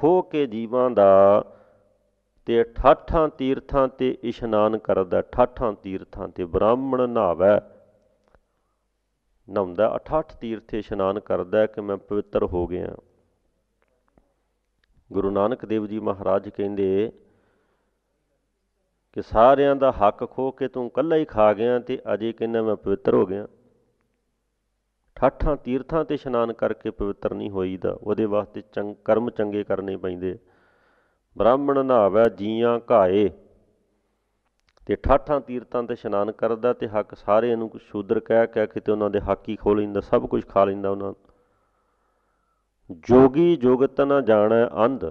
ਖੋ ਕੇ ਜੀਵਾਂ ਦਾ ਤੇ ਠਾਠਾਂ ਤੀਰਥਾਂ ਤੇ ਇਸ਼ਨਾਨ ਕਰਦਾ ਠਾਠਾਂ ਤੀਰਥਾਂ ਤੇ ਬ੍ਰਾਹਮਣ ਨਹਾਵੇ ਨਹਾਉਂਦਾ ਅਠਾਠ ਤੀਰਥੇ ਇਸ਼ਨਾਨ ਕਰਦਾ ਕਿ ਮੈਂ ਪਵਿੱਤਰ ਹੋ ਗਿਆ ਗੁਰੂ ਨਾਨਕ ਦੇਵ ਜੀ ਮਹਾਰਾਜ ਕਹਿੰਦੇ ਕਿ ਸਾਰਿਆਂ ਦਾ ਹੱਕ ਖੋ ਕੇ ਤੂੰ ਕੱਲਾ ਹੀ ਖਾ ਗਿਆ ਤੇ ਅਜੇ ਕਿੰਨਾ ਮੈਂ ਪਵਿੱਤਰ ਹੋ ਗਿਆ ਠਾਠਾਂ ਤੀਰਥਾਂ ਤੇ ਇਸ਼ਨਾਨ ਕਰਕੇ ਪਵਿੱਤਰ ਨਹੀਂ ਹੋਈਦਾ ਉਹਦੇ ਵਾਸਤੇ ਚੰਗ ਕਰਮ ਚੰਗੇ ਕਰਨੇ ਪੈਂਦੇ ਬ੍ਰਾਹਮਣ ਨਹਾਵੇ ਜੀਆਂ ਘਾਏ ਤੇ ਠਾਠਾਂ ਤੀਰਥਾਂ ਤੇ ਇਸ਼ਨਾਨ ਕਰਦਾ ਤੇ ਹੱਕ ਸਾਰੇ ਨੂੰ ਸ਼ੂਦਰ ਕਹਿ ਕਹਿ ਕੇ ਤੇ ਉਹਨਾਂ ਦੇ ਹੱਕ ਹੀ ਖੋ ਲੈਂਦਾ ਸਭ ਕੁਝ ਖਾ ਲੈਂਦਾ ਉਹਨਾਂ ਜੋਗੀ ਜੋਗਤ ਨਾ ਜਾਣੈ ਅੰਧ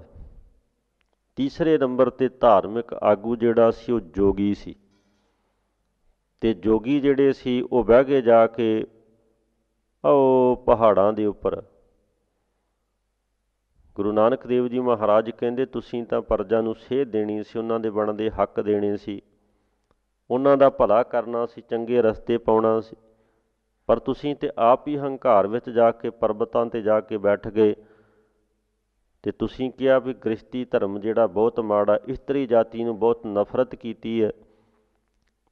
ਤੀਸਰੇ ਨੰਬਰ ਤੇ ਧਾਰਮਿਕ ਆਗੂ ਜਿਹੜਾ ਸੀ ਉਹ ਜੋਗੀ ਸੀ ਤੇ ਜੋਗੀ ਜਿਹੜੇ ਸੀ ਉਹ ਬਹਿ ਕੇ ਜਾ ਕੇ ਉਹ ਪਹਾੜਾਂ ਦੇ ਉੱਪਰ ਗੁਰੂ ਨਾਨਕ ਦੇਵ ਜੀ ਮਹਾਰਾਜ ਕਹਿੰਦੇ ਤੁਸੀਂ ਤਾਂ ਪਰਜਾ ਨੂੰ ਸੇਧ ਦੇਣੀ ਸੀ ਉਹਨਾਂ ਦੇ ਬਣਦੇ ਹੱਕ ਦੇਣੇ ਸੀ ਉਹਨਾਂ ਦਾ ਭਲਾ ਕਰਨਾ ਸੀ ਚੰਗੇ ਰਸਤੇ ਪਾਉਣਾ ਸੀ ਪਰ ਤੁਸੀਂ ਤੇ ਆਪ ਹੀ ਹੰਕਾਰ ਵਿੱਚ ਜਾ ਕੇ ਪਰਬਤਾਂ ਤੇ ਜਾ ਕੇ ਬੈਠ ਗਏ ਤੇ ਤੁਸੀਂ ਕਿਹਾ ਵੀ ਗ੍ਰਸਤੀ ਧਰਮ ਜਿਹੜਾ ਬਹੁਤ ਮਾੜਾ ਇਸਤਰੀ ਜਾਤੀ ਨੂੰ ਬਹੁਤ ਨਫ਼ਰਤ ਕੀਤੀ ਹੈ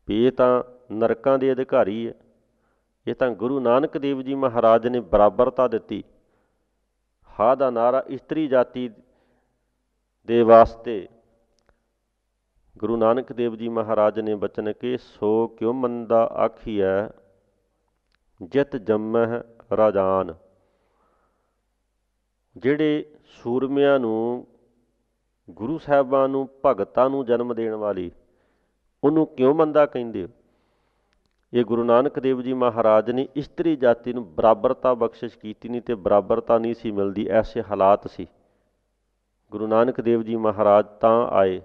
ਵੀ ਇਹ ਤਾਂ ਨਰਕਾਂ ਦੇ ਅਧਿਕਾਰੀ ਹੈ ਇਹ ਤਾਂ ਗੁਰੂ ਨਾਨਕ ਦੇਵ ਜੀ ਮਹਾਰਾਜ ਨੇ ਬਰਾਬਰਤਾ ਦਿੱਤੀ ਹਾ ਦਾ ਨਾਰਾ ਇਸਤਰੀ ਜਾਤੀ ਦੇ ਵਾਸਤੇ ਗੁਰੂ ਨਾਨਕ ਦੇਵ ਜੀ ਮਹਾਰਾਜ ਨੇ ਬਚਨ ਕੇ ਸੋ ਕਿਉ ਮੰਦਾ ਆਖੀਐ ਜਿਤ ਜੰਮਹਿ ਰਾਜਾਨ ਜਿਹੜੇ ਸੂਰਮਿਆਂ ਨੂੰ ਗੁਰੂ ਸਾਹਿਬਾਂ ਨੂੰ ਭਗਤਾਂ ਨੂੰ ਜਨਮ ਦੇਣ ਵਾਲੀ ਉਹਨੂੰ ਕਿਉ ਮੰਦਾ ਕਹਿੰਦੇ ਹੋ ਇਹ ਗੁਰੂ ਨਾਨਕ ਦੇਵ ਜੀ ਮਹਾਰਾਜ ਨੇ ਇਸਤਰੀ ਜਾਤੀ ਨੂੰ ਬਰਾਬਰਤਾ ਬਖਸ਼ਿਸ਼ ਕੀਤੀ ਨਹੀਂ ਤੇ ਬਰਾਬਰਤਾ ਨਹੀਂ ਸੀ ਮਿਲਦੀ ਐਸੇ ਹਾਲਾਤ ਸੀ ਗੁਰੂ ਨਾਨਕ ਦੇਵ ਜੀ ਮਹਾਰਾਜ ਤਾਂ ਆਏ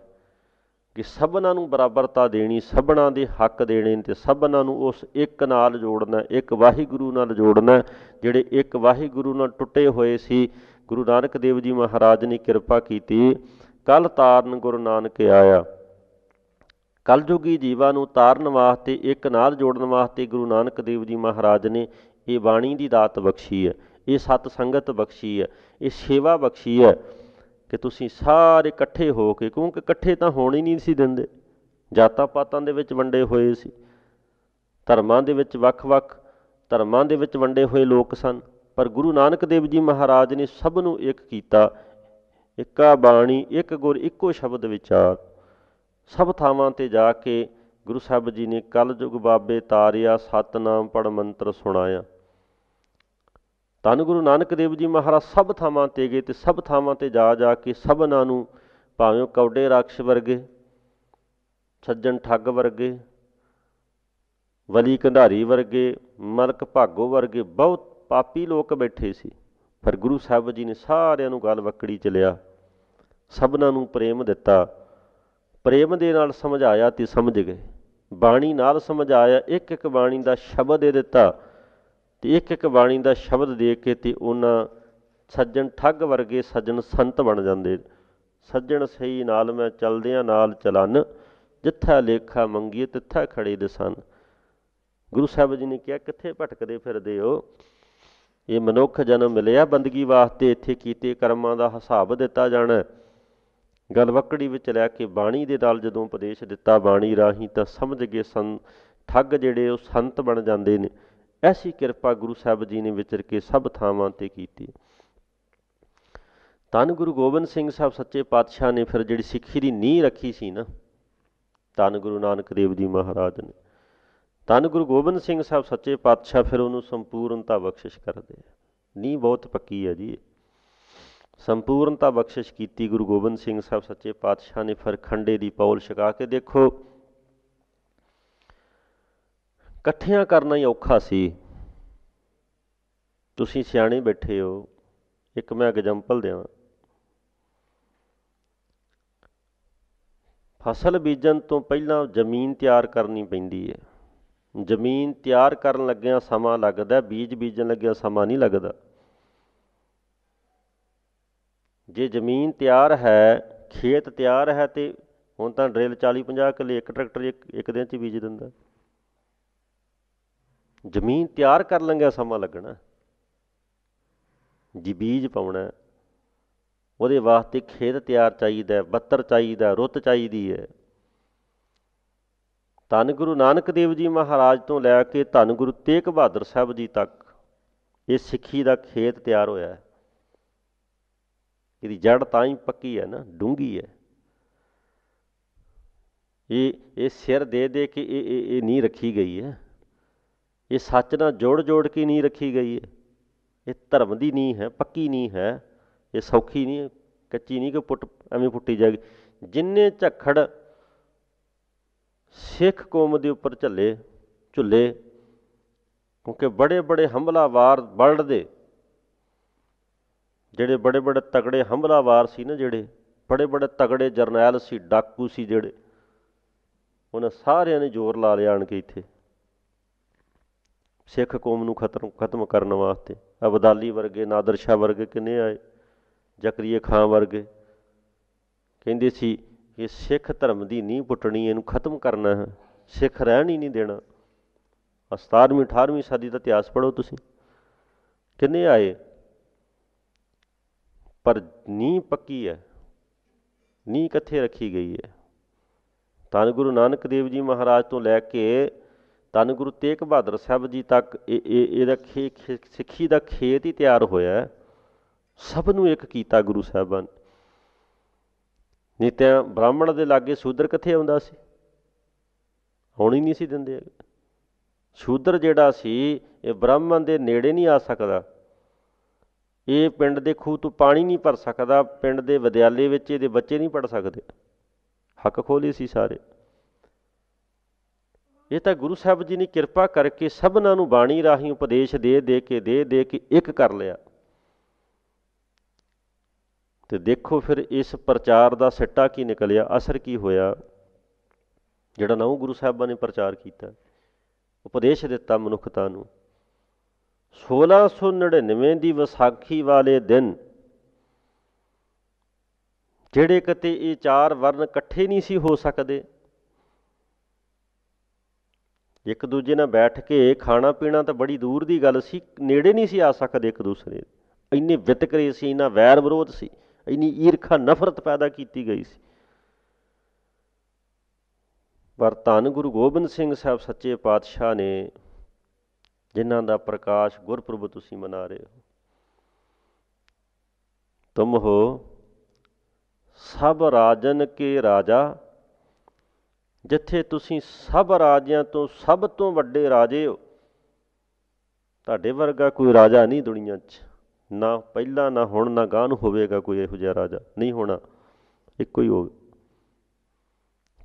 ਕਿ ਸਭਨਾਂ ਨੂੰ ਬਰਾਬਰਤਾ ਦੇਣੀ ਸਭਨਾਂ ਦੇ ਹੱਕ ਦੇਣੇ ਤੇ ਸਭਨਾਂ ਨੂੰ ਉਸ ਇੱਕ ਨਾਲ ਜੋੜਨਾ ਇੱਕ ਵਾਹਿਗੁਰੂ ਨਾਲ ਜੋੜਨਾ ਜਿਹੜੇ ਇੱਕ ਵਾਹਿਗੁਰੂ ਨਾਲ ਟੁੱਟੇ ਹੋਏ ਸੀ ਗੁਰੂ ਨਾਨਕ ਦੇਵ ਜੀ ਮਹਾਰਾਜ ਨੇ ਕਿਰਪਾ ਕੀਤੀ ਕਲ ਤਾਰਨ ਗੁਰੂ ਨਾਨਕ ਆਇਆ ਕਲਯੁਗੀ ਜੀਵਾਂ ਨੂੰ ਤਾਰਨ ਵਾਸਤੇ ਇੱਕ ਨਾਲ ਜੋੜਨ ਵਾਸਤੇ ਗੁਰੂ ਨਾਨਕ ਦੇਵ ਜੀ ਮਹਾਰਾਜ ਨੇ ਇਹ ਬਾਣੀ ਦੀ ਦਾਤ ਬਖਸ਼ੀ ਹੈ ਇਹ ਸਤ ਸੰਗਤ ਬਖਸ਼ੀ ਹੈ ਇਹ ਸੇਵਾ ਬਖਸ਼ੀ ਹੈ ਕਿ ਤੁਸੀਂ ਸਾਰੇ ਇਕੱਠੇ ਹੋ ਕੇ ਕਿਉਂਕਿ ਇਕੱਠੇ ਤਾਂ ਹੋਣ ਹੀ ਨਹੀਂ ਸੀ ਦਿੰਦੇ ਜਾਤਾਂ ਪਾਤਾਂ ਦੇ ਵਿੱਚ ਵੰਡੇ ਹੋਏ ਸੀ ਧਰਮਾਂ ਦੇ ਵਿੱਚ ਵੱਖ-ਵੱਖ ਧਰਮਾਂ ਦੇ ਵਿੱਚ ਵੰਡੇ ਹੋਏ ਲੋਕ ਸਨ ਪਰ ਗੁਰੂ ਨਾਨਕ ਦੇਵ ਜੀ ਮਹਾਰਾਜ ਨੇ ਸਭ ਨੂੰ ਇੱਕ ਕੀਤਾ ਇੱਕਾ ਬਾਣੀ ਇੱਕ ਗੁਰ ਇੱਕੋ ਸ਼ਬਦ ਵਿਚਾਰ ਸਭ ਥਾਵਾਂ ਤੇ ਜਾ ਕੇ ਗੁਰੂ ਸਾਹਿਬ ਜੀ ਨੇ ਕਲਯੁਗ ਬਾਬੇ ਤਾਰਿਆ ਸਤਨਾਮ ਪੜ ਮੰਤਰ ਸੁਣਾਇਆ ਤਨ ਗੁਰੂ ਨਾਨਕ ਦੇਵ ਜੀ ਮਹਾਰਾਜ ਸਭ ਥਾਵਾਂ ਤੇ ਗਏ ਤੇ ਸਭ ਥਾਵਾਂ ਤੇ ਜਾ ਜਾ ਕੇ ਸਭਨਾਂ ਨੂੰ ਭਾਵੇਂ ਕੌਡੇ ਰਾਖਸ਼ ਵਰਗੇ ਸੱਜਣ ਠੱਗ ਵਰਗੇ ਵਲੀ ਕੰਧਾਰੀ ਵਰਗੇ ਮਲਕ ਭਾਗੋ ਵਰਗੇ ਬਹੁਤ ਪਾਪੀ ਲੋਕ ਬੈਠੇ ਸੀ ਪਰ ਗੁਰੂ ਸਾਹਿਬ ਜੀ ਨੇ ਸਾਰਿਆਂ ਨੂੰ ਗੱਲ ਵਕੜੀ ਚ ਲਿਆ ਸਭਨਾਂ ਨੂੰ ਪ੍ਰੇਮ ਦਿੱਤਾ ਪ੍ਰੇਮ ਦੇ ਨਾਲ ਸਮਝਾਇਆ ਤੇ ਸਮਝ ਗਏ ਬਾਣੀ ਨਾਲ ਸਮਝਾਇਆ ਇੱਕ ਇੱਕ ਬਾਣੀ ਦਾ ਸ਼ਬਦ ਦੇ ਦਿੱਤਾ ਤੇ ਇੱਕ ਇੱਕ ਬਾਣੀ ਦਾ ਸ਼ਬਦ ਦੇ ਕੇ ਤੇ ਉਹਨਾਂ ਸੱਜਣ ਠੱਗ ਵਰਗੇ ਸੱਜਣ ਸੰਤ ਬਣ ਜਾਂਦੇ ਸੱਜਣ ਸਹੀ ਨਾਲ ਮੈਂ ਚਲਦਿਆਂ ਨਾਲ ਚਲਨ ਜਿੱਥੇ ਲੇਖਾ ਮੰਗੀਏ ਤਿੱਥੇ ਖੜੇ ਦਸਨ ਗੁਰੂ ਸਾਹਿਬ ਜੀ ਨੇ ਕਿਹਾ ਕਿੱਥੇ ਭਟਕਦੇ ਫਿਰਦੇ ਹੋ ਇਹ ਮਨੁੱਖ ਜਨਮ ਮਿਲਿਆ ਬੰਦਗੀ ਵਾਸਤੇ ਇੱਥੇ ਕੀਤੇ ਕਰਮਾਂ ਦਾ ਹਿਸਾਬ ਦਿੱਤਾ ਜਾਣਾ ਗਲਵਕੜੀ ਵਿੱਚ ਲੈ ਕੇ ਬਾਣੀ ਦੇ ਨਾਲ ਜਦੋਂ ਉਪਦੇਸ਼ ਦਿੱਤਾ ਬਾਣੀ ਰਾਹੀਂ ਤਾਂ ਸਮਝ ਗਏ ਸੰ ਠੱਗ ਜਿਹੜੇ ਉਹ ਸੰਤ ਬਣ ਜਾਂਦੇ ਨੇ ਐਸੀ ਕਿਰਪਾ ਗੁਰੂ ਸਾਹਿਬ ਜੀ ਨੇ ਵਿਚਰ ਕੇ ਸਭ ਥਾਵਾਂ ਤੇ ਕੀਤੀ ਤਨ ਗੁਰੂ ਗੋਬਿੰਦ ਸਿੰਘ ਸਾਹਿਬ ਸੱਚੇ ਪਾਤਸ਼ਾਹ ਨੇ ਫਿਰ ਜਿਹੜੀ ਸਿੱਖੀ ਦੀ ਨੀਂਹ ਰੱਖੀ ਸੀ ਨਾ ਤਨ ਗੁਰੂ ਨਾਨਕ ਦੇਵ ਜੀ ਮਹਾਰਾਜ ਨੇ ਤਨ ਗੁਰੂ ਗੋਬਿੰਦ ਸਿੰਘ ਸਾਹਿਬ ਸੱਚੇ ਪਾਤਸ਼ਾਹ ਫਿਰ ਉਹਨੂੰ ਸੰਪੂਰਨਤਾ ਬਖਸ਼ਿਸ਼ ਕਰਦੇ ਆ ਨੀਂਹ ਬਹੁਤ ਪੱਕੀ ਹੈ ਜੀ ਸੰਪੂਰਨਤਾ ਬਖਸ਼ਿਸ਼ ਕੀਤੀ ਗੁਰੂ ਗੋਬਿੰਦ ਸਿੰਘ ਸਾਹਿਬ ਸੱਚੇ ਪਾਤਸ਼ਾਹ ਨੇ ਫਰਖੰਡੇ ਦੀ ਪੌਲ ਛਕਾ ਕੇ ਦੇਖੋ ਇਕੱਠਿਆਂ ਕਰਨਾ ਹੀ ਔਖਾ ਸੀ ਤੁਸੀਂ ਸਿਆਣੇ ਬੈਠੇ ਹੋ ਇੱਕ ਮੈਂ ਐਗਜ਼ਾਮਪਲ ਦੇਵਾਂ ਫਸਲ ਬੀਜਣ ਤੋਂ ਪਹਿਲਾਂ ਜ਼ਮੀਨ ਤਿਆਰ ਕਰਨੀ ਪੈਂਦੀ ਹੈ ਜ਼ਮੀਨ ਤਿਆਰ ਕਰਨ ਲੱਗਿਆਂ ਸਮਾਂ ਲੱਗਦਾ ਬੀਜ ਬੀਜਣ ਲੱਗਿਆਂ ਸਮਾਂ ਨਹੀਂ ਲੱਗਦਾ ਜੇ ਜ਼ਮੀਨ ਤਿਆਰ ਹੈ ਖੇਤ ਤਿਆਰ ਹੈ ਤੇ ਹੁਣ ਤਾਂ ਡ੍ਰਿਲ 40 50 ਕਿਲੇ ਇੱਕ ਟਰੈਕਟਰ ਇੱਕ ਇੱਕ ਦਿਨ ਚ ਬੀਜ ਦਿੰਦਾ ਜ਼ਮੀਨ ਤਿਆਰ ਕਰ ਲੰਗਿਆ ਸਮਾਂ ਲੱਗਣਾ ਜੀ ਬੀਜ ਪਾਉਣਾ ਉਹਦੇ ਵਾਸਤੇ ਖੇਤ ਤਿਆਰ ਚਾਹੀਦਾ ਬੱਤਰ ਚਾਹੀਦਾ ਰੁੱਤ ਚਾਹੀਦੀ ਹੈ ਧੰਨ ਗੁਰੂ ਨਾਨਕ ਦੇਵ ਜੀ ਮਹਾਰਾਜ ਤੋਂ ਲੈ ਕੇ ਧੰਨ ਗੁਰੂ ਤੇਗ ਬਹਾਦਰ ਸਾਹਿਬ ਜੀ ਤੱਕ ਇਹ ਸਿੱਖੀ ਦਾ ਖੇਤ ਤਿਆਰ ਹੋਇਆ ਹੈ ਇਹਦੀ ਜੜ ਤਾਂ ਹੀ ਪੱਕੀ ਹੈ ਨਾ ਡੂੰਗੀ ਹੈ ਇਹ ਇਹ ਸਿਰ ਦੇ ਦੇ ਕੇ ਇਹ ਇਹ ਇਹ ਨਹੀਂ ਰੱਖੀ ਗਈ ਹੈ ਇਹ ਸੱਚ ਨਾਲ ਜੋੜ ਜੋੜ ਕੇ ਨਹੀਂ ਰੱਖੀ ਗਈ ਹੈ ਇਹ ਧਰਮ ਦੀ ਨਹੀਂ ਹੈ ਪੱਕੀ ਨਹੀਂ ਹੈ ਇਹ ਸੌਖੀ ਨਹੀਂ ਹੈ ਕੱਚੀ ਨਹੀਂ ਕਿ ਪੁੱਟ ਐਵੇਂ ਫੁੱਟੀ ਜਾਗੀ ਜਿੰਨੇ ਝਖੜ ਸਿੱਖ ਕੌਮ ਦੇ ਉੱਪਰ ਝੱਲੇ ਝੁੱਲੇ ਕਿਉਂਕਿ ਬੜੇ ਬੜੇ ਹਮਲਾਵਾਰ ਵਰਲਡ ਦੇ ਜਿਹੜੇ ਬੜੇ ਬੜੇ ਤਕੜੇ ਹਮਲਾਵਾਰ ਸੀ ਨਾ ਜਿਹੜੇ ਬੜੇ ਬੜੇ ਤਕੜੇ ਜਰਨੈਲ ਸੀ ਡਾਕੂ ਸੀ ਜਿਹੜੇ ਉਹਨਾਂ ਸਾਰਿਆਂ ਨੇ ਜ਼ੋਰ ਲਾ ਲਿਆ ਆਣ ਕੇ ਇੱਥੇ ਸਿੱਖ ਕੌਮ ਨੂੰ ਖਤਮ ਖਤਮ ਕਰਨ ਵਾਸਤੇ ਅਬਦਾਲੀ ਵਰਗੇ ਨਾਦਰ ਸ਼ਾਹ ਵਰਗੇ ਕਿੰਨੇ ਆਏ ਜ਼ਕਰੀਆ ਖਾਨ ਵਰਗੇ ਕਹਿੰਦੇ ਸੀ ਕਿ ਸਿੱਖ ਧਰਮ ਦੀ ਨੀਂਹ ਪੁੱਟਣੀ ਇਹਨੂੰ ਖਤਮ ਕਰਨਾ ਹੈ ਸਿੱਖ ਰਹਿਣ ਹੀ ਨਹੀਂ ਦੇਣਾ 17ਵੀਂ 18ਵੀਂ ਸਦੀ ਦਾ ਇਤਿਹਾਸ ਪੜੋ ਤੁਸੀਂ ਕਿੰਨੇ ਆਏ ਪਰ ਨੀ ਪੱਕੀ ਹੈ ਨੀ ਕਿੱਥੇ ਰੱਖੀ ਗਈ ਹੈ ਤਨ ਗੁਰੂ ਨਾਨਕ ਦੇਵ ਜੀ ਮਹਾਰਾਜ ਤੋਂ ਲੈ ਕੇ ਤਨ ਗੁਰੂ ਤੇਗ ਬਹਾਦਰ ਸਾਹਿਬ ਜੀ ਤੱਕ ਇਹ ਇਹਦਾ ਸਿੱਖੀ ਦਾ ਖੇਤ ਹੀ ਤਿਆਰ ਹੋਇਆ ਸਭ ਨੂੰ ਇੱਕ ਕੀਤਾ ਗੁਰੂ ਸਾਹਿਬਾਂ ਨਹੀਂ ਤਾਂ ਬ੍ਰਾਹਮਣ ਦੇ ਲਾਗੇ ਸ਼ੂਦਰ ਕਿੱਥੇ ਆਉਂਦਾ ਸੀ ਹੋਣੀ ਹੀ ਨਹੀਂ ਸੀ ਦਿੰਦੇ ਸ਼ੂਦਰ ਜਿਹੜਾ ਸੀ ਇਹ ਬ੍ਰਾਹਮਣ ਦੇ ਨੇੜੇ ਨਹੀਂ ਆ ਸਕਦਾ ਇਹ ਪਿੰਡ ਦੇ ਖੂਹ ਤੋਂ ਪਾਣੀ ਨਹੀਂ ਭਰ ਸਕਦਾ ਪਿੰਡ ਦੇ ਵਿਦਿਆਲੇ ਵਿੱਚ ਇਹਦੇ ਬੱਚੇ ਨਹੀਂ ਪੜ ਸਕਦੇ ਹੱਕ ਖੋਲੀ ਸੀ ਸਾਰੇ ਇਹ ਤਾਂ ਗੁਰੂ ਸਾਹਿਬ ਜੀ ਨੇ ਕਿਰਪਾ ਕਰਕੇ ਸਭਨਾਂ ਨੂੰ ਬਾਣੀ ਰਾਹੀਂ ਉਪਦੇਸ਼ ਦੇ ਦੇ ਕੇ ਦੇ ਦੇ ਕੇ ਇੱਕ ਕਰ ਲਿਆ ਤੇ ਦੇਖੋ ਫਿਰ ਇਸ ਪ੍ਰਚਾਰ ਦਾ ਸਿੱਟਾ ਕੀ ਨਿਕਲਿਆ ਅਸਰ ਕੀ ਹੋਇਆ ਜਿਹੜਾ ਨਾਉ ਗੁਰੂ ਸਾਹਿਬਾਂ ਨੇ ਪ੍ਰਚਾਰ ਕੀਤਾ ਉਪਦੇਸ਼ ਦਿੱਤਾ ਮਨੁੱਖਤਾ ਨੂੰ 1699 ਦੀ ਵਿਸਾਖੀ ਵਾਲੇ ਦਿਨ ਜਿਹੜੇ ਕਿਤੇ ਇਹ ਚਾਰ ਵਰਨ ਇਕੱਠੇ ਨਹੀਂ ਸੀ ਹੋ ਸਕਦੇ ਇੱਕ ਦੂਜੇ ਨਾਲ ਬੈਠ ਕੇ ਖਾਣਾ ਪੀਣਾ ਤਾਂ ਬੜੀ ਦੂਰ ਦੀ ਗੱਲ ਸੀ ਨੇੜੇ ਨਹੀਂ ਸੀ ਆ ਸਕਦੇ ਇੱਕ ਦੂਸਰੇ ਇੰਨੇ ਵਿਤਕਰੇ ਸੀ ਇੰਨਾ ਵੈਰ ਵਿਰੋਧ ਸੀ ਇੰਨੀ ਈਰਖਾ ਨਫ਼ਰਤ ਪੈਦਾ ਕੀਤੀ ਗਈ ਸੀ ਪਰ ਧੰਨ ਗੁਰੂ ਗੋਬਿੰਦ ਸਿੰਘ ਸਾਹਿਬ ਸੱਚੇ ਪਾਤਸ਼ਾਹ ਨੇ ਜਿਨ੍ਹਾਂ ਦਾ ਪ੍ਰਕਾਸ਼ ਗੁਰਪੁਰਬ ਤੁਸੀਂ ਮਨਾ ਰਹੇ ਹੋ ਤੁਮ ਹੋ ਸਭ ਰਾਜਨ ਕੇ ਰਾਜਾ ਜਿੱਥੇ ਤੁਸੀਂ ਸਭ ਰਾਜਿਆਂ ਤੋਂ ਸਭ ਤੋਂ ਵੱਡੇ ਰਾਜੇ ਹੋ ਤੁਹਾਡੇ ਵਰਗਾ ਕੋਈ ਰਾਜਾ ਨਹੀਂ ਦੁਨੀਆ 'ਚ ਨਾ ਪਹਿਲਾਂ ਨਾ ਹੁਣ ਨਾ ਗਾਂ ਨੂੰ ਹੋਵੇਗਾ ਕੋਈ ਇਹੋ ਜਿਹਾ ਰਾਜਾ ਨਹੀਂ ਹੋਣਾ ਇੱਕੋ ਹੀ ਹੋਵੇ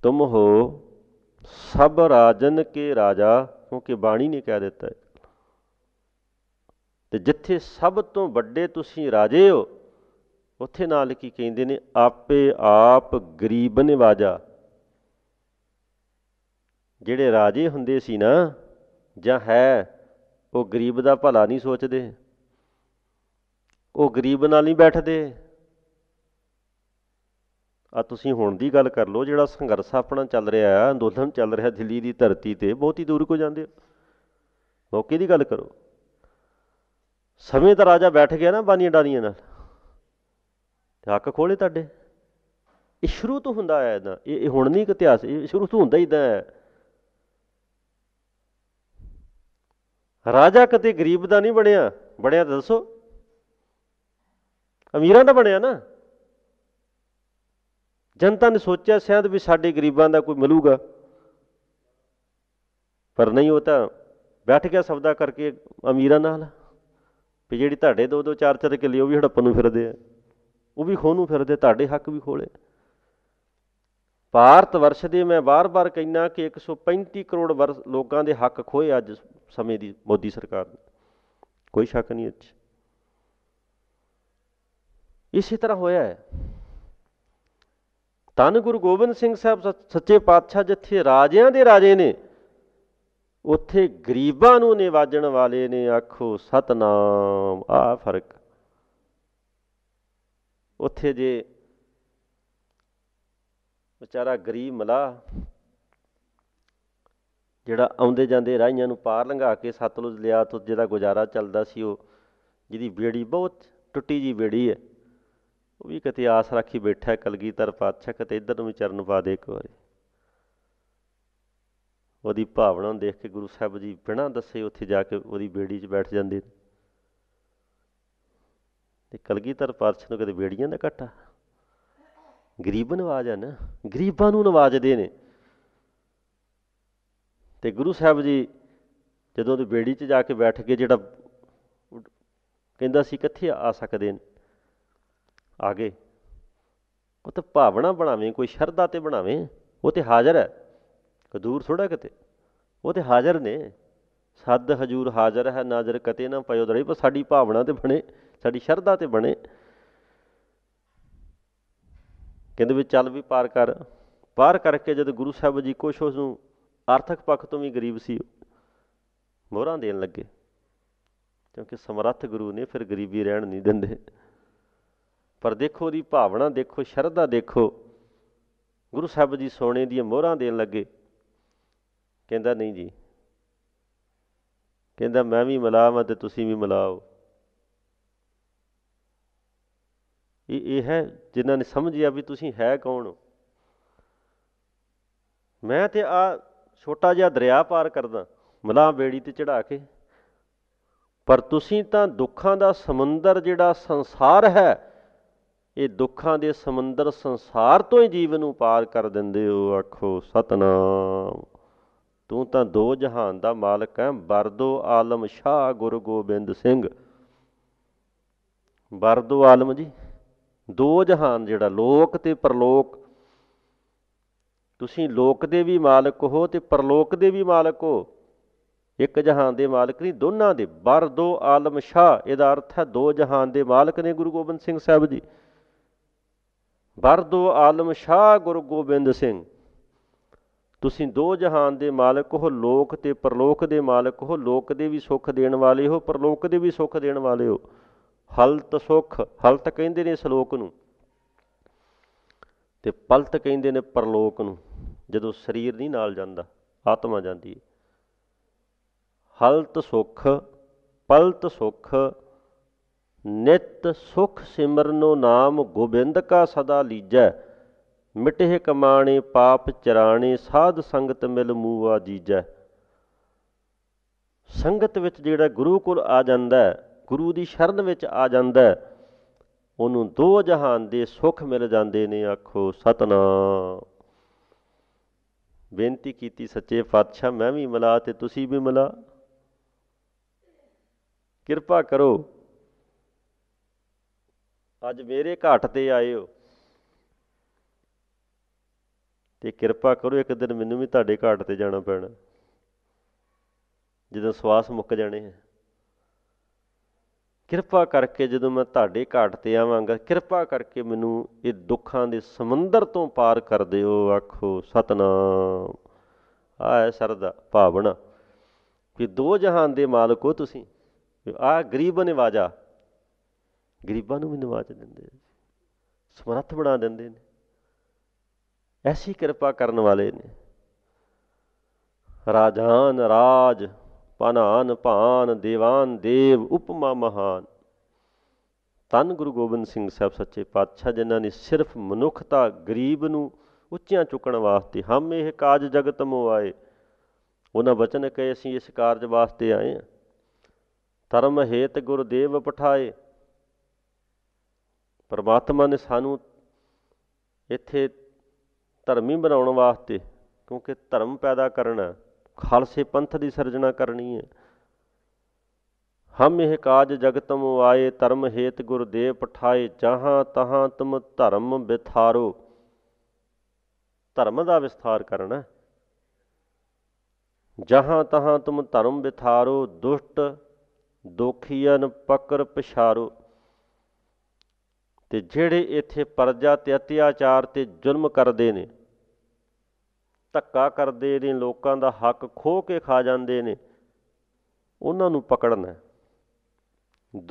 ਤੁਮ ਹੋ ਸਭ ਰਾਜਨ ਕੇ ਰਾਜਾ ਕਿਉਂਕਿ ਬਾਣੀ ਨੇ ਕਹਿ ਦਿੱਤਾ ਹੈ ਤੇ ਜਿੱਥੇ ਸਭ ਤੋਂ ਵੱਡੇ ਤੁਸੀਂ ਰਾਜੇ ਹੋ ਉੱਥੇ ਨਾਲ ਕੀ ਕਹਿੰਦੇ ਨੇ ਆਪੇ ਆਪ ਗਰੀਬ ਨਿਵਾਜਾ ਜਿਹੜੇ ਰਾਜੇ ਹੁੰਦੇ ਸੀ ਨਾ ਜਾਂ ਹੈ ਉਹ ਗਰੀਬ ਦਾ ਭਲਾ ਨਹੀਂ ਸੋਚਦੇ ਉਹ ਗਰੀਬ ਨਾਲ ਨਹੀਂ ਬੈਠਦੇ ਆ ਤੁਸੀਂ ਹੁਣ ਦੀ ਗੱਲ ਕਰ ਲਓ ਜਿਹੜਾ ਸੰਘਰਸ਼ ਆਪਣਾ ਚੱਲ ਰਿਹਾ ਹੈ ਅੰਦੋਲਨ ਚੱਲ ਰਿਹਾ ਦਿੱਲੀ ਦੀ ਧਰਤੀ ਤੇ ਬਹੁਤੀ ਦੂਰ ਕੋ ਜਾਂਦੇ ਹੋ ਮੌਕੇ ਦੀ ਗੱਲ ਕਰੋ ਸਮੇਂ ਤਾਂ ਰਾਜਾ ਬੈਠ ਗਿਆ ਨਾ ਬਾਨੀਆਂ ਡਾਨੀਆਂ ਨਾਲ ਤੇ ਹੱਕ ਖੋਲੇ ਤੁਹਾਡੇ ਇਹ ਸ਼ੁਰੂ ਤੋਂ ਹੁੰਦਾ ਆਇਆ ਇਹਦਾ ਇਹ ਹੁਣ ਨਹੀਂ ਇਤਿਹਾਸ ਇਹ ਸ਼ੁਰੂ ਤੋਂ ਹੁੰਦਾ ਹੀ ਦਾ ਹੈ ਰਾਜਾ ਕਦੇ ਗਰੀਬ ਦਾ ਨਹੀਂ ਬਣਿਆ ਬਣਿਆ ਤਾਂ ਦੱਸੋ ਅਮੀਰਾਂ ਦਾ ਬਣਿਆ ਨਾ ਜਨਤਾ ਨੇ ਸੋਚਿਆ ਸ਼ਾਇਦ ਵੀ ਸਾਡੇ ਗਰੀਬਾਂ ਦਾ ਕੋਈ ਮਿਲੂਗਾ ਪਰ ਨਹੀਂ ਉਹ ਤਾਂ ਬੈਠ ਗਿਆ ਸਬਦਾ ਕਰਕੇ ਅਮੀਰਾਂ ਨਾਲ ਕਿ ਜਿਹੜੀ ਤੁਹਾਡੇ ਦੋ ਦੋ ਚਾਰ ਚਾਰ ਕਿੱਲੇ ਉਹ ਵੀ ਹੜੱਪਣ ਨੂੰ ਫਿਰਦੇ ਆ ਉਹ ਵੀ ਖੋਹ ਨੂੰ ਫਿਰਦੇ ਤੁਹਾਡੇ ਹੱਕ ਵੀ ਖੋਲੇ ਭਾਰਤ ਵਰਸ਼ ਦੇ ਮੈਂ ਬਾਰ-ਬਾਰ ਕਹਿਣਾ ਕਿ 135 ਕਰੋੜ ਵਰਸ ਲੋਕਾਂ ਦੇ ਹੱਕ ਖੋਏ ਅੱਜ ਸਮੇਂ ਦੀ ਮੋਦੀ ਸਰਕਾਰ ਨੇ ਕੋਈ ਸ਼ੱਕ ਨਹੀਂ ਇੱਥੇ ਇਸੇ ਤਰ੍ਹਾਂ ਹੋਇਆ ਹੈ ਤਨ ਗੁਰੂ ਗੋਬਿੰਦ ਸਿੰਘ ਸਾਹਿਬ ਸੱਚੇ ਪਾਤਸ਼ਾਹ ਜਿੱਥੇ ਰਾਜਿਆਂ ਦੇ ਰਾਜੇ ਨੇ ਉੱਥੇ ਗਰੀਬਾਂ ਨੂੰ ਨਿਵਾਜਣ ਵਾਲੇ ਨੇ ਆਖੋ ਸਤਨਾਮ ਆ ਫਰਕ ਉੱਥੇ ਜੇ ਵਿਚਾਰਾ ਗਰੀਬ ਮਲਾ ਜਿਹੜਾ ਆਉਂਦੇ ਜਾਂਦੇ ਰਾਹੀਆਂ ਨੂੰ ਪਾਰ ਲੰਘਾ ਕੇ ਸਤਲੁਜ ਲਿਆ ਤੋਂ ਜਿਹਦਾ ਗੁਜ਼ਾਰਾ ਚੱਲਦਾ ਸੀ ਉਹ ਜਿਹਦੀ ਬੇੜੀ ਬਹੁਤ ਟੁੱਟੀ ਜੀ ਬੇੜੀ ਹੈ ਉਹ ਵੀ ਕਿਤੇ ਆਸ ਰੱਖੀ ਬੈਠਾ ਕਲਗੀਧਰ ਪਾਤਸ਼ਾਹ ਕਿਤੇ ਇਧਰ ਨੂੰ ਵੀ ਚਰਨ ਪਾ ਦੇ ਇੱਕ ਵਾਰੀ ਉਹਦੀ ਭਾਵਨਾ ਨੂੰ ਦੇਖ ਕੇ ਗੁਰੂ ਸਾਹਿਬ ਜੀ ਬਿਨਾਂ ਦੱਸੇ ਉੱਥੇ ਜਾ ਕੇ ਉਹਦੀ ਬੇੜੀ 'ਚ ਬੈਠ ਜਾਂਦੇ ਤੇ ਕਲਗੀਧਰ ਪਾਤਸ਼ਾਹ ਨੂੰ ਕਦੇ ਬੇੜੀਆਂ ਦਾ ਘਟਾ ਗਰੀਬ ਨਵਾਜ ਹਨ ਗਰੀਬਾਂ ਨੂੰ ਨਵਾਜਦੇ ਨੇ ਤੇ ਗੁਰੂ ਸਾਹਿਬ ਜੀ ਜਦੋਂ ਉਹ ਬੇੜੀ 'ਚ ਜਾ ਕੇ ਬੈਠ ਕੇ ਜਿਹੜਾ ਕਹਿੰਦਾ ਸੀ ਕਿੱਥੇ ਆ ਸਕਦੇ ਨੇ ਆਗੇ ਉਹ ਤਾਂ ਭਾਵਨਾ ਬਣਾਵੇਂ ਕੋਈ ਸ਼ਰਧਾ ਤੇ ਬਣਾਵੇਂ ਉਹ ਤੇ ਹਾਜ਼ਰ ਹੈ ਕਦੂਰ ਥੋੜਾ ਕਿਤੇ ਉਹ ਤੇ ਹਾਜ਼ਰ ਨੇ ਸੱਦ ਹਜੂਰ ਹਾਜ਼ਰ ਹੈ ਨਾਜ਼ਰ ਕਤੇ ਨਾ ਪਇਓ ਦਰੇ ਪਰ ਸਾਡੀ ਭਾਵਨਾ ਤੇ ਬਣੇ ਸਾਡੀ ਸ਼ਰਧਾ ਤੇ ਬਣੇ ਕਹਿੰਦੇ ਵੀ ਚੱਲ ਵੀ ਪਾਰ ਕਰ ਪਾਰ ਕਰਕੇ ਜਦ ਗੁਰੂ ਸਾਹਿਬ ਜੀ ਕੁਛ ਉਸ ਨੂੰ ਆਰਥਿਕ ਪੱਖ ਤੋਂ ਵੀ ਗਰੀਬ ਸੀ ਮੋਹਰਾਂ ਦੇਣ ਲੱਗੇ ਕਿਉਂਕਿ ਸਮਰੱਥ ਗੁਰੂ ਨੇ ਫਿਰ ਗਰੀਬੀ ਰਹਿਣ ਨਹੀਂ ਦਿੰਦੇ ਪਰ ਦੇਖੋ ਦੀ ਭਾਵਨਾ ਦੇਖੋ ਸ਼ਰਧਾ ਦੇਖੋ ਗੁਰੂ ਸਾਹਿਬ ਜੀ ਸੋਨੇ ਦੀਆਂ ਮੋਹਰਾਂ ਦੇਣ ਲੱਗੇ ਕਹਿੰਦਾ ਨਹੀਂ ਜੀ ਕਹਿੰਦਾ ਮੈਂ ਵੀ ਮਲਾਵਾਂ ਤੇ ਤੁਸੀਂ ਵੀ ਮਲਾਓ ਇਹ ਇਹ ਹੈ ਜਿਨ੍ਹਾਂ ਨੇ ਸਮਝਿਆ ਵੀ ਤੁਸੀਂ ਹੈ ਕੌਣ ਮੈਂ ਤੇ ਆ ਛੋਟਾ ਜਿਹਾ ਦਰਿਆ ਪਾਰ ਕਰਦਾ ਮਲਾ ਬੇੜੀ ਤੇ ਚੜਾ ਕੇ ਪਰ ਤੁਸੀਂ ਤਾਂ ਦੁੱਖਾਂ ਦਾ ਸਮੁੰਦਰ ਜਿਹੜਾ ਸੰਸਾਰ ਹੈ ਇਹ ਦੁੱਖਾਂ ਦੇ ਸਮੁੰਦਰ ਸੰਸਾਰ ਤੋਂ ਹੀ ਜੀਵਨ ਨੂੰ ਪਾਰ ਕਰ ਦਿੰਦੇ ਹੋ ਆਖੋ ਸਤਨਾਮ ਤੂੰ ਤਾਂ ਦੋ ਜਹਾਨ ਦਾ ਮਾਲਕ ਹੈ ਬਰਦੋ ਆਲਮ ਸ਼ਾਹ ਗੁਰੂ ਗੋਬਿੰਦ ਸਿੰਘ ਬਰਦੋ ਆਲਮ ਜੀ ਦੋ ਜਹਾਨ ਜਿਹੜਾ ਲੋਕ ਤੇ ਪਰਲੋਕ ਤੁਸੀਂ ਲੋਕ ਦੇ ਵੀ ਮਾਲਕ ਹੋ ਤੇ ਪਰਲੋਕ ਦੇ ਵੀ ਮਾਲਕ ਹੋ ਇੱਕ ਜਹਾਨ ਦੇ ਮਾਲਕ ਨਹੀਂ ਦੋਨਾਂ ਦੇ ਬਰਦੋ ਆਲਮ ਸ਼ਾਹ ਇਹਦਾ ਅਰਥ ਹੈ ਦੋ ਜਹਾਨ ਦੇ ਮਾਲਕ ਨੇ ਗੁਰੂ ਗੋਬਿੰਦ ਸਿੰਘ ਸਾਹਿਬ ਜੀ ਬਰਦੋ ਆਲਮ ਸ਼ਾਹ ਗੁਰੂ ਗੋਬਿੰਦ ਸਿੰਘ ਤੁਸੀਂ ਦੋ ਜਹਾਨ ਦੇ ਮਾਲਕ ਹੋ ਲੋਕ ਤੇ ਪਰਲੋਕ ਦੇ ਮਾਲਕ ਹੋ ਲੋਕ ਦੇ ਵੀ ਸੁੱਖ ਦੇਣ ਵਾਲੇ ਹੋ ਪਰਲੋਕ ਦੇ ਵੀ ਸੁੱਖ ਦੇਣ ਵਾਲੇ ਹੋ ਹਲਤ ਸੁਖ ਹਲਤ ਕਹਿੰਦੇ ਨੇ ਸ਼ਲੋਕ ਨੂੰ ਤੇ ਪਲਤ ਕਹਿੰਦੇ ਨੇ ਪਰਲੋਕ ਨੂੰ ਜਦੋਂ ਸਰੀਰ ਨਹੀਂ ਨਾਲ ਜਾਂਦਾ ਆਤਮਾ ਜਾਂਦੀ ਹੈ ਹਲਤ ਸੁਖ ਪਲਤ ਸੁਖ ਨਿਤ ਸੁਖ ਸਿਮਰਨੋ ਨਾਮ ਗੋਬਿੰਦ ਕਾ ਸਦਾ ਲੀਜੈ ਮਿਟਹਿ ਕਮਾਣੇ ਪਾਪ ਚਰਾਣੇ ਸਾਧ ਸੰਗਤ ਮਿਲ ਮੂਆ ਜੀਜੈ ਸੰਗਤ ਵਿੱਚ ਜਿਹੜਾ ਗੁਰੂ ਕੋਲ ਆ ਜਾਂਦਾ ਗੁਰੂ ਦੀ ਸ਼ਰਨ ਵਿੱਚ ਆ ਜਾਂਦਾ ਉਹਨੂੰ ਦੋ ਜਹਾਨ ਦੇ ਸੁੱਖ ਮਿਲ ਜਾਂਦੇ ਨੇ ਆਖੋ ਸਤਨਾਮ ਬੇਨਤੀ ਕੀਤੀ ਸੱਚੇ ਪਾਤਸ਼ਾਹ ਮੈਂ ਵੀ ਮਿਲਾ ਤੇ ਤੁਸੀਂ ਵੀ ਮਿਲਾ ਕਿਰਪਾ ਕਰੋ ਅੱਜ ਮੇਰੇ ਘਾਟ ਤੇ ਆਇਓ ਤੇ ਕਿਰਪਾ ਕਰੋ ਇੱਕ ਦਿਨ ਮੈਨੂੰ ਵੀ ਤੁਹਾਡੇ ਘਾਟ ਤੇ ਜਾਣਾ ਪੈਣਾ ਜਦੋਂ ਸਵਾਸ ਮੁੱਕ ਜਾਣੇ ਹੈ ਕਿਰਪਾ ਕਰਕੇ ਜਦੋਂ ਮੈਂ ਤੁਹਾਡੇ ਘਾਟ ਤੇ ਆਵਾਂਗਾ ਕਿਰਪਾ ਕਰਕੇ ਮੈਨੂੰ ਇਹ ਦੁੱਖਾਂ ਦੇ ਸਮੁੰਦਰ ਤੋਂ ਪਾਰ ਕਰ ਦਿਓ ਆਖੋ ਸਤਨਾਮ ਆਏ ਸਰਦਾ ਭਾਵਨਾ ਕਿ ਦੋ ਜਹਾਨ ਦੇ ਮਾਲਕ ਹੋ ਤੁਸੀਂ ਆ ਗਰੀਬ ਨਿਵਾਜਾ ਗਰੀਬਾਂ ਨੂੰ ਵੀ ਨਿਵਾਜ ਦਿੰਦੇ ਸਮਰੱਥ ਬਣਾ ਦਿੰਦੇ ਨੇ ਐਸੀ ਕਿਰਪਾ ਕਰਨ ਵਾਲੇ ਨੇ ਰਾਜਾਨ ਰਾਜ ਪਨਾਨ ਭਾਨ ਦੀਵਾਨ ਦੇਵ ਉਪਮਾ ਮਹਾਨ ਤਨ ਗੁਰੂ ਗੋਬਿੰਦ ਸਿੰਘ ਸਾਹਿਬ ਸੱਚੇ ਪਾਤਸ਼ਾਹ ਜਿਨ੍ਹਾਂ ਨੇ ਸਿਰਫ ਮਨੁੱਖਤਾ ਗਰੀਬ ਨੂੰ ਉੱਚੀਆਂ ਚੁੱਕਣ ਵਾਸਤੇ ਹਮ ਇਹ ਕਾਜ ਜਗਤ ਮੋ ਆਏ ਉਹਨਾਂ ਬਚਨ ਕਹੇ ਅਸੀਂ ਇਸ ਕਾਰਜ ਵਾਸਤੇ ਆਏ ਹਾਂ ਧਰਮ ਹੇਤ ਗੁਰਦੇਵ ਪਠਾਏ ਪਰਮਾਤਮਾ ਨੇ ਸਾਨੂੰ ਇੱਥੇ ਧਰਮੀ ਬਣਾਉਣ ਵਾਸਤੇ ਕਿਉਂਕਿ ਧਰਮ ਪੈਦਾ ਕਰਨਾ ਖਾਲਸੇ ਪੰਥ ਦੀ ਸਿਰਜਣਾ ਕਰਨੀ ਹੈ ਹਮ ਇਹ ਕਾਜ ਜਗਤਮ ਆਏ ਧਰਮ ਹੇਤ ਗੁਰਦੇਵ ਪਠਾਏ ਜਹਾਂ ਤਹਾਂ ਤੁਮ ਧਰਮ ਵਿਥਾਰੋ ਧਰਮ ਦਾ ਵਿਸਥਾਰ ਕਰਨਾ ਜਹਾਂ ਤਹਾਂ ਤੁਮ ਧਰਮ ਵਿਥਾਰੋ ਦੁਸ਼ਟ ਦੋਖੀਆਂ ਪਕਰ ਪਿਛਾਰੋ ਤੇ ਜਿਹੜੇ ਇੱਥੇ ਪਰਜਾ ਤੇ ਅਤਿਆਚਾਰ ਤੇ ਜ਼ੁਲਮ ਕਰਦੇ ਨੇ ਧੱਕਾ ਕਰਦੇ ਨੇ ਲੋਕਾਂ ਦਾ ਹੱਕ ਖੋਹ ਕੇ ਖਾ ਜਾਂਦੇ ਨੇ ਉਹਨਾਂ ਨੂੰ ਪਕੜਨਾ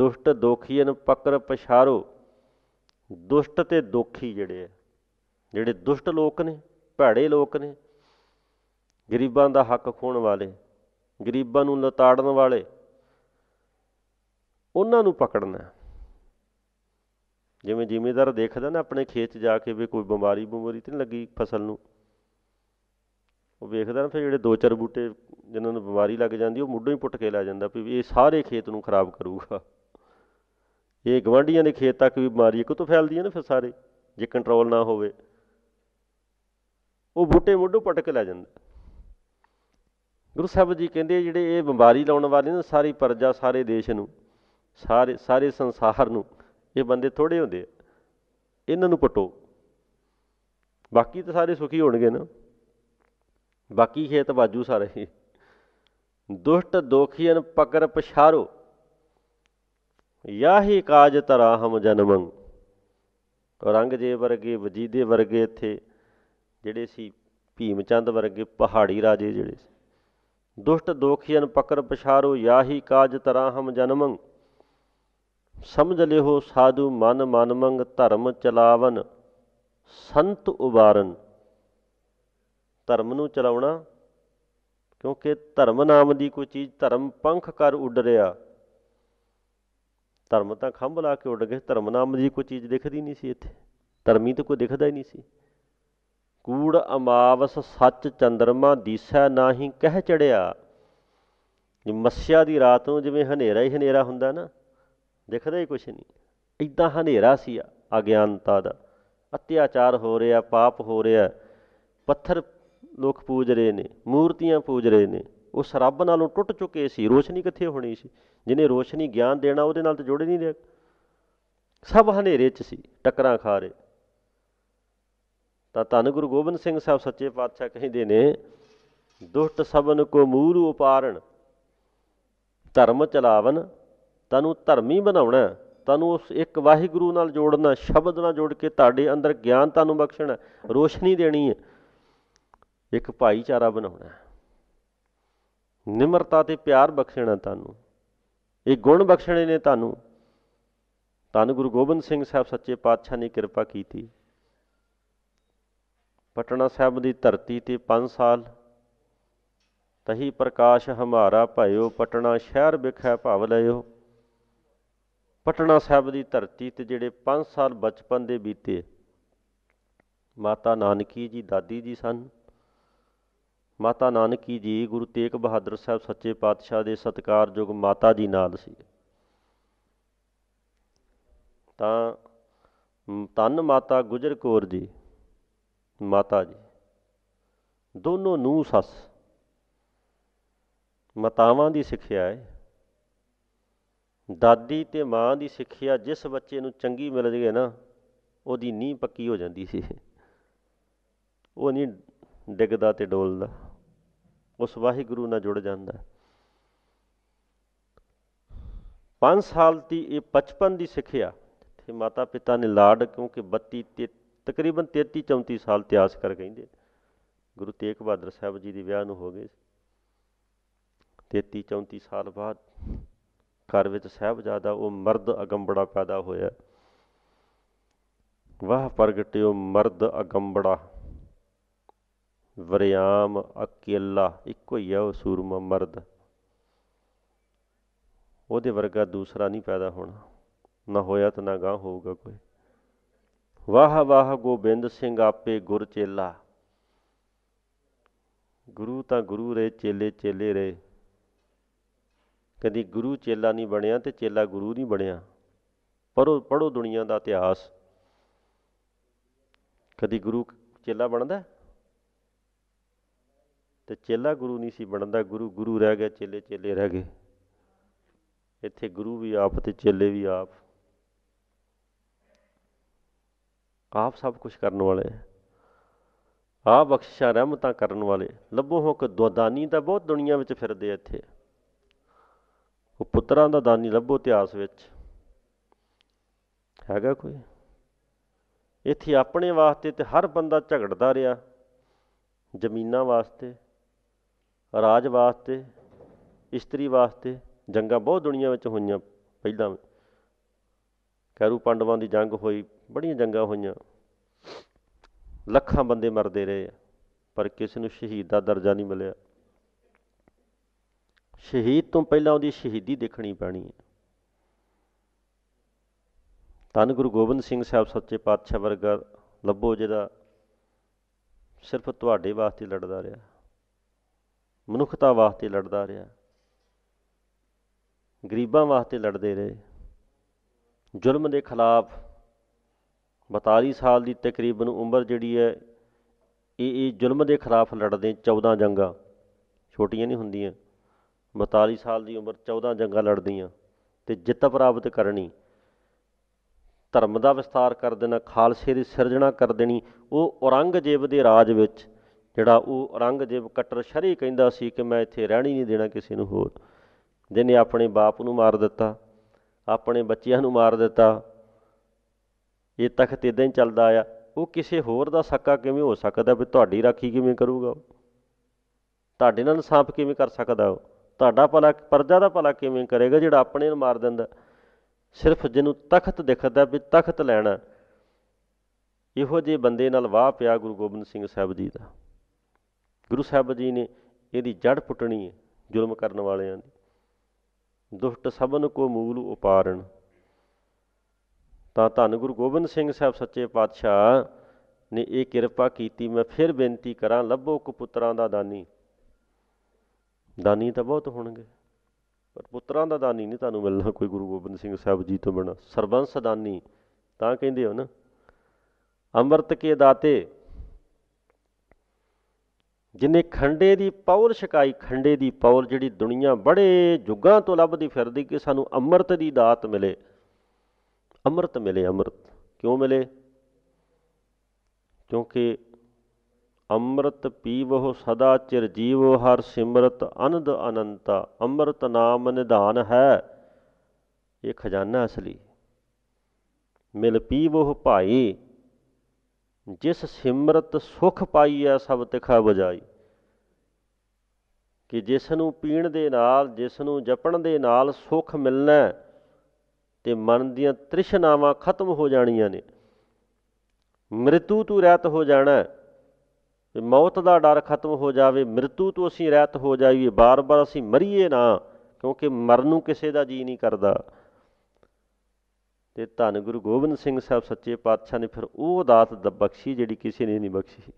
ਦੁਸ਼ਟ ਦੋਖੀਨ ਪਕੜ ਪਛਾਰੋ ਦੁਸ਼ਟ ਤੇ ਦੋਖੀ ਜਿਹੜੇ ਆ ਜਿਹੜੇ ਦੁਸ਼ਟ ਲੋਕ ਨੇ ਭੜੇ ਲੋਕ ਨੇ ਗਰੀਬਾਂ ਦਾ ਹੱਕ ਖੋਣ ਵਾਲੇ ਗਰੀਬਾਂ ਨੂੰ ਲਤਾੜਨ ਵਾਲੇ ਉਹਨਾਂ ਨੂੰ ਪਕੜਨਾ ਹੈ ਜਿਵੇਂ ਜ਼ਿਮੀਂਦਾਰ ਦੇਖਦਾ ਨਾ ਆਪਣੇ ਖੇਤ 'ਚ ਜਾ ਕੇ ਵੀ ਕੋਈ ਬਿਮਾਰੀ ਬਿਮਾਰੀ ਤੇ ਨਹੀਂ ਲੱਗੀ ਫਸਲ ਨੂੰ ਉਹ ਵੇਖਦਾ ਨਾ ਫਿਰ ਜਿਹੜੇ ਦੋ ਚਾਰ ਬੂਟੇ ਜਿਨ੍ਹਾਂ ਨੂੰ ਬਿਮਾਰੀ ਲੱਗ ਜਾਂਦੀ ਉਹ ਮੁੱਢੋਂ ਹੀ ਪੁੱਟ ਕੇ ਲੈ ਜਾਂਦਾ ਵੀ ਇਹ ਸਾਰੇ ਖੇਤ ਨੂੰ ਖਰਾਬ ਕਰੂਗਾ ਇਹ ਗਵਾਂਢੀਆਂ ਦੇ ਖੇਤ ਤੱਕ ਵੀ ਬਿਮਾਰੀ ਇੱਕ ਤੋਂ ਫੈਲਦੀ ਹੈ ਨਾ ਫਿਰ ਸਾਰੇ ਜੇ ਕੰਟਰੋਲ ਨਾ ਹੋਵੇ ਉਹ ਬੂਟੇ ਮੁੱਢੋਂ ਪਟਕ ਕੇ ਲੈ ਜਾਂਦਾ ਗੁਰੂ ਸਾਹਿਬ ਜੀ ਕਹਿੰਦੇ ਜਿਹੜੇ ਇਹ ਬਿਮਾਰੀ ਲਾਉਣ ਵਾਲੇ ਨੇ ਸਾਰੀ ਪਰਜਾ ਸਾਰੇ ਦੇਸ਼ ਨੂੰ ਸਾਰੇ ਸਾਰੇ ਸੰਸਾਰ ਨੂੰ ਇਹ ਬੰਦੇ ਥੋੜੇ ਹੁੰਦੇ ਆ ਇਹਨਾਂ ਨੂੰ ਪਟੋ ਬਾਕੀ ਤਾਂ ਸਾਰੇ ਸੁਖੀ ਹੋਣਗੇ ਨਾ ਬਾਕੀ ਖੇਤ ਬਾਜੂ ਸਾਰੇ ਦੁਸ਼ਟ ਦੋਖੀਨ ਪਕਰ ਪਛਾਰੋ ਯਾਹੀ ਕਾਜ ਤਰਾ ਹਮ ਜਨਮੰ ਔਰੰਗਜ਼ੇਬ ਵਰਗੇ ਵਜੀਦੇ ਵਰਗੇ ਇੱਥੇ ਜਿਹੜੇ ਸੀ ਭੀਮ ਚੰਦ ਵਰਗੇ ਪਹਾੜੀ ਰਾਜੇ ਜਿਹੜੇ ਦੁਸ਼ਟ ਦੋਖੀਨ ਪਕਰ ਪਛਾਰੋ ਯਾਹੀ ਕਾਜ ਤਰਾ ਹਮ ਜਨਮੰ ਸਮਝ ਲਿਓ ਸਾਧੂ ਮਨ ਮਨ ਮੰਗ ਧਰਮ ਚਲਾਵਨ ਸੰਤ ਉਬਾਰਨ ਧਰਮ ਨੂੰ ਚਲਾਉਣਾ ਕਿਉਂਕਿ ਧਰਮ ਨਾਮ ਦੀ ਕੋਈ ਚੀਜ਼ ਧਰਮ ਪੰਖ ਕਰ ਉੱਡ ਰਿਆ ਧਰਮ ਤਾਂ ਖੰਭ ਲਾ ਕੇ ਉੱਡ ਗਏ ਧਰਮ ਨਾਮ ਦੀ ਕੋਈ ਚੀਜ਼ ਦਿਖਦੀ ਨਹੀਂ ਸੀ ਇੱਥੇ ਧਰਮੀ ਤਾਂ ਕੋਈ ਦਿਖਦਾ ਹੀ ਨਹੀਂ ਸੀ ਕੂੜ ਅਮਾਵਸ ਸੱਚ ਚੰਦਰਮਾ ਦੀਸਾ ਨਾਹੀ ਕਹਿ ਚੜਿਆ ਮੱਸਿਆ ਦੀ ਰਾਤ ਨੂੰ ਜਿਵੇਂ ਹਨੇਰਾ ਹੀ ਹਨੇਰਾ ਹੁੰਦਾ ਨਾ ਦਿਖਦਾ ਹੀ ਕੁਛ ਨਹੀਂ ਇਦਾਂ ਹਨੇਰਾ ਸੀ ਅਗਿਆਨਤਾ ਦਾ ਅਤਿਆਚਾਰ ਹੋ ਰਿਹਾ ਪਾਪ ਹੋ ਰਿਹਾ ਪੱਥਰ ਲੋਕ ਪੂਜ ਰਹੇ ਨੇ ਮੂਰਤੀਆਂ ਪੂਜ ਰਹੇ ਨੇ ਉਸ ਰੱਬ ਨਾਲੋਂ ਟੁੱਟ ਚੁੱਕੇ ਸੀ ਰੋਸ਼ਨੀ ਕਿੱਥੇ ਹੋਣੀ ਸੀ ਜਿਹਨੇ ਰੋਸ਼ਨੀ ਗਿਆਨ ਦੇਣਾ ਉਹਦੇ ਨਾਲ ਤਾਂ ਜੁੜੇ ਨਹੀਂ ਰਿਹਾ ਸਭ ਹਨੇਰੇ 'ਚ ਸੀ ਟੱਕਰਾਂ ਖਾ ਰਹੇ ਤਾਂ ਧੰਨ ਗੁਰੂ ਗੋਬਿੰਦ ਸਿੰਘ ਸਾਹਿਬ ਸੱਚੇ ਪਾਤਸ਼ਾਹ ਕਹਿੰਦੇ ਨੇ ਦੁਸ਼ਟ ਸਭਨ ਕੋ ਮੂਰੂ ਉਪਾਰਣ ਧਰਮ ਚਲਾਵਨ ਤੁਹਾਨੂੰ ਧਰਮੀ ਬਣਾਉਣਾ ਤੁਹਾਨੂੰ ਉਸ ਇੱਕ ਵਾਹਿਗੁਰੂ ਨਾਲ ਜੋੜਨਾ ਸ਼ਬਦ ਨਾਲ ਜੋੜ ਕੇ ਤੁਹਾਡੇ ਅੰਦਰ ਗਿਆਨ ਤੁਹਾਨੂੰ ਬਖਸ਼ਣਾ ਰੋਸ਼ਨੀ ਦੇਣੀ ਹੈ ਇੱਕ ਭਾਈਚਾਰਾ ਬਣਾਉਣਾ ਨਿਮਰਤਾ ਤੇ ਪਿਆਰ ਬਖਸ਼ਣਾ ਤੁਹਾਨੂੰ ਇਹ ਗੁਣ ਬਖਸ਼ਣੇ ਨੇ ਤੁਹਾਨੂੰ ਤਨ ਗੁਰੂ ਗੋਬਿੰਦ ਸਿੰਘ ਸਾਹਿਬ ਸੱਚੇ ਪਾਤਸ਼ਾਹ ਨੇ ਕਿਰਪਾ ਕੀਤੀ ਪਟਨਾ ਸਾਹਿਬ ਦੀ ਧਰਤੀ ਤੇ 5 ਸਾਲ ਤਹੀ ਪ੍ਰਕਾਸ਼ ਹਮਾਰਾ ਭਇਓ ਪਟਨਾ ਸ਼ਹਿਰ ਵਿਖੇ ਭਵ ਲਇਓ ਪਟਨਾ ਸਾਹਿਬ ਦੀ ਧਰਤੀ ਤੇ ਜਿਹੜੇ 5 ਸਾਲ ਬਚਪਨ ਦੇ ਬੀਤੇ ਮਾਤਾ ਨਾਨਕੀ ਜੀ ਦਾਦੀ ਜੀ ਸਨ ਮਾਤਾ ਨਾਨਕੀ ਜੀ ਗੁਰੂ ਤੇਗ ਬਹਾਦਰ ਸਾਹਿਬ ਸੱਚੇ ਪਾਤਸ਼ਾਹ ਦੇ ਸਤਕਾਰਯੋਗ ਮਾਤਾ ਜੀ ਨਾਲ ਸੀ ਤਾਂ ਤਨ ਮਾਤਾ ਗੁਜਰ ਕੋਰ ਜੀ ਮਾਤਾ ਜੀ ਦੋਨੋਂ ਨੂੰ ਸੱਸ ਮਾਤਾਵਾਂ ਦੀ ਸਿੱਖਿਆ ਹੈ ਦਾਦੀ ਤੇ ਮਾਂ ਦੀ ਸਿੱਖਿਆ ਜਿਸ ਬੱਚੇ ਨੂੰ ਚੰਗੀ ਮਿਲ ਜੇ ਨਾ ਉਹਦੀ ਨੀਂ ਪੱਕੀ ਹੋ ਜਾਂਦੀ ਸੀ ਉਹ ਨਹੀਂ ਡਿੱਗਦਾ ਤੇ ਡੋਲਦਾ ਉਸ ਵਾਹਿਗੁਰੂ ਨਾਲ ਜੁੜ ਜਾਂਦਾ 5 ਸਾਲ ਦੀ ਇਹ 55 ਦੀ ਸਿੱਖਿਆ ਤੇ ਮਾਤਾ ਪਿਤਾ ਨੇ ਲਾਡ ਕਿਉਂਕਿ 32 ਤੇ ਤਕਰੀਬਨ 33 34 ਸਾਲ ਇਤਿਹਾਸ ਕਰ ਕਹਿੰਦੇ ਗੁਰੂ ਤੇਗ ਬਹਾਦਰ ਸਾਹਿਬ ਜੀ ਦੇ ਵਿਆਹ ਨੂੰ ਹੋ ਗਏ 33 34 ਸਾਲ ਬਾਅਦ ਘਰ ਵਿੱਚ ਸਹਿਬਜ਼ਾਦਾ ਉਹ ਮਰਦ ਅਗੰਬੜਾ ਪੈਦਾ ਹੋਇਆ ਵਾਹ ਪ੍ਰਗਟਿਓ ਮਰਦ ਅਗੰਬੜਾ ਵਰਿਆਮ ਅਕੇਲਾ ਇੱਕੋ ਹੀ ਆ ਉਹ ਸੂਰਮਾ ਮਰਦ ਉਹਦੇ ਵਰਗਾ ਦੂਸਰਾ ਨਹੀਂ ਪੈਦਾ ਹੋਣਾ ਨਾ ਹੋਇਆ ਤਾਂ ਨਾ ਗਾਂ ਹੋਊਗਾ ਕੋਈ ਵਾਹ ਵਾਹ ਗੋਬਿੰਦ ਸਿੰਘ ਆਪੇ ਗੁਰ ਚੇਲਾ ਗੁਰੂ ਤਾਂ ਗੁਰੂ ਰਹੇ ਚੇਲੇ ਚੇਲੇ ਰਹੇ ਕਦੀ ਗੁਰੂ ਚੇਲਾ ਨਹੀਂ ਬਣਿਆ ਤੇ ਚੇਲਾ ਗੁਰੂ ਨਹੀਂ ਬਣਿਆ ਪਰ ਉਹ ਪੜੋ ਦੁਨੀਆ ਦਾ ਇਤਿਹਾਸ ਕਦੀ ਗੁਰੂ ਚੇਲਾ ਬਣਦਾ ਤੇ ਚੇਲਾ ਗੁਰੂ ਨਹੀਂ ਸੀ ਬਣਦਾ ਗੁਰੂ ਗੁਰੂ ਰਹਿ ਗਿਆ ਚੇਲੇ ਚੇਲੇ ਰਹਿ ਗਏ ਇੱਥੇ ਗੁਰੂ ਵੀ ਆਪ ਤੇ ਚੇਲੇ ਵੀ ਆਪ ਆਪ ਸਭ ਕੁਝ ਕਰਨ ਵਾਲੇ ਆ ਬਖਸ਼ਿਸ਼ਾਂ ਰਹਿਮਤਾਂ ਕਰਨ ਵਾਲੇ ਲੱਭੋ ਹੋ ਕਿ ਦੁਦਾਨੀ ਤਾਂ ਬਹੁਤ ਦੁਨੀਆ ਵਿੱਚ ਫਿਰਦੇ ਇੱਥੇ ਉਹ ਪੁੱਤਰਾਂ ਦਾ ਦਾਨੀ ਲੱਭੋ ਇਤਿਹਾਸ ਵਿੱਚ ਹੈਗਾ ਕੋਈ ਇੱਥੇ ਆਪਣੇ ਵਾਸਤੇ ਤੇ ਹਰ ਬੰਦਾ ਝਗੜਦਾ ਰਿਹਾ ਜ਼ਮੀਨਾਂ ਵਾਸਤੇ ਰਾਜ ਵਾਸਤੇ ਇਸਤਰੀ ਵਾਸਤੇ ਜੰਗਾਂ ਬਹੁਤ ਦੁਨੀਆ ਵਿੱਚ ਹੋਈਆਂ ਪਹਿਲਾਂ ਕੈਰੂ ਪੰਡਵਾਂ ਦੀ ਜੰਗ ਹੋਈ ਬੜੀਆਂ ਜੰਗਾਂ ਹੋਈਆਂ ਲੱਖਾਂ ਬੰਦੇ ਮਰਦੇ ਰਹੇ ਪਰ ਕਿਸ ਨੂੰ ਸ਼ਹੀਦ ਦਾ ਦਰਜਾ ਨਹੀਂ ਮਿਲਿਆ ਸ਼ਹੀਦ ਤੋਂ ਪਹਿਲਾਂ ਉਹਦੀ ਸ਼ਹੀਦੀ ਦੇਖਣੀ ਪੈਣੀ ਹੈ ਤਨ ਗੁਰੂ ਗੋਬਿੰਦ ਸਿੰਘ ਸਾਹਿਬ ਸੱਚੇ ਪਾਤਸ਼ਾਹ ਵਰਗਾ ਲੱਭੋ ਜਿਹਦਾ ਸਿਰਫ ਤੁਹਾਡੇ ਵਾਸਤੇ ਲੜਦਾ ਰਿਹਾ ਮਨੁੱਖਤਾ ਵਾਸਤੇ ਲੜਦਾ ਰਿਹਾ ਗਰੀਬਾਂ ਵਾਸਤੇ ਲੜਦੇ ਰਹੇ ਜ਼ੁਲਮ ਦੇ ਖਿਲਾਫ 42 ਸਾਲ ਦੀ ਤਕਰੀਬਨ ਉਮਰ ਜਿਹੜੀ ਹੈ ਇਹ ਇਹ ਜ਼ੁਲਮ ਦੇ ਖਿਲਾਫ ਲੜਦੇ 14 ਜੰਗਾਂ ਛੋਟੀਆਂ ਨਹੀਂ ਹੁੰਦੀਆਂ 42 ਸਾਲ ਦੀ ਉਮਰ 14 ਜੰਗਾਂ ਲੜਦੀਆਂ ਤੇ ਜਿੱਤ ਪ੍ਰਾਪਤ ਕਰਨੀ ਧਰਮ ਦਾ ਵਿਸਤਾਰ ਕਰ ਦੇਣਾ ਖਾਲਸੇ ਦੀ ਸਿਰਜਣਾ ਕਰ ਦੇਣੀ ਉਹ ਔਰੰਗਜ਼ੇਬ ਦੇ ਰਾਜ ਵਿੱਚ ਜਿਹੜਾ ਉਹ ਔਰੰਗਜ਼ੇਬ ਕਟਰ ਸ਼ਰੀ ਕਹਿੰਦਾ ਸੀ ਕਿ ਮੈਂ ਇੱਥੇ ਰਹਿਣੀ ਨਹੀਂ ਦੇਣਾ ਕਿਸੇ ਨੂੰ ਹੋਰ ਜਿਹਨੇ ਆਪਣੇ ਬਾਪ ਨੂੰ ਮਾਰ ਦਿੱਤਾ ਆਪਣੇ ਬੱਚਿਆਂ ਨੂੰ ਮਾਰ ਦਿੱਤਾ ਇਹ ਤਖਤ ਇਦਾਂ ਹੀ ਚੱਲਦਾ ਆ ਉਹ ਕਿਸੇ ਹੋਰ ਦਾ ਸੱਕਾ ਕਿਵੇਂ ਹੋ ਸਕਦਾ ਵੀ ਤੁਹਾਡੀ ਰਾਖੀ ਕਿਵੇਂ ਕਰੂਗਾ ਤੁਹਾਡੇ ਨਾਲ ਸਾਫ ਕਿਵੇਂ ਕਰ ਸਕਦਾ ਉਹ ਤੁਹਾਡਾ ਭਲਾ ਪਰਜਾ ਦਾ ਭਲਾ ਕਿਵੇਂ ਕਰੇਗਾ ਜਿਹੜਾ ਆਪਣੇ ਨੂੰ ਮਾਰ ਦਿੰਦਾ ਸਿਰਫ ਜਿਹਨੂੰ ਤਖਤ ਦਿਖਦਾ ਵੀ ਤਖਤ ਲੈਣਾ ਇਹੋ ਜੇ ਬੰਦੇ ਨਾਲ ਵਾਹ ਪਿਆ ਗੁਰੂ ਗੋਬਿੰਦ ਸਿੰਘ ਸਾਹਿਬ ਜੀ ਦਾ ਗੁਰੂ ਸਾਹਿਬ ਜੀ ਨੇ ਇਹਦੀ ਜੜ ਪੁੱਟਣੀ ਹੈ ਜ਼ੁਲਮ ਕਰਨ ਵਾਲਿਆਂ ਦੀ ਦੁਸ਼ਟ ਸਭਨ ਕੋ ਮੂਲ ਉਪਾਰਣ ਤਾਂ ਧੰਨ ਗੁਰੂ ਗੋਬਿੰਦ ਸਿੰਘ ਸਾਹਿਬ ਸੱਚੇ ਪਾਤਸ਼ਾਹ ਨੇ ਇਹ ਕਿਰਪਾ ਕੀਤੀ ਮੈਂ ਫਿਰ ਬੇਨਤੀ ਕਰਾਂ ਲੱਭੋ ਕੁਪੁੱਤਰਾਂ ਪੁੱਤਰਾਂ ਦਾ ਦਾਨੀ ਦਾਨੀ ਤਾਂ ਬਹੁਤ ਹੋਣਗੇ ਪਰ ਪੁੱਤਰਾਂ ਦਾ ਦਾਨੀ ਨਹੀਂ ਤੁਹਾਨੂੰ ਮਿਲਣਾ ਕੋਈ ਗੁਰੂ ਗੋਬਿੰਦ ਸਿੰਘ ਸਾਹਿਬ ਜੀ ਤੋਂ ਬਿਨਾ ਸਰਬੰਸ ਦਾਨੀ ਤਾਂ ਕਹਿੰਦੇ ਹੋ ਨਾ ਅੰਮ੍ਰਿਤ ਕੇ ਦਾਤੇ ਜਿਨੇ ਖੰਡੇ ਦੀ ਪੌਲ ਸ਼ਿਕਾਈ ਖੰਡੇ ਦੀ ਪੌਲ ਜਿਹੜੀ ਦੁਨੀਆ ਬੜੇ ਜੁਗਾਂ ਤੋਂ ਲੱਭਦੀ ਫਿਰਦੀ ਕਿ ਸਾਨੂੰ ਅੰਮ੍ਰਿਤ ਦੀ ਦਾਤ ਮਿਲੇ ਅੰਮ੍ਰਿਤ ਮਿਲੇ ਅੰਮ੍ਰਿਤ ਕਿਉਂ ਮਿਲੇ ਕਿਉਂਕਿ ਅੰਮ੍ਰਿਤ ਪੀਵਹੁ ਸਦਾ ਚਿਰ ਜੀਵੋ ਹਰ ਸਿਮਰਤ ਅਨੰਦ ਅਨੰਤਾ ਅੰਮ੍ਰਿਤ ਨਾਮ ਨਿਧਾਨ ਹੈ ਇਹ ਖਜ਼ਾਨਾ ਅਸਲੀ ਮਿਲ ਪੀਵਹੁ ਭਾਈ ਜਿਸ ਸਿਮਰਤ ਸੁਖ ਪਾਈਐ ਸਭ ਤਿਖਾ ਬਜਾਈ ਕਿ ਜਿਸ ਨੂੰ ਪੀਣ ਦੇ ਨਾਲ ਜਿਸ ਨੂੰ ਜਪਣ ਦੇ ਨਾਲ ਸੁਖ ਮਿਲਣਾ ਤੇ ਮਨ ਦੀਆਂ ਤ੍ਰਿਸ਼ਨਾਵਾਂ ਖਤਮ ਹੋ ਜਾਣੀਆਂ ਨੇ ਮ੍ਰਿਤੂ ਤੂ ਰਹਿਤ ਹੋ ਜਾਣਾ ਵੀ ਮੌਤ ਦਾ ਡਰ ਖਤਮ ਹੋ ਜਾਵੇ ਮ੍ਰਿਤੂ ਤੋਂ ਅਸੀਂ ਰਹਿਤ ਹੋ ਜਾਈਏ ਬਾਰ-ਬਾਰ ਅਸੀਂ ਮਰੀਏ ਨਾ ਕਿਉਂਕਿ ਮਰਨ ਨੂੰ ਕਿਸੇ ਦਾ ਜੀ ਨਹੀਂ ਕਰਦਾ ਤੇ ਧੰਨ ਗੁਰੂ ਗੋਬਿੰਦ ਸਿੰਘ ਸਾਹਿਬ ਸੱਚੇ ਪਾਤਸ਼ਾਹ ਨੇ ਫਿਰ ਉਹ ਦਾਤ ਬਖਸ਼ੀ ਜਿਹੜੀ ਕਿਸੇ ਨੇ ਨਹੀਂ ਬਖਸ਼ੀ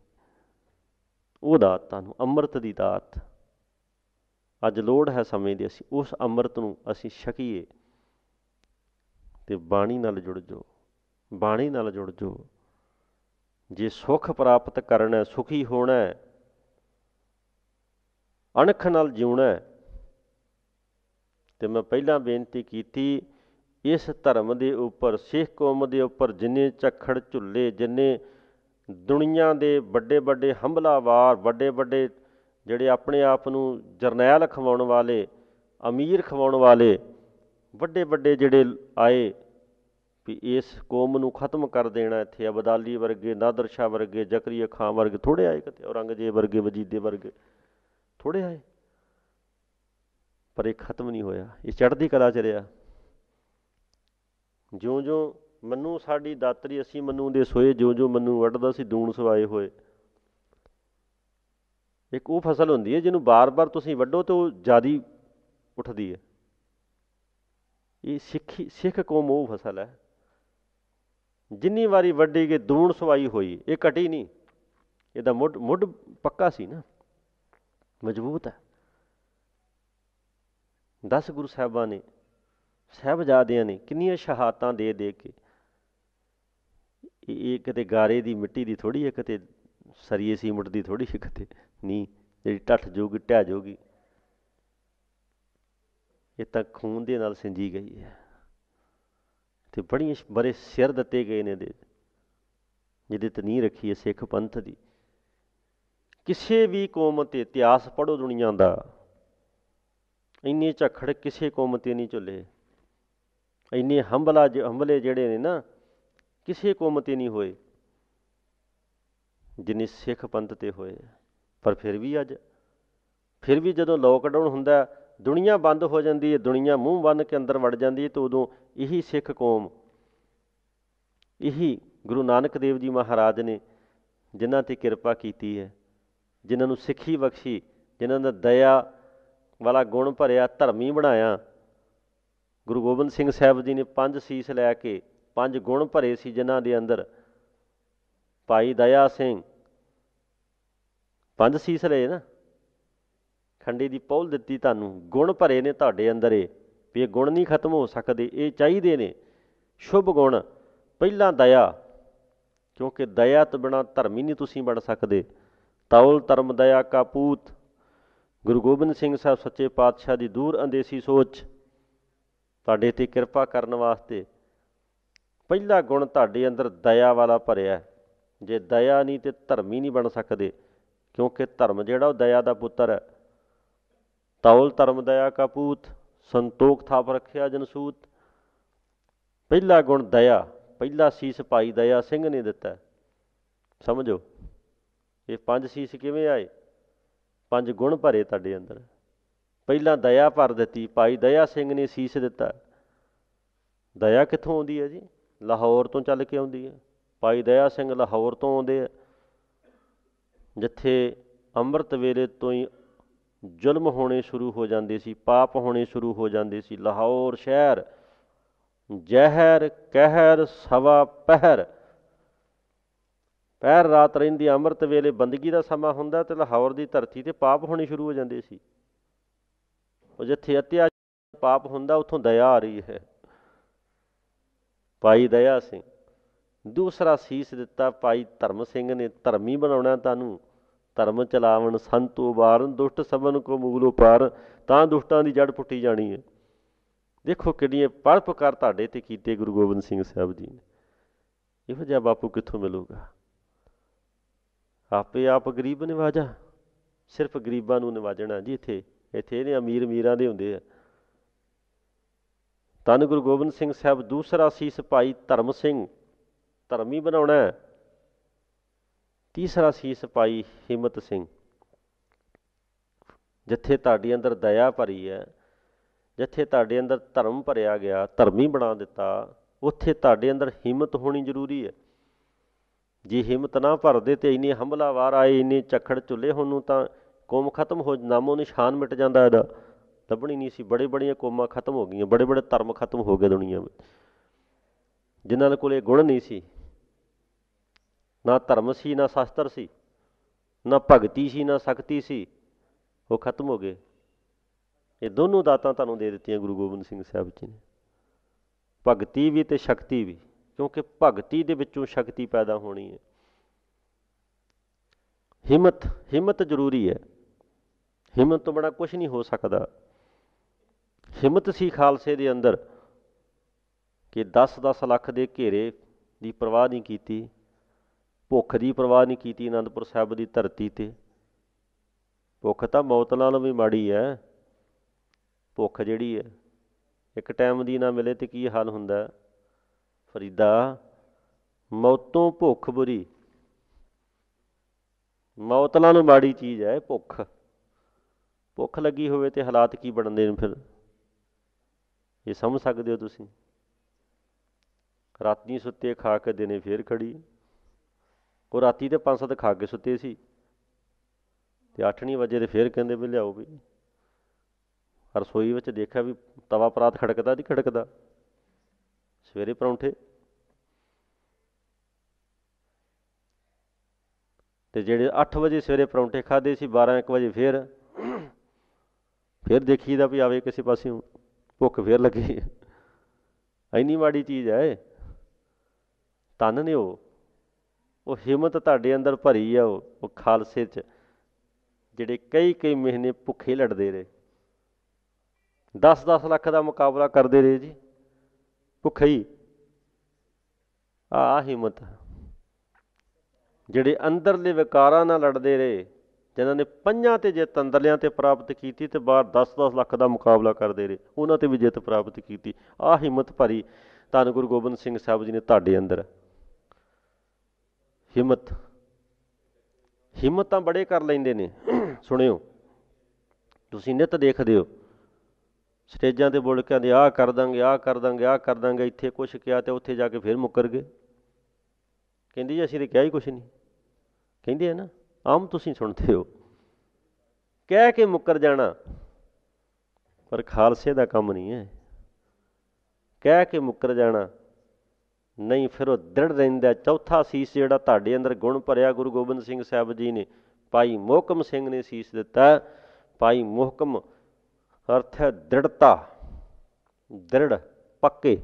ਉਹ ਦਾਤ ਤੁਹਾਨੂੰ ਅੰਮ੍ਰਿਤ ਦੀ ਦਾਤ ਅੱਜ ਲੋੜ ਹੈ ਸਮੇਂ ਦੀ ਅਸੀਂ ਉਸ ਅੰਮ੍ਰਿਤ ਨੂੰ ਅਸੀਂ ਛਕੀਏ ਤੇ ਬਾਣੀ ਨਾਲ ਜੁੜ ਜੋ ਬਾਣੀ ਨਾਲ ਜੁੜ ਜੋ ਜੇ ਸੁਖ ਪ੍ਰਾਪਤ ਕਰਨਾ ਸੁਖੀ ਹੋਣਾ ਅਣਖ ਨਾਲ ਜਿਉਣਾ ਤੇ ਮੈਂ ਪਹਿਲਾਂ ਬੇਨਤੀ ਕੀਤੀ ਇਸ ਧਰਮ ਦੇ ਉੱਪਰ ਸਿੱਖ ਕੌਮ ਦੇ ਉੱਪਰ ਜਿੰਨੇ ਝੱਖੜ ਝੁੱਲੇ ਜਿੰਨੇ ਦੁਨੀਆ ਦੇ ਵੱਡੇ ਵੱਡੇ ਹਮਲਾਵਾਰ ਵੱਡੇ ਵੱਡੇ ਜਿਹੜੇ ਆਪਣੇ ਆਪ ਨੂੰ ਜਰਨੈਲ ਖਵਾਉਣ ਵਾਲੇ ਅਮੀਰ ਖਵਾਉਣ ਵਾਲੇ ਵੱਡੇ ਵੱਡੇ ਜਿਹੜੇ ਆਏ ਵੀ ਇਸ ਕੌਮ ਨੂੰ ਖਤਮ ਕਰ ਦੇਣਾ ਇੱਥੇ ਅਬਦਾਲੀ ਵਰਗੇ ਨਾਦਰ ਵਰਗੇ ਜ਼ਕਰੀਆ ਖਾਨ ਵਰਗੇ ਥੋੜੇ ਆਏ ਕਿਤੇ ਔਰੰਗਜ਼ੇਬ ਵਰਗੇ ਵਜੀਦੇ ਵਰਗੇ ਥੋੜੇ ਆਏ ਪਰ ਇਹ ਖਤਮ ਨਹੀਂ ਹੋਇਆ ਇਹ ਚੜ੍ਹਦੀ ਕਲਾ ਚ ਰਿਹਾ ਜਿਉਂ-ਜਿਉਂ ਮੰਨੂ ਸਾਡੀ ਦਾਤਰੀ ਅਸੀਂ ਮੰਨੂ ਦੇ ਸੋਏ ਜਿਉਂ-ਜਿਉਂ ਮੰਨੂ ਵੱਢਦਾ ਸੀ ਦੂਣ ਸਵਾਏ ਹੋਏ ਇੱਕ ਉਹ ਫਸਲ ਹੁੰਦੀ ਹੈ ਜਿਹਨੂੰ ਬਾਰ-ਬਾਰ ਤੁਸੀਂ ਵੱਢੋ ਤੇ ਉਹ ਜਿਆਦੀ ਉੱਠਦੀ ਹੈ ਇਹ ਸਿੱਖੀ ਸਿੱਖ ਕੌਮ ਉਹ ਫਸਲ ਹੈ ਜਿੰਨੀ ਵਾਰੀ ਵੱਡੀ ਕੇ ਦੂਣ ਸਵਾਈ ਹੋਈ ਇਹ ਘਟੀ ਨਹੀਂ ਇਹਦਾ ਮੁੱਢ ਮੁੱਢ ਪੱਕਾ ਸੀ ਨਾ ਮਜ਼ਬੂਤ ਹੈ 10 ਗੁਰੂ ਸਾਹਿਬਾਂ ਨੇ ਸਹਿਬਜ਼ਾਦਿਆਂ ਨੇ ਕਿੰਨੀਆਂ ਸ਼ਹਾਦਤਾਂ ਦੇ ਦੇ ਕੇ ਇਹ ਕਿਤੇ ਗਾਰੇ ਦੀ ਮਿੱਟੀ ਦੀ ਥੋੜੀ ਇੱਕ ਤੇ ਸਰੀਏ ਸੀਮਟ ਦੀ ਥੋੜੀ ਇੱਕ ਤੇ ਨਹੀਂ ਜਿਹੜੀ ਟੱਠ ਜੋਗੀ ਟਹਿ ਜੋਗੀ ਇਹ ਤਾਂ ਖੂਨ ਦੇ ਨਾਲ ਸਿੰਜੀ ਗਈ ਹੈ ਤੇ ਬੜੀਆਂ ਬਰੇ ਸਿਰ ਦਿੱਤੇ ਗਏ ਨੇ ਦੇ ਜਿਹਦੇ ਤੇ ਨਹੀਂ ਰੱਖੀ ਹੈ ਸਿੱਖ ਪੰਥ ਦੀ ਕਿਸੇ ਵੀ ਕੌਮ ਤੇ ਇਤਿਹਾਸ ਪੜੋ ਦੁਨੀਆ ਦਾ ਇੰਨੇ ਝਖੜ ਕਿਸੇ ਕੌਮ ਤੇ ਨਹੀਂ ਝੁੱਲੇ ਇੰਨੇ ਹੰਬਲਾ ਹੰਬਲੇ ਜਿਹੜੇ ਨੇ ਨਾ ਕਿਸੇ ਕੌਮ ਤੇ ਨਹੀਂ ਹੋਏ ਜਿੰਨੇ ਸਿੱਖ ਪੰਥ ਤੇ ਹੋਏ ਪਰ ਫਿਰ ਵੀ ਅੱਜ ਫਿਰ ਵੀ ਜਦੋਂ ਲੋਕਡਾਊਨ ਹੁੰਦਾ ਦੁਨੀਆ ਬੰਦ ਹੋ ਜਾਂਦੀ ਹੈ ਦੁਨੀਆ ਮੂੰਹ ਬੰਨ ਕੇ ਅੰਦਰ ਵੜ ਜਾਂਦੀ ਹੈ ਤਾਂ ਉਦੋਂ ਇਹੀ ਸਿੱਖ ਕੌਮ ਇਹੀ ਗੁਰੂ ਨਾਨਕ ਦੇਵ ਜੀ ਮਹਾਰਾਜ ਨੇ ਜਿਨ੍ਹਾਂ ਤੇ ਕਿਰਪਾ ਕੀਤੀ ਹੈ ਜਿਨ੍ਹਾਂ ਨੂੰ ਸਿੱਖੀ ਬਖਸ਼ੀ ਜਿਨ੍ਹਾਂ ਦਾ ਦਇਆ ਵਾਲਾ ਗੁਣ ਭਰਿਆ ਧਰਮੀ ਬਣਾਇਆ ਗੁਰੂ ਗੋਬਿੰਦ ਸਿੰਘ ਸਾਹਿਬ ਜੀ ਨੇ ਪੰਜ ਸੀਸ ਲੈ ਕੇ ਪੰਜ ਗੁਣ ਭਰੇ ਸੀ ਜਿਨ੍ਹਾਂ ਦੇ ਅੰਦਰ ਭਾਈ ਦਇਆ ਸਿੰਘ ਪੰਜ ਸੀਸ ਲਏ ਨਾ ਖੰਡੇ ਦੀ ਪੌਲ ਦਿੱਤੀ ਤੁਹਾਨੂੰ ਗੁਣ ਭਰੇ ਨੇ ਤੁਹਾਡੇ ਅੰਦਰ ਇਹ ਵੀ ਇਹ ਗੁਣ ਨਹੀਂ ਖਤਮ ਹੋ ਸਕਦੇ ਇਹ ਚਾਹੀਦੇ ਨੇ ਸ਼ੁਭ ਗੁਣ ਪਹਿਲਾ ਦਇਆ ਕਿਉਂਕਿ ਦਇਆ ਤੋਂ ਬਿਨਾ ਹੀ ਨਹੀਂ ਤੁਸੀਂ ਬਣ ਸਕਦੇ ਤੌਲ ਧਰਮ ਦਇਆ ਕਾ ਪੂਤ ਗੁਰੂ ਗੋਬਿੰਦ ਸਿੰਘ ਸਾਹਿਬ ਸੱਚੇ ਪਾਤਸ਼ਾਹ ਦੀ ਦੂਰ ਅੰਦੇਸੀ ਸੋਚ ਤੁਹਾਡੇ ਤੇ ਕਿਰਪਾ ਕਰਨ ਵਾਸਤੇ ਪਹਿਲਾ ਗੁਣ ਤੁਹਾਡੇ ਅੰਦਰ ਦਇਆ ਵਾਲਾ ਭਰਿਆ ਜੇ ਦਇਆ ਨਹੀਂ ਤੇ ਧਰਮ ਹੀ ਨਹੀਂ ਬਣ ਸਕਦੇ ਕਿਉਂਕਿ ਧਰਮ ਜਿਹੜਾ ਉਹ ਦਇਆ ਦਾ ਪੁੱਤਰ ਹੈ ਤੌਲ ਧਰਮ ਦਇਆ ਕਾ ਪੂਤ ਸੰਤੋਖ ਥਾਪ ਰੱਖਿਆ ਜਨਸੂਤ ਪਹਿਲਾ ਗੁਣ ਦਇਆ ਪਹਿਲਾ ਸੀਸ ਪਾਈ ਦਇਆ ਸਿੰਘ ਨੇ ਦਿੱਤਾ ਸਮਝੋ ਇਹ ਪੰਜ ਸੀਸ ਕਿਵੇਂ ਆਏ ਪੰਜ ਗੁਣ ਭਰੇ ਤੁਹਾਡੇ ਅੰਦਰ ਪਹਿਲਾ ਦਇਆ ਭਰ ਦਿੱਤੀ ਭਾਈ ਦਇਆ ਸਿੰਘ ਨੇ ਸੀਸ ਦਿੱਤਾ ਦਇਆ ਕਿੱਥੋਂ ਆਉਂਦੀ ਹੈ ਜੀ ਲਾਹੌਰ ਤੋਂ ਚੱਲ ਕੇ ਆਉਂਦੀ ਹੈ ਭਾਈ ਦਇਆ ਸਿੰਘ ਲਾਹੌਰ ਤੋਂ ਆਉਂਦੇ ਆ ਜਿੱਥੇ ਅੰਮ੍ਰਿਤ ਵੇਲੇ ਤੋਂ ਹੀ ਜ਼ੁਲਮ ਹੋਣੇ ਸ਼ੁਰੂ ਹੋ ਜਾਂਦੇ ਸੀ ਪਾਪ ਹੋਣੇ ਸ਼ੁਰੂ ਹੋ ਜਾਂਦੇ ਸੀ ਲਾਹੌਰ ਸ਼ਹਿਰ ਜ਼ਹਿਰ ਕਹਿਰ ਸਵਾ ਪਹਿਰ ਪਹਿਰ ਰਾਤ ਰਹਿੰਦੀ ਅੰਮ੍ਰਿਤ ਵੇਲੇ ਬੰਦਗੀ ਦਾ ਸਮਾਂ ਹੁੰਦਾ ਤੇ ਲਾਹੌਰ ਦੀ ਧਰਤੀ ਤੇ ਪਾਪ ਹੋਣੇ ਸ਼ੁਰੂ ਹੋ ਜਾਂਦੇ ਸੀ ਉਹ ਜਿੱਥੇ ਅਤਿਆ ਪਾਪ ਹੁੰਦਾ ਉਥੋਂ ਦਇਆ ਆ ਰਹੀ ਹੈ ਪਾਈ ਦਇਆ ਸਿੰਘ ਦੂਸਰਾ ਸੀਸ ਦਿੱਤਾ ਪਾਈ ਧਰਮ ਸਿੰਘ ਨੇ ਧਰਮੀ ਬਣਾਉਣਾ ਤੁਹਾਨੂੰ ਧਰਮ ਚਲਾਵਣ ਸੰਤੂ ਬਾਰਨ ਦੁਸ਼ਟ ਸਬਨ ਕੋ ਮੂਲ ਉਪਾਰ ਤਾਂ ਦੁਸ਼ਟਾਂ ਦੀ ਜੜ ਪੁੱਟੀ ਜਾਣੀ ਹੈ ਦੇਖੋ ਕਿੰਨੀਆਂ ਪਰਪਕਾਰ ਤੁਹਾਡੇ ਤੇ ਕੀਤੇ ਗੁਰੂ ਗੋਬਿੰਦ ਸਿੰਘ ਸਾਹਿਬ ਜੀ ਨੇ ਇਹੋ ਜਿਹਾ ਬਾਪੂ ਕਿੱਥੋਂ ਮਿਲੂਗਾ ਆਪੇ ਆਪ ਗਰੀਬ ਨਿਵਾਜਾ ਸਿਰਫ ਗਰੀਬਾਂ ਨੂੰ ਨਿਵਾਜਣਾ ਜੀ ਇੱਥੇ ਇੱਥੇ ਇਹਨੇ ਅਮੀਰ ਮੀਰਾਂ ਦੇ ਹੁੰਦੇ ਆ ਤਨ ਗੁਰੂ ਗੋਬਿੰਦ ਸਿੰਘ ਸਾਹਿਬ ਦੂਸਰਾ ਸੀਸ ਭਾਈ ਧਰਮ ਸਿੰਘ ਧਰਮੀ ਬਣਾਉਣਾ ਤੀਸਰਾ ਸੀਸ ਪਾਈ ਹਿੰਮਤ ਸਿੰਘ ਜਿੱਥੇ ਤੁਹਾਡੇ ਅੰਦਰ ਦਇਆ ਭਰੀ ਹੈ ਜਿੱਥੇ ਤੁਹਾਡੇ ਅੰਦਰ ਧਰਮ ਭਰਿਆ ਗਿਆ ਧਰਮੀ ਬਣਾ ਦਿੱਤਾ ਉੱਥੇ ਤੁਹਾਡੇ ਅੰਦਰ ਹਿੰਮਤ ਹੋਣੀ ਜ਼ਰੂਰੀ ਹੈ ਜੇ ਹਿੰਮਤ ਨਾ ਭਰਦੇ ਤੇ ਇੰਨੇ ਹਮਲਾਵਾਰ ਆਏ ਇੰਨੇ ਚੱਖੜ ਚੁੱਲੇ ਹੋਨੂੰ ਤਾਂ ਕੌਮ ਖਤਮ ਹੋ ਨਾਮੋ ਨਿਸ਼ਾਨ ਮਿਟ ਜਾਂਦਾ ਇਹਦਾ ਲੱਭਣੀ ਨਹੀਂ ਸੀ ਬੜੇ ਬੜੀਆਂ ਕੌਮਾਂ ਖਤਮ ਹੋ ਗਈਆਂ ਬੜੇ ਬੜੇ ਧਰਮ ਖਤਮ ਹੋ ਗਏ ਦੁਨੀਆ ਵਿੱਚ ਜਿਨ੍ਹਾਂ ਦੇ ਕੋਲੇ ਗੁਣ ਨਹੀਂ ਸੀ ਨਾ ਧਰਮ ਸੀ ਨਾ ਸ਼ਾਸਤਰ ਸੀ ਨਾ ਭਗਤੀ ਸੀ ਨਾ ਸ਼ਕਤੀ ਸੀ ਉਹ ਖਤਮ ਹੋ ਗਏ ਇਹ ਦੋਨੋਂ ਦਾਤਾਂ ਤੁਹਾਨੂੰ ਦੇ ਦਿੱਤੀਆਂ ਗੁਰੂ ਗੋਬਿੰਦ ਸਿੰਘ ਸਾਹਿਬ ਜੀ ਨੇ ਭਗਤੀ ਵੀ ਤੇ ਸ਼ਕਤੀ ਵੀ ਕਿਉਂਕਿ ਭਗਤੀ ਦੇ ਵਿੱਚੋਂ ਸ਼ਕਤੀ ਪੈਦਾ ਹੋਣੀ ਹੈ ਹਿੰਮਤ ਹਿੰਮਤ ਜ਼ਰੂਰੀ ਹੈ ਹਿੰਮਤ ਤੋਂ ਬੜਾ ਕੁਝ ਨਹੀਂ ਹੋ ਸਕਦਾ ਹਿੰਮਤ ਸੀ ਖਾਲਸੇ ਦੇ ਅੰਦਰ ਕਿ 10-10 ਲੱਖ ਦੇ ਘੇਰੇ ਦੀ ਪਰਵਾਹ ਨਹੀਂ ਕੀਤੀ ਭੁੱਖ ਦੀ ਪਰਵਾਹ ਨਹੀਂ ਕੀਤੀ ਅਨੰਦਪੁਰ ਸਾਹਿਬ ਦੀ ਧਰਤੀ ਤੇ ਭੁੱਖ ਤਾਂ ਮੌਤ ਨਾਲੋਂ ਵੀ ਮਾੜੀ ਹੈ ਭੁੱਖ ਜਿਹੜੀ ਹੈ ਇੱਕ ਟਾਈਮ ਦੀ ਨਾ ਮਿਲੇ ਤੇ ਕੀ ਹਾਲ ਹੁੰਦਾ ਫਰੀਦਾ ਮੌਤੋਂ ਭੁੱਖ ਬੁਰੀ ਮੌਤ ਨਾਲੋਂ ਮਾੜੀ ਚੀਜ਼ ਹੈ ਭੁੱਖ ਭੁੱਖ ਲੱਗੀ ਹੋਵੇ ਤੇ ਹਾਲਾਤ ਕੀ ਬਣਦੇ ਨੇ ਫਿਰ ਇਹ ਸਮਝ ਸਕਦੇ ਹੋ ਤੁਸੀਂ ਰਾਤ ਨਹੀਂ ਸੁੱਤੇ ਖਾ ਕੇ ਦਿਨੇ ਫੇਰ ਖੜੀ ਉਹ ਰਾਤੀ ਤੇ 5-7 ਖਾ ਕੇ ਸੁੱਤੇ ਸੀ ਤੇ 8:00 ਵਜੇ ਦੇ ਫੇਰ ਕਹਿੰਦੇ ਵੀ ਲਿਆਓ ਵੀ ਰਸੋਈ ਵਿੱਚ ਦੇਖਿਆ ਵੀ ਤਵਾ ਪਰਾਤ ਖੜਕਦਾ ਦੀ ਖੜਕਦਾ ਸਵੇਰੇ ਪਰੌਂਠੇ ਤੇ ਜਿਹੜੇ 8 ਵਜੇ ਸਵੇਰੇ ਪਰੌਂਠੇ ਖਾਦੇ ਸੀ 12 1 ਵਜੇ ਫੇਰ ਫੇਰ ਦੇਖੀਦਾ ਵੀ ਆਵੇ ਕਿਸੇ ਪਾਸਿਓਂ ਭੁੱਖ ਫੇਰ ਲੱਗੀ ਐਨੀ ਮਾੜੀ ਚੀਜ਼ ਐ ਤਨ ਨੇ ਉਹ ਉਹ ਹਿੰਮਤ ਤੁਹਾਡੇ ਅੰਦਰ ਭਰੀ ਆ ਉਹ ਖਾਲਸੇ 'ਚ ਜਿਹੜੇ ਕਈ ਕਈ ਮਹੀਨੇ ਭੁੱਖੇ ਲੜਦੇ ਰਹੇ 10-10 ਲੱਖ ਦਾ ਮੁਕਾਬਲਾ ਕਰਦੇ ਰਹੇ ਜੀ ਭੁੱਖੇ ਹੀ ਆ ਹਿੰਮਤ ਜਿਹੜੇ ਅੰਦਰਲੇ ਵਿਕਾਰਾਂ ਨਾਲ ਲੜਦੇ ਰਹੇ ਜਿਨ੍ਹਾਂ ਨੇ ਪੰਜਾਂ ਤੇ ਜਿੱਤ ਅੰਦਰਲਿਆਂ ਤੇ ਪ੍ਰਾਪਤ ਕੀਤੀ ਤੇ ਬਾਹਰ 10-10 ਲੱਖ ਦਾ ਮੁਕਾਬਲਾ ਕਰਦੇ ਰਹੇ ਉਹਨਾਂ ਤੇ ਵੀ ਜਿੱਤ ਪ੍ਰਾਪਤ ਕੀਤੀ ਆ ਹਿੰਮਤ ਭਰੀ ਧੰਨ ਗੁਰੂ ਗੋਬਿੰਦ ਸਿੰਘ ਸਾਹਿਬ ਜੀ ਨੇ ਤੁਹਾਡੇ ਅੰਦਰ ਹਿੰਮਤ ਹਿੰਮਤ ਤਾਂ ਬੜੇ ਕਰ ਲੈਂਦੇ ਨੇ ਸੁਣਿਓ ਤੁਸੀਂ ਨਿਤ ਦੇਖਦੇ ਹੋ ਸਟੇਜਾਂ ਤੇ ਬੋਲ ਕੇ ਆਹ ਕਰ ਦਾਂਗੇ ਆਹ ਕਰ ਦਾਂਗੇ ਆਹ ਕਰ ਦਾਂਗੇ ਇੱਥੇ ਕੁਝ ਕਿਹਾ ਤੇ ਉੱਥੇ ਜਾ ਕੇ ਫਿਰ ਮੁੱਕਰ ਗਏ ਕਹਿੰਦੀ ਜੀ ਅਸੀਂ ਤੇ ਕਿਹਾ ਹੀ ਕੁਝ ਨਹੀਂ ਕਹਿੰਦੇ ਆ ਨਾ ਆਮ ਤੁਸੀਂ ਸੁਣਦੇ ਹੋ ਕਹਿ ਕੇ ਮੁੱਕਰ ਜਾਣਾ ਪਰ ਖਾਲਸੇ ਦਾ ਕੰਮ ਨਹੀਂ ਹੈ ਕਹਿ ਕੇ ਮੁੱਕਰ ਜਾਣਾ ਨਹੀਂ ਫਿਰ ਉਹ ਦ੍ਰਿੜ ਰਹਿੰਦਾ ਚੌਥਾ ਸੀਸ ਜਿਹੜਾ ਤੁਹਾਡੇ ਅੰਦਰ ਗੁਣ ਭਰਿਆ ਗੁਰੂ ਗੋਬਿੰਦ ਸਿੰਘ ਸਾਹਿਬ ਜੀ ਨੇ ਪਾਈ ਮੋਹਕਮ ਸਿੰਘ ਨੇ ਸੀਸ ਦਿੱਤਾ ਪਾਈ ਮੋਹਕਮ ਅਰਥ ਹੈ ਦ੍ਰਿੜਤਾ ਦ੍ਰਿੜ ਪੱਕੇ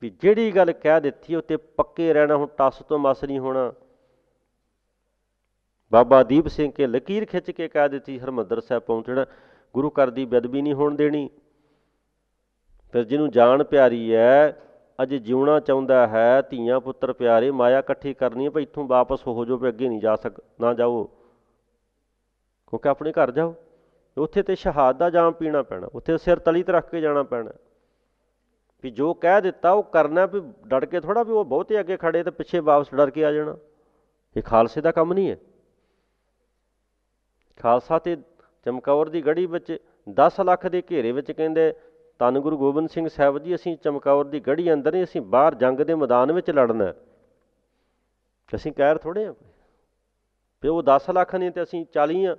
ਵੀ ਜਿਹੜੀ ਗੱਲ ਕਹਿ ਦਿੱਤੀ ਉਹ ਤੇ ਪੱਕੇ ਰਹਿਣਾ ਹੁਣ ਟਸ ਤੋਂ ਮਸ ਨਹੀਂ ਹੋਣਾ ਬਾਬਾ ਦੀਪ ਸਿੰਘ ਕੇ ਲਕੀਰ ਖਿੱਚ ਕੇ ਕਹਿ ਦਿੱਤੀ ਹਰਮੰਦਰ ਸਾਹਿਬ ਪਹੁੰਚਣਾ ਗੁਰੂ ਘਰ ਦੀ ਬਦਬੀ ਨਹੀਂ ਹੋਣ ਦੇਣੀ ਫਿਰ ਜਿਹਨੂੰ ਜਾਣ ਪਿਆਰੀ ਹੈ ਅਜੇ ਜਿਉਣਾ ਚਾਹੁੰਦਾ ਹੈ ਧੀਆਂ ਪੁੱਤਰ ਪਿਆਰੇ ਮਾਇਆ ਇਕੱਠੀ ਕਰਨੀ ਹੈ ਭਈ ਇਥੋਂ ਵਾਪਸ ਹੋ ਜਾਓ ਭਈ ਅੱਗੇ ਨਹੀਂ ਜਾ ਸਕ ਨਾ ਜਾਓ ਕਿਉਂਕਿ ਆਪਣੇ ਘਰ ਜਾਓ ਉੱਥੇ ਤੇ ਸ਼ਹਾਦਤ ਦਾ ਜਾਮ ਪੀਣਾ ਪੈਣਾ ਉੱਥੇ ਸਿਰ ਤਲੀ ਤੇ ਰੱਖ ਕੇ ਜਾਣਾ ਪੈਣਾ ਵੀ ਜੋ ਕਹਿ ਦਿੱਤਾ ਉਹ ਕਰਨਾ ਵੀ ਡਰ ਕੇ ਥੋੜਾ ਵੀ ਉਹ ਬਹੁਤੇ ਅੱਗੇ ਖੜੇ ਤੇ ਪਿੱਛੇ ਵਾਪਸ ਡਰ ਕੇ ਆ ਜਾਣਾ ਇਹ ਖਾਲਸੇ ਦਾ ਕੰਮ ਨਹੀਂ ਹੈ ਖਾਲਸਾ ਤੇ ਚਮਕੌਰ ਦੀ ਗੜੀ ਵਿੱਚ 10 ਲੱਖ ਦੇ ਘੇਰੇ ਵਿੱਚ ਕਹਿੰਦੇ ਧੰਨ ਗੁਰੂ ਗੋਬਿੰਦ ਸਿੰਘ ਸਾਹਿਬ ਜੀ ਅਸੀਂ ਚਮਕੌਰ ਦੀ ਗੜੀ ਅੰਦਰ ਨਹੀਂ ਅਸੀਂ ਬਾਹਰ ਜੰਗ ਦੇ ਮੈਦਾਨ ਵਿੱਚ ਲੜਨਾ ਅਸੀਂ ਕਹਿਰ ਥੋੜੇ ਆ ਵੀ ਉਹ 10 ਲੱਖ ਨੇ ਤੇ ਅਸੀਂ 40 ਆ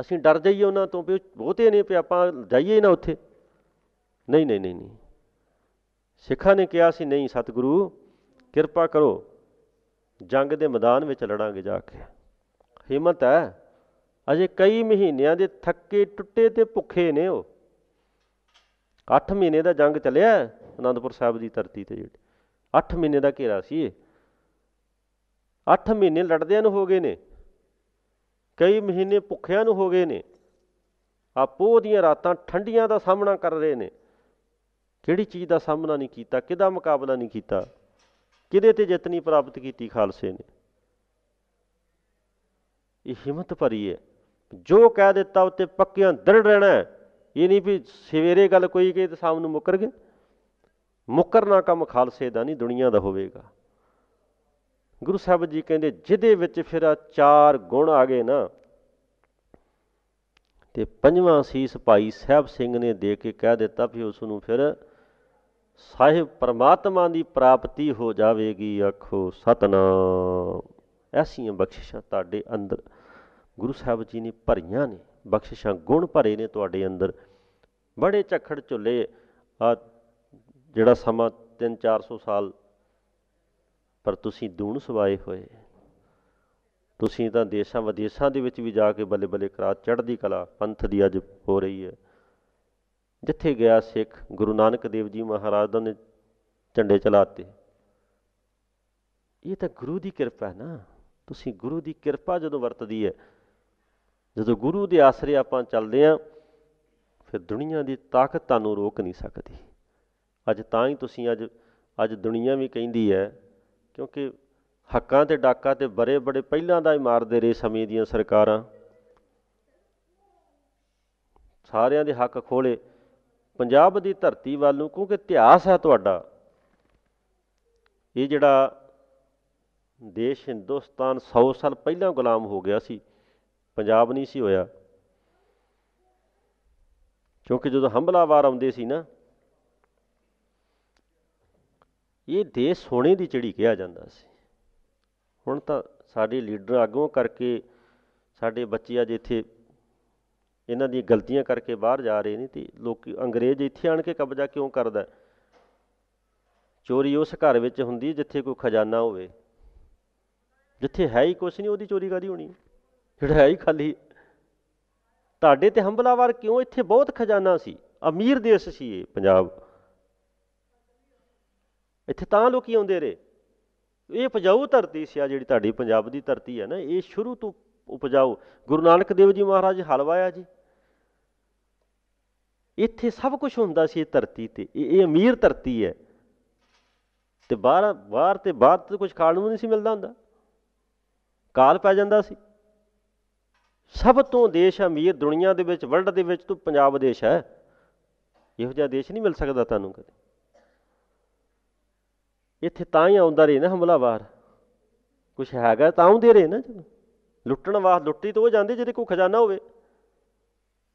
ਅਸੀਂ ਡਰ ਜਾਈਏ ਉਹਨਾਂ ਤੋਂ ਵੀ ਬਹੁਤੇ ਨੇ ਵੀ ਆਪਾਂ ਜਾਈਏ ਨਾ ਉੱਥੇ ਨਹੀਂ ਨਹੀਂ ਨਹੀਂ ਨਹੀਂ ਸਿੱਖਾਂ ਨੇ ਕਿਹਾ ਸੀ ਨਹੀਂ ਸਤਿਗੁਰੂ ਕਿਰਪਾ ਕਰੋ ਜੰਗ ਦੇ ਮੈਦਾਨ ਵਿੱਚ ਲੜਾਂਗੇ ਜਾ ਕੇ ਹਿੰਮਤ ਹੈ ਅਜੇ ਕਈ ਮਹੀਨਿਆਂ ਦੇ ਥੱਕੇ ਟੁੱਟੇ ਤੇ ਭੁੱਖੇ ਨੇ ਉਹ 8 ਮਹੀਨੇ ਦਾ ਜੰਗ ਚੱਲਿਆ ਅਨੰਦਪੁਰ ਸਾਹਿਬ ਦੀ ਧਰਤੀ ਤੇ ਜਿਹੜੀ 8 ਮਹੀਨੇ ਦਾ ਘੇਰਾ ਸੀ ਇਹ 8 ਮਹੀਨੇ ਲੜਦਿਆਂ ਨੂੰ ਹੋ ਗਏ ਨੇ ਕਈ ਮਹੀਨੇ ਭੁੱਖਿਆਂ ਨੂੰ ਹੋ ਗਏ ਨੇ ਆਪੋ ਦੀਆਂ ਰਾਤਾਂ ਠੰਡੀਆਂ ਦਾ ਸਾਹਮਣਾ ਕਰ ਰਹੇ ਨੇ ਕਿਹੜੀ ਚੀਜ਼ ਦਾ ਸਾਹਮਣਾ ਨਹੀਂ ਕੀਤਾ ਕਿਹਦਾ ਮੁਕਾਬਲਾ ਨਹੀਂ ਕੀਤਾ ਕਿਹਦੇ ਤੇ ਜਿੱਤ ਨਹੀਂ ਪ੍ਰਾਪਤ ਕੀਤੀ ਖਾਲਸੇ ਨੇ ਇਹ ਹਿੰਮਤ ਭਰੀ ਹੈ ਜੋ ਕਹਿ ਦਿੱਤਾ ਉਤੇ ਪੱਕਿਆਂ ਦ੍ਰਿੜ ਰਹਿਣਾ ਇਹ ਨਹੀਂ ਵੀ ਸਵੇਰੇ ਗੱਲ ਕੋਈ ਕਹੇ ਤੇ ਸ਼ਾਮ ਨੂੰ ਮੁੱਕਰ ਗਏ ਮੁੱਕਰਨਾ ਕੰਮ ਖਾਲਸੇ ਦਾ ਨਹੀਂ ਦੁਨੀਆ ਦਾ ਹੋਵੇਗਾ ਗੁਰੂ ਸਾਹਿਬ ਜੀ ਕਹਿੰਦੇ ਜਿਹਦੇ ਵਿੱਚ ਫਿਰ ਆ ਚਾਰ ਗੁਣ ਆ ਗਏ ਨਾ ਤੇ ਪੰਜਵਾਂ ਸੀਸ ਭਾਈ ਸਾਹਿਬ ਸਿੰਘ ਨੇ ਦੇ ਕੇ ਕਹਿ ਦਿੱਤਾ ਵੀ ਉਸ ਨੂੰ ਫਿਰ ਸਾਹਿਬ ਪਰਮਾਤਮਾ ਦੀ ਪ੍ਰਾਪਤੀ ਹੋ ਜਾਵੇਗੀ ਆਖੋ ਸਤਨਾਮ ਐਸੀਆਂ ਬਖਸ਼ਿਸ਼ਾਂ ਤੁਹਾਡੇ ਅੰਦਰ ਗੁਰੂ ਸਾਹਿਬ ਜੀ ਨੇ ਭਰੀਆਂ ਨੇ ਬਖਸ਼ਿਸ਼ਾਂ ਗੁਣ ਭਰੇ ਨੇ ਤੁਹਾਡੇ ਅੰਦਰ ਬੜੇ ਝਖੜ ਝੁੱਲੇ ਆ ਜਿਹੜਾ ਸਮਾਂ 3-400 ਸਾਲ ਪਰ ਤੁਸੀਂ ਦੂਣ ਸਵਾਏ ਹੋਏ ਤੁਸੀਂ ਤਾਂ ਦੇਸ਼ਾਂ ਵਿਦੇਸ਼ਾਂ ਦੇ ਵਿੱਚ ਵੀ ਜਾ ਕੇ ਬੱਲੇ ਬੱਲੇ ਕਰਾ ਚੜ੍ਹਦੀ ਕਲਾ ਪੰਥ ਦੀ ਅੱਜ ਹੋ ਰਹੀ ਹੈ ਜਿੱਥੇ ਗਿਆ ਸਿੱਖ ਗੁਰੂ ਨਾਨਕ ਦੇਵ ਜੀ ਮਹਾਰਾਜ ਦਾ ਨੇ ਝੰਡੇ ਚਲਾਤੇ ਇਹ ਤਾਂ ਗੁਰੂ ਦੀ ਕਿਰਪਾ ਹੈ ਨਾ ਤੁਸੀਂ ਗੁਰੂ ਦੀ ਕਿਰਪਾ ਜਦੋਂ ਵਰਤਦੀ ਹੈ ਜਦੋਂ ਗੁਰੂ ਦੇ ਆਸਰੇ ਆਪਾਂ ਚੱਲਦੇ ਆਂ ਫਿਰ ਦੁਨੀਆ ਦੀ ਤਾਕਤ ਤੁਹਾਨੂੰ ਰੋਕ ਨਹੀਂ ਸਕਦੀ ਅੱਜ ਤਾਂ ਹੀ ਤੁਸੀਂ ਅੱਜ ਅੱਜ ਦੁਨੀਆ ਵੀ ਕਹਿੰਦੀ ਹੈ ਕਿਉਂਕਿ ਹੱਕਾਂ ਤੇ ਡਾਕਾਂ ਤੇ ਬਰੇ ਬੜੇ ਪਹਿਲਾਂ ਦਾ ਹੀ ਮਾਰਦੇ ਰਹੇ ਸਮੇਂ ਦੀਆਂ ਸਰਕਾਰਾਂ ਸਾਰਿਆਂ ਦੇ ਹੱਕ ਖੋਲੇ ਪੰਜਾਬ ਦੀ ਧਰਤੀ ਵੱਲ ਨੂੰ ਕਿਉਂਕਿ ਇਤਿਹਾਸ ਹੈ ਤੁਹਾਡਾ ਇਹ ਜਿਹੜਾ ਦੇਸ਼ ਹਿੰਦੁਸਤਾਨ 100 ਸਾਲ ਪਹਿਲਾਂ ਗੁਲਾਮ ਹੋ ਗਿਆ ਸੀ ਪੰਜਾਬ ਨਹੀਂ ਸੀ ਹੋਇਆ ਕਿਉਂਕਿ ਜਦੋਂ ਹੰਬਲਾਵਾਰ ਆਉਂਦੇ ਸੀ ਨਾ ਇਹ ਦੇਸ਼ ਸੋਨੇ ਦੀ ਚਿੜੀ ਕਿਹਾ ਜਾਂਦਾ ਸੀ ਹੁਣ ਤਾਂ ਸਾਡੇ ਲੀਡਰ ਆਗੋਂ ਕਰਕੇ ਸਾਡੇ ਬੱਚੇ ਅਜ ਇੱਥੇ ਇਹਨਾਂ ਦੀਆਂ ਗਲਤੀਆਂ ਕਰਕੇ ਬਾਹਰ ਜਾ ਰਹੇ ਨੇ ਤੇ ਲੋਕੀ ਅੰਗਰੇਜ਼ ਇੱਥੇ ਆਣ ਕੇ ਕਬਜ਼ਾ ਕਿਉਂ ਕਰਦਾ ਚੋਰੀ ਉਸ ਘਰ ਵਿੱਚ ਹੁੰਦੀ ਜਿੱਥੇ ਕੋਈ ਖਜ਼ਾਨਾ ਹੋਵੇ ਜਿੱਥੇ ਹੈ ਹੀ ਕੁਝ ਨਹੀਂ ਉਹਦੀ ਚੋਰੀ ਕਾਦੀ ਹੋਣੀ ਜਿਹੜਾ ਹੈ ਹੀ ਖਾਲੀ ਤੁਹਾਡੇ ਤੇ ਹੰਬਲਾਵਰ ਕਿਉਂ ਇੱਥੇ ਬਹੁਤ ਖਜ਼ਾਨਾ ਸੀ ਅਮੀਰ ਦੇਸ਼ ਸੀ ਇਹ ਪੰਜਾਬ ਇੱਥੇ ਤਾਂ ਲੋਕੀ ਆਉਂਦੇ ਰਹੇ ਇਹ ਉਪਜਾਊ ਧਰਤੀ ਸੀ ਆ ਜਿਹੜੀ ਤੁਹਾਡੀ ਪੰਜਾਬ ਦੀ ਧਰਤੀ ਹੈ ਨਾ ਇਹ ਸ਼ੁਰੂ ਤੋਂ ਉਪਜਾਊ ਗੁਰੂ ਨਾਨਕ ਦੇਵ ਜੀ ਮਹਾਰਾਜ ਹਲਵਾਇਆ ਜੀ ਇੱਥੇ ਸਭ ਕੁਝ ਹੁੰਦਾ ਸੀ ਇਹ ਧਰਤੀ ਤੇ ਇਹ ਅਮੀਰ ਧਰਤੀ ਹੈ ਤੇ ਬਾਹਰ ਬਾਹਰ ਤੇ ਬਾਹਰ ਤੇ ਕੁਝ ਖਾਣ ਨੂੰ ਨਹੀਂ ਸੀ ਮਿਲਦਾ ਹੁੰਦਾ ਕਾਲ ਪੈ ਜਾਂਦਾ ਸੀ ਸਭ ਤੋਂ ਦੇਸ਼ ਅਮੀਰ ਦੁਨੀਆ ਦੇ ਵਿੱਚ ਵਰਲਡ ਦੇ ਵਿੱਚ ਤੋਂ ਪੰਜਾਬ ਦੇਸ਼ ਹੈ ਇਹੋ ਜਿਹਾ ਦੇਸ਼ ਨਹੀਂ ਮਿਲ ਸਕਦਾ ਤੁਹਾਨੂੰ ਕਦੇ ਇੱਥੇ ਤਾਂ ਹੀ ਆਉਂਦਾ ਰਹੇ ਨਾ ਹਮਲਾਵਾਰ ਕੁਝ ਹੈਗਾ ਤਾਂ ਆਉਂਦੇ ਰਹੇ ਨਾ ਲੁੱਟਣ ਵਾਸ ਲੁੱਟੀ ਤਾਂ ਉਹ ਜਾਂਦੇ ਜਿਹਦੇ ਕੋਲ ਖਜ਼ਾਨਾ ਹੋਵੇ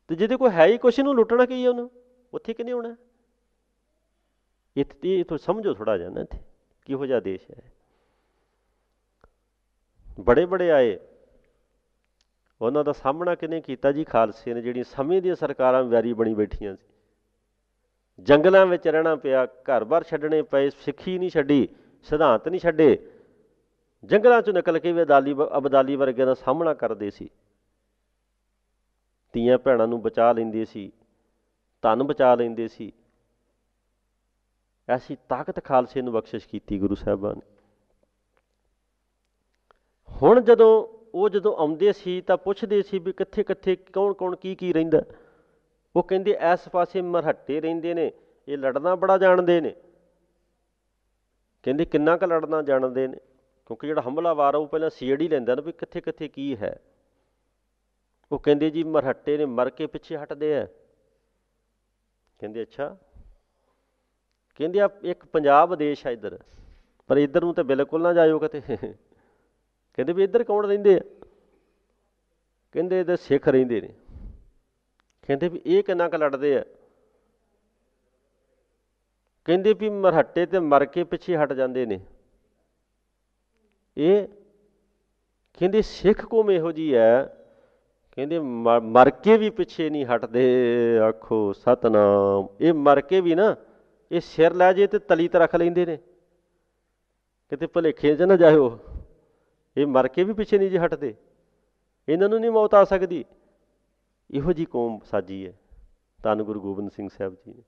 ਤੇ ਜਿਹਦੇ ਕੋਲ ਹੈ ਹੀ ਕੁਛ ਨੂੰ ਲੁੱਟਣਾ ਕੀ ਹੈ ਉਹਨੂੰ ਉੱਥੇ ਕਿਨੇ ਹੋਣਾ ਇੱਥੇ ਇਹ ਤੋਂ ਸਮਝੋ ਥੋੜਾ ਜਿਹਾ ਨਾ ਇੱਥੇ ਕਿਹੋ ਜਿਹਾ ਦੇਸ਼ ਹੈ ਬੜੇ ਬੜੇ ਆਏ ਉਹਨਾਂ ਦਾ ਸਾਹਮਣਾ ਕਿਨੇ ਕੀਤਾ ਜੀ ਖਾਲਸੇ ਨੇ ਜਿਹੜੀਆਂ ਸਮੇਂ ਦੀਆਂ ਸਰਕਾਰਾਂ ਵਿਆਰੀ ਬਣੀ ਬੈਠੀਆਂ ਸੀ ਜੰਗਲਾਂ ਵਿੱਚ ਰਹਿਣਾ ਪਿਆ ਘਰ-ਬਾਰ ਛੱਡਣੇ ਪਏ ਸਿੱਖੀ ਨਹੀਂ ਛੱਡੀ ਸਿਧਾਂਤ ਨਹੀਂ ਛੱਡੇ ਜੰਗਲਾਂ ਚੋਂ ਨਿਕਲ ਕੇ ਵੀ ਅਦਾਲੀ ਅਬਦਾਲੀ ਵਰਗੇ ਦਾ ਸਾਹਮਣਾ ਕਰਦੇ ਸੀ ਤੀਆਂ ਭੈਣਾਂ ਨੂੰ ਬਚਾ ਲੈਂਦੇ ਸੀ ਧਨ ਬਚਾ ਲੈਂਦੇ ਸੀ ਐਸੀ ਤਾਕਤ ਖਾਲਸੇ ਨੂੰ ਬਖਸ਼ਿਸ਼ ਕੀਤੀ ਗੁਰੂ ਸਾਹਿਬਾਨ ਨੇ ਹੁਣ ਜਦੋਂ ਉਹ ਜਦੋਂ ਆਉਂਦੇ ਸੀ ਤਾਂ ਪੁੱਛਦੇ ਸੀ ਵੀ ਕਿੱਥੇ ਕਿੱਥੇ ਕੌਣ ਕੌਣ ਕੀ ਕੀ ਰਹਿੰਦਾ ਉਹ ਕਹਿੰਦੇ ਐਸ ਪਾਸੇ ਮਰਹੱਟੇ ਰਹਿੰਦੇ ਨੇ ਇਹ ਲੜਨਾ ਬੜਾ ਜਾਣਦੇ ਨੇ ਕਹਿੰਦੇ ਕਿੰਨਾ ਕੁ ਲੜਨਾ ਜਾਣਦੇ ਨੇ ਕਿਉਂਕਿ ਜਿਹੜਾ ਹਮਲਾਵਾਰ ਉਹ ਪਹਿਲਾਂ ਹੀ ਲੈਂਦਾ ਨਾ ਵੀ ਕਿੱਥੇ ਕਿੱਥੇ ਕੀ ਹੈ ਉਹ ਕਹਿੰਦੇ ਜੀ ਮਰਹੱਟੇ ਨੇ ਮਰ ਕੇ ਪਿੱਛੇ ਹਟਦੇ ਆ ਕਹਿੰਦੇ ਅੱਛਾ ਕਹਿੰਦੇ ਆ ਇੱਕ ਪੰਜਾਬ ਦੇਸ਼ ਆ ਇੱਧਰ ਪਰ ਇੱਧਰ ਨੂੰ ਤਾਂ ਬਿਲਕੁਲ ਨਾ ਜਾਇਓ ਕਿਤੇ ਕਹਿੰਦੇ ਵੀ ਇੱਧਰ ਕੌਣ ਰਹਿੰਦੇ ਆ ਕਹਿੰਦੇ ਇਹਦੇ ਸਿੱਖ ਰਹਿੰਦੇ ਨੇ ਕਹਿੰਦੇ ਵੀ ਇਹ ਕਿੰਨਾ ਕ ਲੜਦੇ ਆ ਕਹਿੰਦੇ ਵੀ ਮਰਹੱਟੇ ਤੇ ਮਰ ਕੇ ਪਿੱਛੇ ਹਟ ਜਾਂਦੇ ਨੇ ਇਹ ਕਹਿੰਦੇ ਸਿੱਖ ਕੋਮ ਇਹੋ ਜੀ ਹੈ ਕਹਿੰਦੇ ਮਰ ਕੇ ਵੀ ਪਿੱਛੇ ਨਹੀਂ ਹਟਦੇ ਆਖੋ ਸਤਨਾਮ ਇਹ ਮਰ ਕੇ ਵੀ ਨਾ ਇਹ ਸਿਰ ਲੈ ਜੇ ਤੇ ਤਲੀ ਤੇ ਰੱਖ ਲੈਂਦੇ ਨੇ ਕਿਤੇ ਭਲੇਖੇ 'ਚ ਨਾ ਜਾਇਓ ਇਹ ਮਰ ਕੇ ਵੀ ਪਿੱਛੇ ਨਹੀਂ ਜੀ ਹਟਦੇ ਇਹਨਾਂ ਨੂੰ ਨਹੀਂ ਮੌਤ ਆ ਸਕਦੀ ਇਹੋ ਜੀ ਕੌਮ ਸਾਜੀ ਹੈ ਤਨ ਗੁਰੂ ਗੋਬਿੰਦ ਸਿੰਘ ਸਾਹਿਬ ਜੀ ਨੇ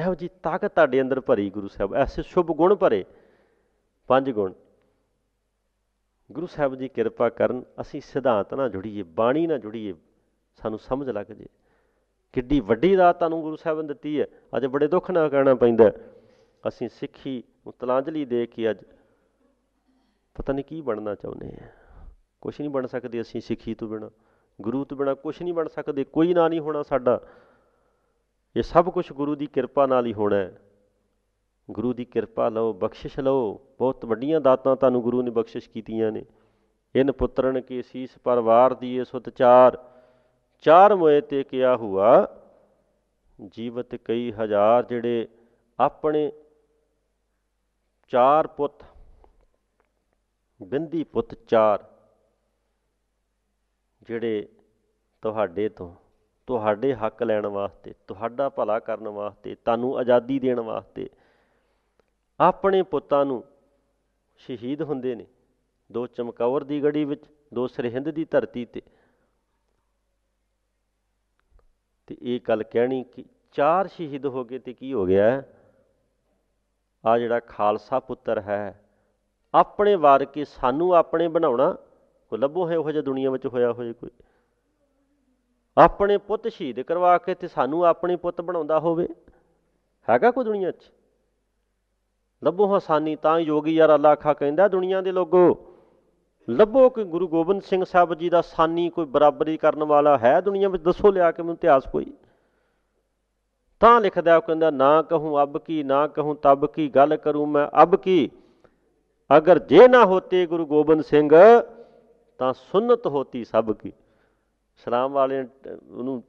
ਇਹੋ ਜੀ ਤਾਕਤ ਤੁਹਾਡੇ ਅੰਦਰ ਭਰੀ ਗੁਰੂ ਸਾਹਿਬ ਐਸੇ ਸ਼ੁਭ ਗੁਣ ਭਰੇ ਪੰਜ ਗੁਣ ਗੁਰੂ ਸਾਹਿਬ ਜੀ ਕਿਰਪਾ ਕਰਨ ਅਸੀਂ ਸਿਧਾਂਤ ਨਾਲ ਜੁੜੀਏ ਬਾਣੀ ਨਾਲ ਜੁੜੀਏ ਸਾਨੂੰ ਸਮਝ ਲੱਗ ਜੇ ਕਿੱਡੀ ਵੱਡੀ ਦਾਤ ਤੁਹਾਨੂੰ ਗੁਰੂ ਸਾਹਿਬ ਨੇ ਦਿੱਤੀ ਹੈ ਅੱਜ ਬੜੇ ਦੁੱਖ ਨਾਲ ਕਹਿਣਾ ਪੈਂਦਾ ਅਸੀਂ ਸਿੱਖੀ ਉਤਲਾਂਜਲੀ ਦੇ ਕੇ ਅੱਜ ਪਤਾ ਨਹੀਂ ਕੀ ਬਣਨਾ ਚਾਹੁੰਦੇ ਆ ਕੁਝ ਨਹੀਂ ਬਣ ਸਕਦੇ ਅਸੀਂ ਸਿੱਖੀ ਤੋਂ ਬਿਨਾ ਗੁਰੂ ਤੋਂ ਬਿਨਾ ਕੁਝ ਨਹੀਂ ਬਣ ਸਕਦੇ ਕੋਈ ਨਾ ਨਹੀਂ ਹੋਣਾ ਸਾਡਾ ਇਹ ਸਭ ਕੁਝ ਗੁਰੂ ਦੀ ਕਿਰਪਾ ਨਾਲ ਹੀ ਹੋਣਾ ਹੈ ਗੁਰੂ ਦੀ ਕਿਰਪਾ ਲਓ ਬਖਸ਼ਿਸ਼ ਲਓ ਬਹੁਤ ਵੱਡੀਆਂ ਦਾਤਾਂ ਤੁਹਾਨੂੰ ਗੁਰੂ ਨੇ ਬਖਸ਼ਿਸ਼ ਕੀਤੀਆਂ ਨੇ ਇਨ ਪੁੱਤਰਨ ਕੀ ਸੀਸ ਪਰਵਾਰ ਇਹ ਸੁਤ ਚਾਰ ਚਾਰ ਮੋਏ ਤੇ ਕਿਆ ਹੁਆ ਜੀਵਤ ਕਈ ਹਜ਼ਾਰ ਜਿਹੜੇ ਆਪਣੇ ਚਾਰ ਪੁੱਤ ਬਿੰਦੀ ਪੁੱਤ ਚਾਰ ਜਿਹੜੇ ਤੁਹਾਡੇ ਤੋਂ ਤੁਹਾਡੇ ਹੱਕ ਲੈਣ ਵਾਸਤੇ ਤੁਹਾਡਾ ਭਲਾ ਕਰਨ ਵਾਸਤੇ ਤੁਹਾਨੂੰ ਆਜ਼ਾਦੀ ਦੇਣ ਵਾਸਤੇ ਆਪਣੇ ਪੁੱਤਾਂ ਨੂੰ ਸ਼ਹੀਦ ਹੁੰਦੇ ਨੇ ਦੋ ਚਮਕੌਰ ਦੀ ਗੜੀ ਵਿੱਚ ਦੋ ਸਰਹਿੰਦ ਦੀ ਧਰਤੀ ਤੇ ਤੇ ਇਹ ਗੱਲ ਕਹਿਣੀ ਕਿ ਚਾਰ ਸ਼ਹੀਦ ਹੋ ਗਏ ਤੇ ਕੀ ਹੋ ਗਿਆ ਆ ਜਿਹੜਾ ਖਾਲਸਾ ਪੁੱਤਰ ਹੈ ਆਪਣੇ ਵਾਰ ਕੇ ਸਾਨੂੰ ਆਪਣੇ ਬਣਾਉਣਾ ਕੋ ਲੱਭੋ ਹੈ ਉਹ ਜਿਹਾ ਦੁਨੀਆ ਵਿੱਚ ਹੋਇਆ ਹੋਏ ਕੋਈ ਆਪਣੇ ਪੁੱਤ ਸ਼ਹੀਦ ਕਰਵਾ ਕੇ ਤੇ ਸਾਨੂੰ ਆਪਣੇ ਪੁੱਤ ਬਣਾਉਂਦਾ ਹੋਵੇ ਹੈਗਾ ਕੋਈ ਦੁਨੀਆ 'ਚ ਲੱਭੋ ਹਸਾਨੀ ਤਾਂ ਯੋਗੀ ਯਾਰ ਅੱਲਾ ਖਾ ਕਹਿੰਦਾ ਦੁਨੀਆ ਦੇ ਲੋਗੋ ਲੱਭੋ ਕਿ ਗੁਰੂ ਗੋਬਿੰਦ ਸਿੰਘ ਸਾਹਿਬ ਜੀ ਦਾ ਸਾਨੀ ਕੋਈ ਬਰਾਬਰੀ ਕਰਨ ਵਾਲਾ ਹੈ ਦੁਨੀਆ ਵਿੱਚ ਦੱਸੋ ਲਿਆ ਕੇ ਮੈਨੂੰ ਇਤਿਹਾਸ ਕੋਈ ਤਾਂ ਲਿਖਦਾ ਉਹ ਕਹਿੰਦਾ ਨਾ ਕਹੂੰ ਅਬ ਕੀ ਨਾ ਕਹੂੰ ਤਬ ਕੀ ਗੱਲ ਕਰੂੰ ਮੈਂ ਅਬ ਕੀ ਅਗਰ ਜੇ ਨਾ ਹੋਤੇ ਗੁਰੂ ਗੋਬਿੰਦ ਸਿੰਘ ਤਾਂ ਸੁਨਤ ਹੋਤੀ ਸਭ ਕੀ ਸ਼ਰਾਮ ਵਾਲੇ ਉਹਨੂੰ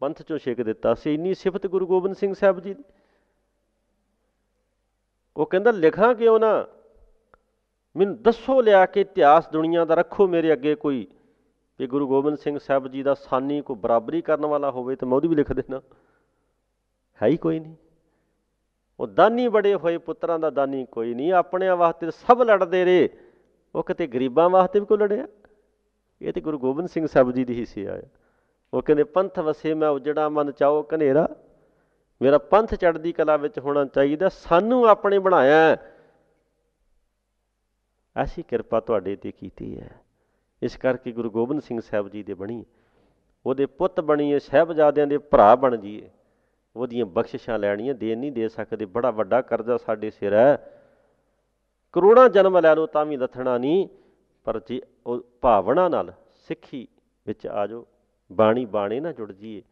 ਪੰਥ ਚੋਂ ਛੇਕ ਦਿੱਤਾ ਸੀ ਇੰਨੀ ਸਿਫਤ ਗੁਰੂ ਗੋਬਿੰਦ ਸਿੰਘ ਸਾਹਿਬ ਜੀ ਦੀ ਉਹ ਕਹਿੰਦਾ ਲਿਖਾਂ ਕਿਉਂ ਨਾ ਮੈਨੂੰ ਦੱਸੋ ਲਿਆ ਕੇ ਇਤਿਹਾਸ ਦੁਨੀਆ ਦਾ ਰੱਖੋ ਮੇਰੇ ਅੱਗੇ ਕੋਈ ਕਿ ਗੁਰੂ ਗੋਬਿੰਦ ਸਿੰਘ ਸਾਹਿਬ ਜੀ ਦਾ ਸਾਨੀ ਕੋ ਬਰਾਬਰੀ ਕਰਨ ਵਾਲਾ ਹੋਵੇ ਤਾਂ ਮੈਂ ਉਹਦੀ ਵੀ ਲਿਖ ਦੇਣਾ ਹੈ ਹੀ ਕੋਈ ਨਹੀਂ ਉਹ ਦਾਨੀ ਬੜੇ ਹੋਏ ਪੁੱਤਰਾਂ ਦਾ ਦਾਨੀ ਕੋਈ ਨਹੀਂ ਆਪਣੇ ਵਾਸਤੇ ਸਭ ਲੜਦੇ ਰਹੇ ਉਹ ਕਿਤੇ ਗਰੀਬਾਂ ਵਾਸਤੇ ਵੀ ਕੋ ਲੜਿਆ ਇਹ ਤੇ ਗੁਰੂ ਗੋਬਿੰਦ ਸਿੰਘ ਸਾਹਿਬ ਜੀ ਦੀ ਹੀ ਸੀ ਆਇਆ ਉਹ ਕਹਿੰਦੇ ਪੰਥ ਵਸੇ ਮੈਂ ਉਜੜਾ ਮਨ ਚਾਹੋ ਕਨੇਰਾ ਮੇਰਾ ਪੰਥ ਚੜਦੀ ਕਲਾ ਵਿੱਚ ਹੋਣਾ ਚਾਹੀਦਾ ਸਾਨੂੰ ਆਪਣੇ ਬਣਾਇਆ ਐਸੀ ਕਿਰਪਾ ਤੁਹਾਡੇ ਤੇ ਕੀਤੀ ਹੈ ਇਸ ਕਰਕੇ ਗੁਰੂ ਗੋਬਿੰਦ ਸਿੰਘ ਸਾਹਿਬ ਜੀ ਦੇ ਬਣੀ ਉਹਦੇ ਪੁੱਤ ਬਣੀਏ ਸਹਿਬਜ਼ਾਦਿਆਂ ਦੇ ਭਰਾ ਬਣ ਜੀਏ ਉਹਦੀਆਂ ਬਖਸ਼ਿਸ਼ਾਂ ਲੈਣੀਆਂ ਦੇ ਨਹੀਂ ਦੇ ਸਕਦੇ ਬੜਾ ਵੱਡਾ ਕਰਜ਼ਾ ਸਾਡੇ ਸਿਰ ਹੈ ਕਰੋੜਾਂ ਜਨਮ ਲੈ ਲੋ ਤਾਂ ਵੀ ਦੱਥਣਾ ਨਹੀਂ ਪਰ ਜੇ ਉਹ ਭਾਵਨਾ ਨਾਲ ਸਿੱਖੀ ਵਿੱਚ ਆ ਜਾਓ ਬਾਣੀ ਬਾਣੇ ਨਾਲ ਜੁੜ ਜੀਏ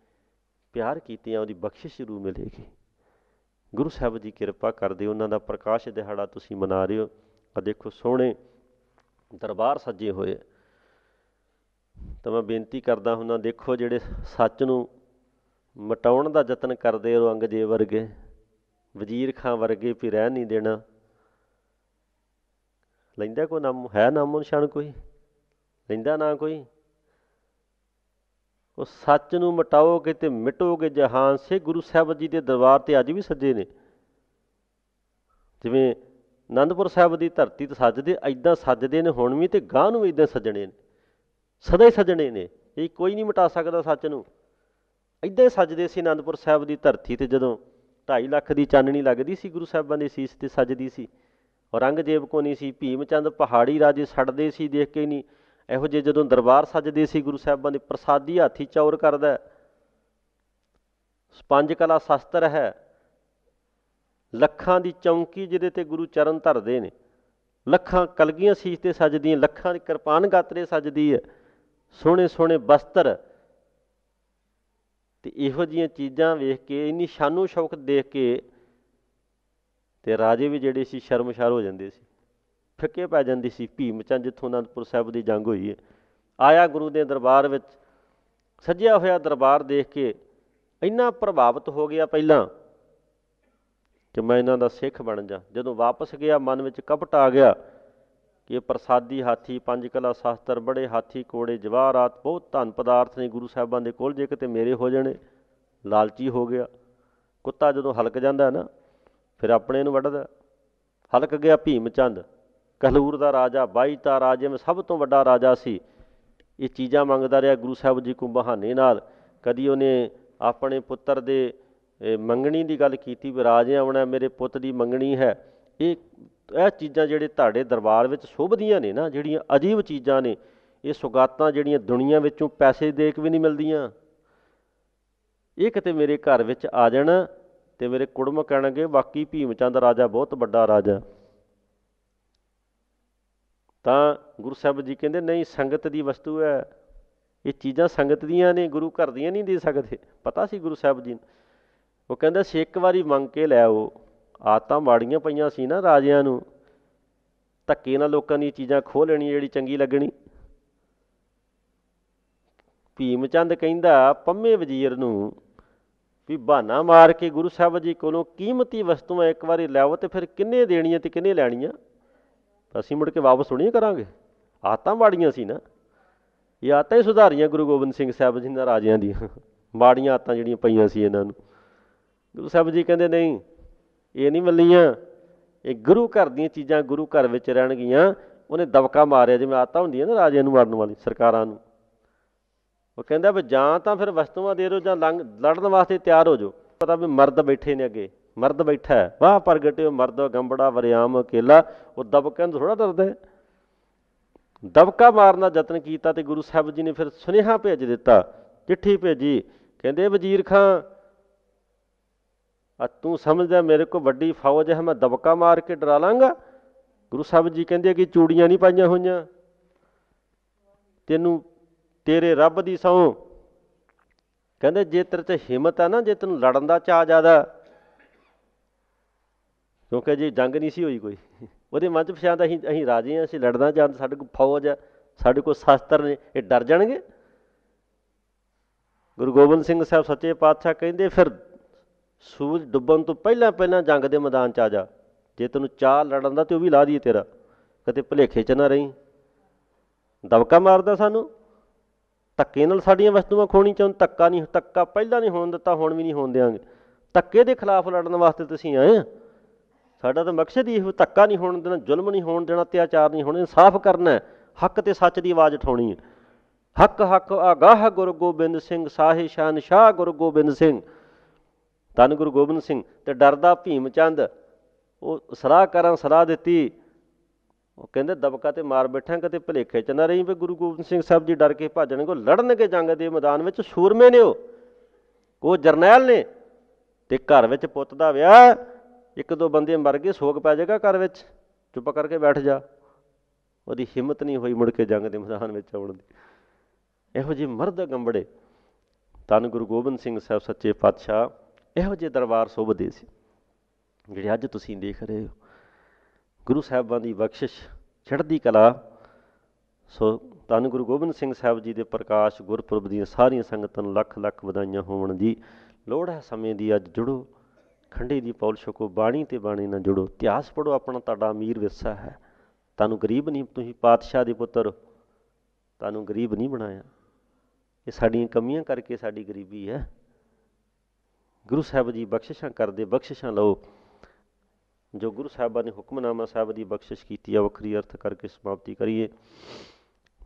ਪਿਆਰ ਕੀਤਿਆਂ ਉਹਦੀ ਬਖਸ਼ਿਸ਼ ਰੂ ਮਿਲੇਗੀ ਗੁਰੂ ਸਾਹਿਬ ਦੀ ਕਿਰਪਾ ਕਰਦੇ ਉਹਨਾਂ ਦਾ ਪ੍ਰਕਾਸ਼ ਦਿਹਾੜਾ ਤੁਸੀਂ ਮਨਾ ਰਹੇ ਹੋ ਆ ਦੇਖੋ ਸੋਹਣੇ ਦਰਬਾਰ ਸੱਜੇ ਹੋਏ ਤਾਂ ਮੈਂ ਬੇਨਤੀ ਕਰਦਾ ਹੁੰਦਾ ਦੇਖੋ ਜਿਹੜੇ ਸੱਚ ਨੂੰ ਮਟਾਉਣ ਦਾ ਯਤਨ ਕਰਦੇ ਔਰੰਗਜ਼ੇਬ ਵਰਗੇ ਵਜ਼ੀਰ ਖਾਂ ਵਰਗੇ ਵੀ ਰਹਿ ਨਹੀਂ ਦੇਣਾ ਲੈਂਦਾ ਕੋ ਨਾਮ ਹੈ ਨਾਮੋ ਨਿਸ਼ਾਨ ਕੋਈ ਲੈਂਦਾ ਨਾ ਕੋਈ ਉਹ ਸੱਚ ਨੂੰ ਮਟਾਓਗੇ ਤੇ ਮਿਟੋਗੇ ਜਹਾਨ ਸੇ ਗੁਰੂ ਸਾਹਿਬ ਜੀ ਦੇ ਦਰਬਾਰ ਤੇ ਅੱਜ ਵੀ ਸੱਜੇ ਨੇ ਜਿਵੇਂ ਆਨੰਦਪੁਰ ਸਾਹਿਬ ਦੀ ਧਰਤੀ ਤੇ ਸੱਜਦੇ ਐਦਾਂ ਸੱਜਦੇ ਨੇ ਹੁਣ ਵੀ ਤੇ ਗਾਂ ਨੂੰ ਐਦਾਂ ਸੱਜਣੇ ਨੇ ਸਦਾ ਹੀ ਸੱਜਣੇ ਨੇ ਇਹ ਕੋਈ ਨਹੀਂ ਮਟਾ ਸਕਦਾ ਸੱਚ ਨੂੰ ਇੱਦਾਂ ਸਜਦੇ ਸੀ ਆਨੰਦਪੁਰ ਸਾਹਿਬ ਦੀ ਧਰਤੀ ਤੇ ਜਦੋਂ 2.5 ਲੱਖ ਦੀ ਚਾਨਣੀ ਲੱਗਦੀ ਸੀ ਗੁਰੂ ਸਾਹਿਬਾਂ ਦੀ ਸੀਸ ਤੇ ਸਜਦੀ ਸੀ ਔਰੰਗਜ਼ੇਬ ਕੋ ਨਹੀਂ ਸੀ ਭੀਮ ਚੰਦ ਪਹਾੜੀ ਰਾਜੇ ਛੱਡਦੇ ਸੀ ਦੇਖ ਕੇ ਨਹੀਂ ਇਹੋ ਜੇ ਜਦੋਂ ਦਰਬਾਰ ਸਜਦੇ ਸੀ ਗੁਰੂ ਸਾਹਿਬਾਂ ਦੇ ਪ੍ਰਸਾਦੀ ਹਾਥੀ ਚੌਰ ਕਰਦਾ ਪੰਜ ਕਲਾ ਸ਼ਸਤਰ ਹੈ ਲੱਖਾਂ ਦੀ ਚੌਂਕੀ ਜਿਹਦੇ ਤੇ ਗੁਰੂ ਚਰਨ ਧਰਦੇ ਨੇ ਲੱਖਾਂ ਕਲਗੀਆਂ ਸੀਸ ਤੇ ਸਜਦੀਆਂ ਲੱਖਾਂ ਦੀ ਕਿਰਪਾਨ ਗਾਤਰੇ ਸਜਦੀ ਹੈ ਸੋਹਣੇ ਸੋਹਣੇ ਬਸਤਰ ਤੇ ਇਹੋ ਜੀਆਂ ਚੀਜ਼ਾਂ ਵੇਖ ਕੇ ਇੰਨੀ ਸ਼ਾਨੋ ਸ਼ੌਕਤ ਦੇਖ ਕੇ ਤੇ ਰਾਜੇ ਵੀ ਜਿਹੜੇ ਸੀ ਸ਼ਰਮਸ਼ਾਰ ਹੋ ਜਾਂਦੇ ਸੀ ਫਿੱਕੇ ਪੈ ਜਾਂਦੀ ਸੀ ਭੀਮ ਚੰਦ ਜਿੱਥੋਂ ਅਨੰਦਪੁਰ ਸਾਹਿਬ ਦੀ ਜੰਗ ਹੋਈ ਹੈ ਆਇਆ ਗੁਰੂ ਦੇ ਦਰਬਾਰ ਵਿੱਚ ਸੱਜਿਆ ਹੋਇਆ ਦਰਬਾਰ ਦੇਖ ਕੇ ਇੰਨਾ ਪ੍ਰਭਾਵਿਤ ਹੋ ਗਿਆ ਪਹਿਲਾਂ ਕਿ ਮੈਂ ਇਹਨਾਂ ਦਾ ਸਿੱਖ ਬਣ ਜਾ ਜਦੋਂ ਵਾਪਸ ਗਿਆ ਮਨ ਵਿੱਚ ਕਪਟ ਆ ਗਿਆ ਕਿ ਪ੍ਰਸਾਦੀ ਹਾਥੀ ਪੰਜ ਕਲਾ ਸ਼ਾਸਤਰ ਬੜੇ ਹਾਥੀ ਕੋੜੇ ਜਵਾਹਰਾਤ ਬਹੁਤ ਧਨ ਪਦਾਰਥ ਨੇ ਗੁਰੂ ਸਾਹਿਬਾਂ ਦੇ ਕੋਲ ਜੇ ਕਿਤੇ ਮੇਰੇ ਹੋ ਜਾਣੇ ਲਾਲਚੀ ਹੋ ਗਿਆ ਕੁੱਤਾ ਜਦੋਂ ਹਲਕ ਜਾਂਦਾ ਨਾ ਫਿਰ ਆਪਣੇ ਨੂੰ ਵੱਢਦਾ ਹਲਕ ਗਿਆ ਭੀਮ ਚੰਦ ਕਹਲੂਰ ਦਾ ਰਾਜਾ ਬਾਈ ਤਾਂ ਰਾਜੇ ਮੇ ਸਭ ਤੋਂ ਵੱਡਾ ਰਾਜਾ ਸੀ ਇਹ ਚੀਜ਼ਾਂ ਮੰਗਦਾ ਰਿਹਾ ਗੁਰੂ ਸਾਹਿਬ ਜੀ ਕੋ ਬਹਾਨੇ ਨਾਲ ਕਦੀ ਉਹਨੇ ਆਪਣੇ ਪੁੱਤਰ ਦੇ ਮੰਗਣੀ ਦੀ ਗੱਲ ਕੀਤੀ ਵੀ ਰਾਜੇ ਆਉਣਾ ਮੇਰੇ ਪੁੱਤ ਦੀ ਮੰਗਣੀ ਹੈ ਇਹ ਇਹ ਚੀਜ਼ਾਂ ਜਿਹੜੇ ਤੁਹਾਡੇ ਦਰਬਾਰ ਵਿੱਚ ਸੁਭਦੀਆਂ ਨੇ ਨਾ ਜਿਹੜੀਆਂ ਅਜੀਬ ਚੀਜ਼ਾਂ ਨੇ ਇਹ ਸੁਗਾਤਾਂ ਜਿਹੜੀਆਂ ਦੁਨੀਆ ਵਿੱਚੋਂ ਪੈਸੇ ਦੇ ਕੇ ਵੀ ਨਹੀਂ ਮਿਲਦੀਆਂ ਇਹ ਕਿਤੇ ਮੇਰੇ ਘਰ ਵਿੱਚ ਆ ਜਾਣ ਤੇ ਮੇਰੇ ਕੁੜਮ ਕਹਿਣਗੇ ਵਾਕੀ ਭੀਮਚੰਦ ਰਾਜਾ ਬਹੁਤ ਵੱਡਾ ਰਾਜਾ ਤਾਂ ਗੁਰੂ ਸਾਹਿਬ ਜੀ ਕਹਿੰਦੇ ਨਹੀਂ ਸੰਗਤ ਦੀ ਵਸਤੂ ਹੈ ਇਹ ਚੀਜ਼ਾਂ ਸੰਗਤ ਦੀਆਂ ਨੇ ਗੁਰੂ ਘਰ ਦੀਆਂ ਨਹੀਂ ਦੇ ਸਕਦੇ ਪਤਾ ਸੀ ਗੁਰੂ ਸਾਹਿਬ ਜੀ ਉਹ ਕਹਿੰਦਾ ਸੇ ਇੱਕ ਵਾਰੀ ਮੰਗ ਕੇ ਲੈ ਆਓ ਆਤਾਂ ਬਾੜੀਆਂ ਪਈਆਂ ਸੀ ਨਾ ਰਾਜਿਆਂ ਨੂੰ ਧੱਕੇ ਨਾਲ ਲੋਕਾਂ ਦੀਆਂ ਚੀਜ਼ਾਂ ਖੋਹ ਲੈਣੀ ਜਿਹੜੀ ਚੰਗੀ ਲੱਗਣੀ ਭੀਮ ਚੰਦ ਕਹਿੰਦਾ ਪੰਮੇ ਵਜ਼ੀਰ ਨੂੰ ਵੀ ਬਹਾਨਾ ਮਾਰ ਕੇ ਗੁਰੂ ਸਾਹਿਬ ਜੀ ਕੋਲੋਂ ਕੀਮਤੀ ਵਸਤੂਆਂ ਇੱਕ ਵਾਰੀ ਲੈਵੋ ਤੇ ਫਿਰ ਕਿੰਨੇ ਦੇਣੀਆਂ ਤੇ ਕਿੰਨੇ ਲੈਣੀਆਂ ਅਸੀਂ ਮੁੜ ਕੇ ਵਾਪਸ ਸੁਣੀਏ ਕਰਾਂਗੇ ਆਤਾਂ ਬਾੜੀਆਂ ਸੀ ਨਾ ਇਹ ਆਤਾਂ ਹੀ ਸੁਧਾਰੀਆਂ ਗੁਰੂ ਗੋਬਿੰਦ ਸਿੰਘ ਸਾਹਿਬ ਜੀ ਨਾਲ ਰਾਜਿਆਂ ਦੀਆਂ ਬਾੜੀਆਂ ਆਤਾਂ ਜਿਹੜੀਆਂ ਪਈਆਂ ਸੀ ਇਹਨਾਂ ਨੂੰ ਗੁਰੂ ਸਾਹਿਬ ਜੀ ਕਹਿੰਦੇ ਨਹੀਂ ਇਹ ਨਹੀਂ ਮਿਲੀਆਂ ਇਹ ਗੁਰੂ ਘਰ ਦੀਆਂ ਚੀਜ਼ਾਂ ਗੁਰੂ ਘਰ ਵਿੱਚ ਰਹਿਣਗੀਆਂ ਉਹਨੇ ਦਬਕਾ ਮਾਰਿਆ ਜਿਵੇਂ ਆਤਾ ਹੁੰਦੀ ਹੈ ਨਾ ਰਾਜੇ ਨੂੰ ਮਾਰਨ ਵਾਲੀ ਸਰਕਾਰਾਂ ਨੂੰ ਉਹ ਕਹਿੰਦਾ ਵੀ ਜਾਂ ਤਾਂ ਫਿਰ ਵਸਤੂਆਂ ਦੇ ਰੋ ਜਾਂ ਲੜਨ ਵਾਸਤੇ ਤਿਆਰ ਹੋ ਜਾਓ ਪਤਾ ਵੀ ਮਰਦ ਬੈਠੇ ਨੇ ਅੱਗੇ ਮਰਦ ਬੈਠਾ ਵਾਹ ਪ੍ਰਗਟਿਓ ਮਰਦ ਗੰਬੜਾ ਵਰਿਆਮ ਅਕੇਲਾ ਉਹ ਦਬਕੇ ਨੂੰ ਥੋੜਾ ਦਰਦੇ ਦਬਕਾ ਦਾ ਯਤਨ ਕੀਤਾ ਤੇ ਗੁਰੂ ਸਾਹਿਬ ਜੀ ਨੇ ਫਿਰ ਸੁਨੇਹਾ ਭੇਜ ਦਿੱਤਾ ਚਿੱਠੀ ਭੇਜੀ ਕਹਿੰਦੇ ਵਜ਼ੀਰ ਖਾਂ ਆ ਤੂੰ ਸਮਝਦਾ ਮੇਰੇ ਕੋ ਵੱਡੀ ਫੌਜ ਹੈ ਮੈਂ ਦਬਕਾ ਮਾਰ ਕੇ ਡਰਾ ਲਾਂਗਾ ਗੁਰੂ ਸਾਹਿਬ ਜੀ ਕਹਿੰਦੇ ਕਿ ਚੂੜੀਆਂ ਨਹੀਂ ਪਾਈਆਂ ਹੋਈਆਂ ਤੈਨੂੰ ਤੇਰੇ ਰੱਬ ਦੀ ਸੌ ਕਹਿੰਦੇ ਜੇ ਤੇਰੇ ਤੇ ਹਿੰਮਤ ਆ ਨਾ ਜੇ ਤੈਨੂੰ ਲੜਨ ਦਾ ਚਾਹ ਜ਼ਿਆਦਾ ਕਿਉਂਕਿ ਜੀ ਜੰਗ ਨਹੀਂ ਸੀ ਹੋਈ ਕੋਈ ਉਹਦੇ ਮਨ ਚ ਪਛਾਣ ਅਸੀਂ ਅਸੀਂ ਰਾਜੇ ਆ ਅਸੀਂ ਲੜਨਾ ਜਾਂ ਸਾਡੇ ਕੋਲ ਫੌਜ ਆ ਸਾਡੇ ਕੋਲ ਸ਼ਸਤਰ ਨੇ ਇਹ ਡਰ ਜਾਣਗੇ ਗੁਰੂ ਗੋਬਿੰਦ ਸਿੰਘ ਸਾਹਿਬ ਸੱਚੇ ਪਾਤਸ਼ਾਹ ਕਹਿੰਦੇ ਫਿਰ ਸੂਰਜ ਡੁੱਬਣ ਤੋਂ ਪਹਿਲਾਂ ਪਹਿਲਾਂ ਜੰਗ ਦੇ ਮੈਦਾਨ 'ਚ ਆ ਜਾ ਜੇ ਤੈਨੂੰ ਚਾਹ ਲੜਨ ਦਾ ਤੇ ਉਹ ਵੀ ਲਾ ਦਈਏ ਤੇਰਾ ਕਦੇ ਭਲੇਖੇ 'ਚ ਨਾ ਰਹੀਂ ਦਬਕਾ ਮਾਰਦਾ ਸਾਨੂੰ ਤੱਕੇ ਨਾਲ ਸਾਡੀਆਂ ਵਸਤੂਆਂ ਖੋਣੀ ਚਾਹੁੰਦਾ ਤੱਕਾ ਨਹੀਂ ਤੱਕਾ ਪਹਿਲਾਂ ਨਹੀਂ ਹੋਣ ਦਿੱਤਾ ਹੁਣ ਵੀ ਨਹੀਂ ਹੋਣ ਦੇਾਂਗੇ ਤੱਕੇ ਦੇ ਖਿਲਾਫ ਲੜਨ ਵਾਸਤੇ ਤੁਸੀਂ ਆਏ ਸਾਡਾ ਤਾਂ ਮਕਸਦ ਇਹ ਤੱਕਾ ਨਹੀਂ ਹੋਣ ਦੇਣਾ ਜ਼ੁਲਮ ਨਹੀਂ ਹੋਣ ਦੇਣਾ ਅਤਿਆਚਾਰ ਨਹੀਂ ਹੋਣੇ ਇਨਸਾਫ ਕਰਨਾ ਹੱਕ ਤੇ ਸੱਚ ਦੀ ਆਵਾਜ਼ ਉਠਾਉਣੀ ਹੈ ਹੱਕ ਹੱਕ ਆਗਾਹ ਗੁਰੂ ਗੋਬਿੰਦ ਸਿੰਘ ਸਾਹਿਬ ਸ਼ਾਨ ਸ਼ਾਹ ਗੁਰੂ ਗੋਬਿੰਦ ਸਿੰਘ ਧੰਨ ਗੁਰੂ ਗੋਬਿੰਦ ਸਿੰਘ ਤੇ ਡਰਦਾ ਭੀਮ ਚੰਦ ਉਹ ਕਰਾਂ ਸਲਾਹ ਦਿੱਤੀ ਉਹ ਕਹਿੰਦੇ ਦਬਕਾ ਤੇ ਮਾਰ ਬੈਠਾ ਕਿਤੇ ਭਲੇਖੇ ਚ ਨਾ ਰਹੀ ਵੀ ਗੁਰੂ ਗੋਬਿੰਦ ਸਿੰਘ ਸਾਹਿਬ ਜੀ ਡਰ ਕੇ ਭੱਜਣਗੇ ਲੜਨਗੇ ਜੰਗ ਦੇ ਮੈਦਾਨ ਵਿੱਚ ਸੂਰਮੇ ਨੇ ਉਹ ਕੋ ਜਰਨੈਲ ਨੇ ਤੇ ਘਰ ਵਿੱਚ ਪੁੱਤ ਦਾ ਵਿਆਹ ਇੱਕ ਦੋ ਬੰਦੇ ਮਰ ਗਏ ਸੋਗ ਪੈ ਜਾਏਗਾ ਘਰ ਵਿੱਚ ਚੁੱਪ ਕਰਕੇ ਬੈਠ ਜਾ ਉਹਦੀ ਹਿੰਮਤ ਨਹੀਂ ਹੋਈ ਮੁੜ ਕੇ ਜੰਗ ਦੇ ਮੈਦਾਨ ਵਿੱਚ ਆਉਣ ਦੀ ਇਹੋ ਜਿਹੇ ਮਰਦ ਗੰਬੜੇ ਤਨ ਗੁਰੂ ਗੋਬਿੰਦ ਸਿੰਘ ਸਾਹਿਬ ਸੱਚੇ ਪਾਤਸ਼ਾਹ ਇਹੋ ਜਿਹੇ ਦਰਬਾਰ ਸੋਭਦੇ ਸੀ ਜਿਹੜੇ ਅੱਜ ਤੁਸੀਂ ਦੇਖ ਰਹੇ ਹੋ ਗੁਰੂ ਸਾਹਿਬਾਂ ਦੀ ਬਖਸ਼ਿਸ਼ ਛੜਦੀ ਕਲਾ ਸੋ ਤਨ ਗੁਰੂ ਗੋਬਿੰਦ ਸਿੰਘ ਸਾਹਿਬ ਜੀ ਦੇ ਪ੍ਰਕਾਸ਼ ਗੁਰਪੁਰਬ ਦੀਆਂ ਸਾਰੀਆਂ ਸੰਗਤਾਂ ਨੂੰ ਲੱਖ ਲੱਖ ਵਧਾਈਆਂ ਹੋਣ ਜੀ ਲੋੜ ਹੈ ਸਮੇਂ ਦੀ ਅੱਜ ਜੁੜੋ ਖੰਡੇ ਦੀ ਪੌਲ ਛਕੋ ਬਾਣੀ ਤੇ ਬਾਣੀ ਨਾਲ ਜੁੜੋ ਇਤਿਹਾਸ ਪੜੋ ਆਪਣਾ ਤੁਹਾਡਾ ਅਮੀਰ ਵਿਰਸਾ ਹੈ ਤੁਹਾਨੂੰ ਗਰੀਬ ਨਹੀਂ ਤੁਸੀਂ ਪਾਤਸ਼ਾਹ ਦੇ ਪੁੱਤਰ ਤੁਹਾਨੂੰ ਗਰੀਬ ਨਹੀਂ ਬਣਾਇਆ ਇਹ ਸਾਡੀਆਂ ਕਮੀਆਂ ਕਰਕੇ ਸਾਡੀ ਗਰੀਬੀ ਹੈ ਗੁਰੂ ਸਾਹਿਬ ਜੀ ਬਖਸ਼ਿਸ਼ਾਂ ਕਰਦੇ ਬਖਸ਼ਿਸ਼ਾਂ ਲਓ ਜੋ ਗੁਰੂ ਸਾਹਿਬਾਂ ਨੇ ਹੁਕਮਨਾਮਾ ਸਾਹਿਬ ਦੀ ਬਖਸ਼ਿਸ਼ ਕੀਤੀ ਆ ਵੱਖਰੀ ਅਰਥ ਕਰਕੇ ਸਮਾਪਤੀ ਕਰੀਏ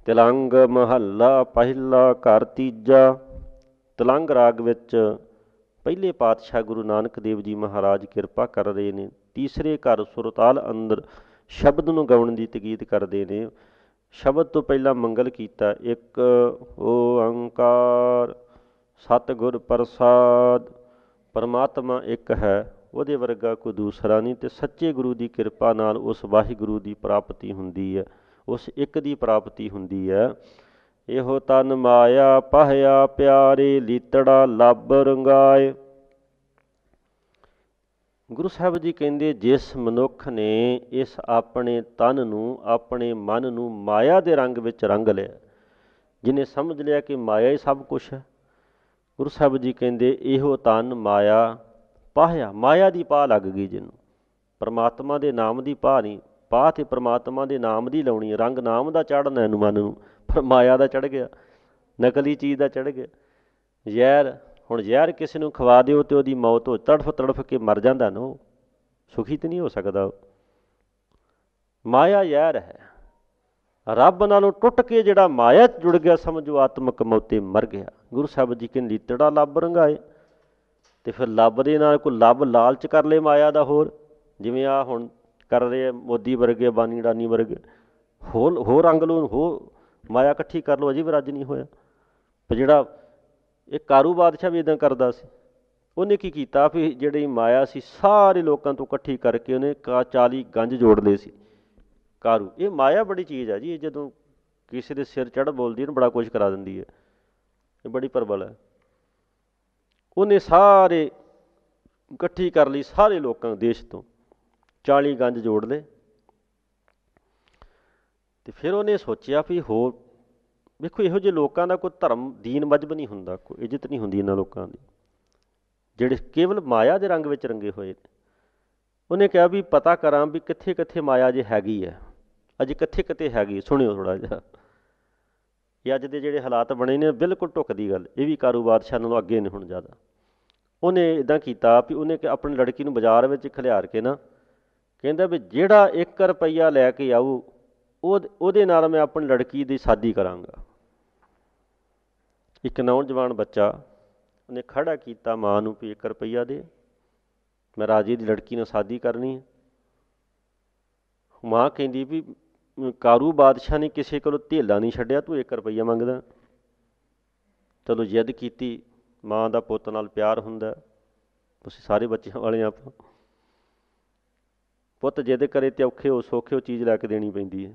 ਤਲੰਗ ਮਹੱਲਾ ਪਹਿਲਾ ਘਰ ਤੀਜਾ ਤਲੰਗ ਰਾਗ ਵਿੱਚ ਪਹਿਲੇ ਪਾਤਸ਼ਾਹ ਗੁਰੂ ਨਾਨਕ ਦੇਵ ਜੀ ਮਹਾਰਾਜ ਕਿਰਪਾ ਕਰ ਰਹੇ ਨੇ ਤੀਸਰੇ ਘਰ ਸੁਰਤਾਲ ਅੰਦਰ ਸ਼ਬਦ ਨੂੰ ਗਾਉਣ ਦੀ ਤਗੀਦ ਕਰਦੇ ਨੇ ਸ਼ਬਦ ਤੋਂ ਪਹਿਲਾਂ ਮੰਗਲ ਕੀਤਾ ਇੱਕ ਓੰਕਾਰ ਸਤਗੁਰ ਪ੍ਰਸਾਦ ਪਰਮਾਤਮਾ ਇੱਕ ਹੈ ਉਹਦੇ ਵਰਗਾ ਕੋਈ ਦੂਸਰਾ ਨਹੀਂ ਤੇ ਸੱਚੇ ਗੁਰੂ ਦੀ ਕਿਰਪਾ ਨਾਲ ਉਸ ਵਾਹਿਗੁਰੂ ਦੀ ਪ੍ਰਾਪਤੀ ਹੁੰਦੀ ਹੈ ਉਸ ਇੱਕ ਦੀ ਪ੍ਰਾਪਤੀ ਹੁੰਦੀ ਹੈ ਇਹੋ ਤਨ ਮਾਇਆ ਪਹਿਆ ਪਿਆਰੇ ਲੀਤੜਾ ਲੱਭ ਰੰਗਾਏ ਗੁਰੂ ਸਾਹਿਬ ਜੀ ਕਹਿੰਦੇ ਜਿਸ ਮਨੁੱਖ ਨੇ ਇਸ ਆਪਣੇ ਤਨ ਨੂੰ ਆਪਣੇ ਮਨ ਨੂੰ ਮਾਇਆ ਦੇ ਰੰਗ ਵਿੱਚ ਰੰਗ ਲਿਆ ਜਿਨੇ ਸਮਝ ਲਿਆ ਕਿ ਮਾਇਆ ਹੀ ਸਭ ਕੁਝ ਹੈ ਗੁਰੂ ਸਾਹਿਬ ਜੀ ਕਹਿੰਦੇ ਇਹੋ ਤਨ ਮਾਇਆ ਪਾਹਿਆ ਮਾਇਆ ਦੀ ਪਾ ਲੱਗ ਗਈ ਜਿਹਨੂੰ ਪਰਮਾਤਮਾ ਦੇ ਨਾਮ ਦੀ ਪਾ ਨਹੀਂ ਪਾ ਤੇ ਪਰਮਾਤਮਾ ਦੇ ਨਾਮ ਦੀ ਲਾਉਣੀ ਰੰਗ ਨਾਮ ਦਾ ਚੜਨਾ ਇਹਨੂੰ ਮਨ ਨੂੰ ਪਰ ਮਾਇਆ ਦਾ ਚੜ ਗਿਆ ਨਕਲੀ ਚੀਜ਼ ਦਾ ਚੜ ਗਿਆ ਜ਼ਹਿਰ ਹੁਣ ਜ਼ਹਿਰ ਕਿਸੇ ਨੂੰ ਖਵਾ ਦਿਓ ਤੇ ਉਹਦੀ ਮੌਤ ਹੋ ਤੜਫ ਤੜਫ ਕੇ ਮਰ ਜਾਂਦਾ ਨਾ ਸੁਖੀ ਤੇ ਨਹੀਂ ਹੋ ਸਕਦਾ ਮਾਇਆ ਜ਼ਹਿਰ ਹੈ ਰੱਬ ਨਾਲੋਂ ਟੁੱਟ ਕੇ ਜਿਹੜਾ ਮਾਇਆ ਚ ਜੁੜ ਗਿਆ ਸਮਝੋ ਆਤਮਿਕ ਮੌਤੇ ਮਰ ਗਿਆ ਗੁਰੂ ਸਾਹਿਬ ਜੀ ਕਹਿੰਦੇ ਲੀਤੜਾ ਲੱਭ ਰੰਗਾਏ ਤੇ ਫਿਰ ਲੱਭ ਦੇ ਨਾਲ ਕੋਈ ਲੱਭ ਲਾਲਚ ਕਰ ਲੈ ਮਾਇਆ ਦਾ ਹੋਰ ਜਿਵੇਂ ਆ ਹੁਣ ਕਰ ਰਹੇ ਮੋਦੀ ਵਰਗੇ ਬਾਨੀ ਡਾਨੀ ਵਰਗੇ ਹੋਰ ਹੋਰ ਰੰਗ ਲੋ ਹੋ ਮਾਇਆ ਇਕੱਠੀ ਕਰ ਲੋ ਅਜੇ ਵੀ ਰੱਜ ਨਹੀਂ ਹੋਇਆ ਪਰ ਜਿਹੜਾ ਇਹ ਕਾਰੂ ਬਾਦਸ਼ਾਹ ਵੀ ਇਦਾਂ ਕਰਦਾ ਸੀ ਉਹਨੇ ਕੀ ਕੀਤਾ ਫਿਰ ਜਿਹੜੀ ਮਾਇਆ ਸੀ ਸਾਰੇ ਲੋਕਾਂ ਤੋਂ ਇਕੱਠੀ ਕਰਕੇ ਉਹਨੇ 40 ਗੰਜ ਜੋੜ ਲਏ ਸੀ ਕਾਰੂ ਇਹ ਮਾਇਆ ਬੜੀ ਚੀਜ਼ ਆ ਜੀ ਇਹ ਜਦੋਂ ਕਿਸੇ ਦੇ ਸਿਰ ਚੜ ਬੋਲਦੀ ਇਹਨੂੰ ਬੜਾ ਕੁਝ ਕਰਾ ਦਿੰਦੀ ਹੈ ਇਹ ਬੜੀ ਪਰਬਲ ਹੈ ਉਹਨੇ ਸਾਰੇ ਇਕੱਠੀ ਕਰ ਲਈ ਸਾਰੇ ਲੋਕਾਂ ਦੇਸ਼ ਤੋਂ 40 ਗੰਜ ਜੋੜ ਲਏ ਤੇ ਫਿਰ ਉਹਨੇ ਸੋਚਿਆ ਵੀ ਹੋਰ ਵੇਖੋ ਇਹੋ ਜਿਹੇ ਲੋਕਾਂ ਦਾ ਕੋਈ ਧਰਮ ਦੀਨ ਮਜਬ ਨਹੀਂ ਹੁੰਦਾ ਕੋਈ ਇੱਜ਼ਤ ਨਹੀਂ ਹੁੰਦੀ ਇਹਨਾਂ ਲੋਕਾਂ ਦੀ ਜਿਹੜੇ ਕੇਵਲ ਮਾਇਆ ਦੇ ਰੰਗ ਵਿੱਚ ਰੰਗੇ ਹੋਏ ਨੇ ਉਹਨੇ ਕਿਹਾ ਵੀ ਪਤਾ ਕਰਾਂ ਵੀ ਕਿੱਥੇ ਕਿੱਥੇ ਮਾਇਆ ਜੇ ਹੈਗੀ ਹੈ ਅਜੇ ਕਿੱਥੇ ਕਿਤੇ ਹੈਗੀ ਸੁਣਿਓ ਥੋੜਾ ਜਿਹਾ ਇਹ ਅੱਜ ਦੇ ਜਿਹੜੇ ਹਾਲਾਤ ਬਣੇ ਨੇ ਬਿਲਕੁਲ ਟੁੱਕਦੀ ਦੀ ਗੱਲ ਇਹ ਵੀ ਕਾਰੋਬਾਰ ਸ਼ਾਨ ਨੂੰ ਅੱਗੇ ਨਹੀਂ ਹੁਣ ਜ਼ਿਆਦਾ ਉਹਨੇ ਇਦਾਂ ਕੀਤਾ ਵੀ ਉਹਨੇ ਕਿ ਆਪਣੀ ਲੜਕੀ ਨੂੰ ਬਾਜ਼ਾਰ ਵਿੱਚ ਖਲਿਆਰ ਕੇ ਨਾ ਕਹਿੰਦਾ ਵੀ ਜਿਹੜਾ 1 ਰੁਪਈਆ ਲੈ ਕੇ ਆਊ ਉਹ ਉਹਦੇ ਨਾਲ ਮੈਂ ਆਪਣੀ ਲੜਕੀ ਦੀ ਸ਼ਾਦੀ ਕਰਾਂਗਾ ਇੱਕ ਨੌਜਵਾਨ ਬੱਚਾ ਉਹਨੇ ਖੜਾ ਕੀਤਾ ਮਾਂ ਨੂੰ ਵੀ 1 ਰੁਪਈਆ ਦੇ ਮੈਂ ਰਾਜੀ ਦੀ ਲੜਕੀ ਨਾਲ ਸ਼ਾਦੀ ਕਰਨੀ ਹੈ ਮਾਂ ਕਹਿੰਦੀ ਵੀ ਕਾਰੂ ਬਾਦਸ਼ਾਹ ਨੇ ਕਿਸੇ ਕੋਲੋਂ ਧੇਲਾ ਨਹੀਂ ਛੱਡਿਆ ਤੂੰ 1 ਰੁਪਈਆ ਮੰਗਦਾ ਚਲੋ ਜਿੱਦ ਕੀਤੀ ਮਾਂ ਦਾ ਪੁੱਤ ਨਾਲ ਪਿਆਰ ਹੁੰਦਾ ਤੁਸੀਂ ਸਾਰੇ ਬੱਚਿਆਂ ਵਾਲੇ ਆਪ ਪੁੱਤ ਜਿੱਦ ਕਰੇ ਤੇ ਔਖੇ ਹੋ ਸੋਖੇ ਉਹ ਚੀਜ਼ ਲੈ ਕੇ ਦੇਣੀ ਪੈਂਦੀ ਹੈ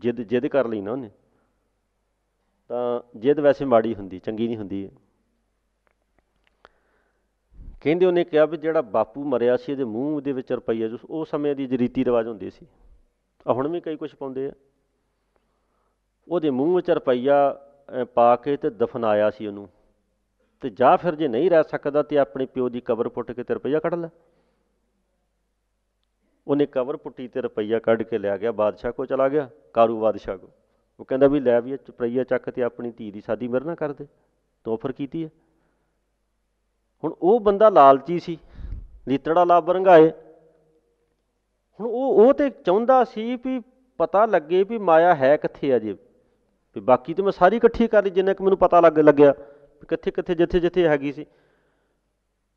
ਜਿੱਦ ਜਿੱਦ ਕਰ ਲਈ ਨਾ ਉਹਨੇ ਤਾਂ ਜਿੱਦ ਵੈਸੇ ਮਾੜੀ ਹੁੰਦੀ ਚੰਗੀ ਨਹੀਂ ਹੁੰਦੀ ਕਹਿੰਦੇ ਉਹਨੇ ਕਿਹਾ ਵੀ ਜਿਹੜਾ ਬਾਪੂ ਮਰਿਆ ਸੀ ਇਹਦੇ ਮੂੰਹ ਦੇ ਵਿੱਚ ਰੁਪਈਆ ਜੋ ਉਹ ਸਮੇਂ ਦੀ ਰੀਤੀ ਰਿਵਾਜ ਹੁੰਦੇ ਸੀ ਹੁਣ ਵੀ ਕਈ ਕੁਝ ਪਾਉਂਦੇ ਆ ਉਹਦੇ ਮੂੰਹ ਵਿੱਚ ਰੁਪਈਆ ਪਾ ਕੇ ਤੇ ਦਫਨਾਇਆ ਸੀ ਉਹਨੂੰ ਤੇ ਜਾਂ ਫਿਰ ਜੇ ਨਹੀਂ ਰਹਿ ਸਕਦਾ ਤੇ ਆਪਣੇ ਪਿਓ ਦੀ ਕਬਰ ਪੁੱਟ ਕੇ ਤੇ ਰੁਪਈਆ ਕੱਢ ਲੈ ਉਹਨੇ ਕਬਰ ਪੁੱਟੀ ਤੇ ਰੁਪਈਆ ਕੱਢ ਕੇ ਲਿਆ ਗਿਆ ਬਾਦਸ਼ਾਹ ਕੋ ਚਲਾ ਗਿਆ ਕਾਰੂ ਬਾਦਸ਼ਾਹ ਕੋ ਉਹ ਕਹਿੰਦਾ ਵੀ ਲੈ ਵੀ ਰੁਪਈਆ ਚੱਕ ਤੇ ਆਪਣੀ ਧੀ ਦੀ ਸਾਦੀ ਮਰਨਾ ਕਰ ਦੇ ਤੋਫਰ ਕੀਤੀ ਹੈ ਹੁਣ ਉਹ ਬੰਦਾ ਲਾਲਚੀ ਸੀ ਲੀਤੜਾ ਲਾਭ ਰੰਗਾਏ ਹੁਣ ਉਹ ਉਹ ਤੇ ਚਾਹੁੰਦਾ ਸੀ ਵੀ ਪਤਾ ਲੱਗੇ ਵੀ ਮਾਇਆ ਹੈ ਕਿੱਥੇ ਆ ਵੀ ਬਾਕੀ ਤੇ ਮੈਂ ਸਾਰੀ ਇਕੱਠੀ ਕਰ ਲਈ ਜਿੰਨਾ ਕਿ ਮੈਨੂੰ ਪਤਾ ਲੱਗ ਲੱਗਿਆ ਕਿੱਥੇ ਕਿੱਥੇ ਜਿੱਥੇ ਜਿੱਥੇ ਹੈਗੀ ਸੀ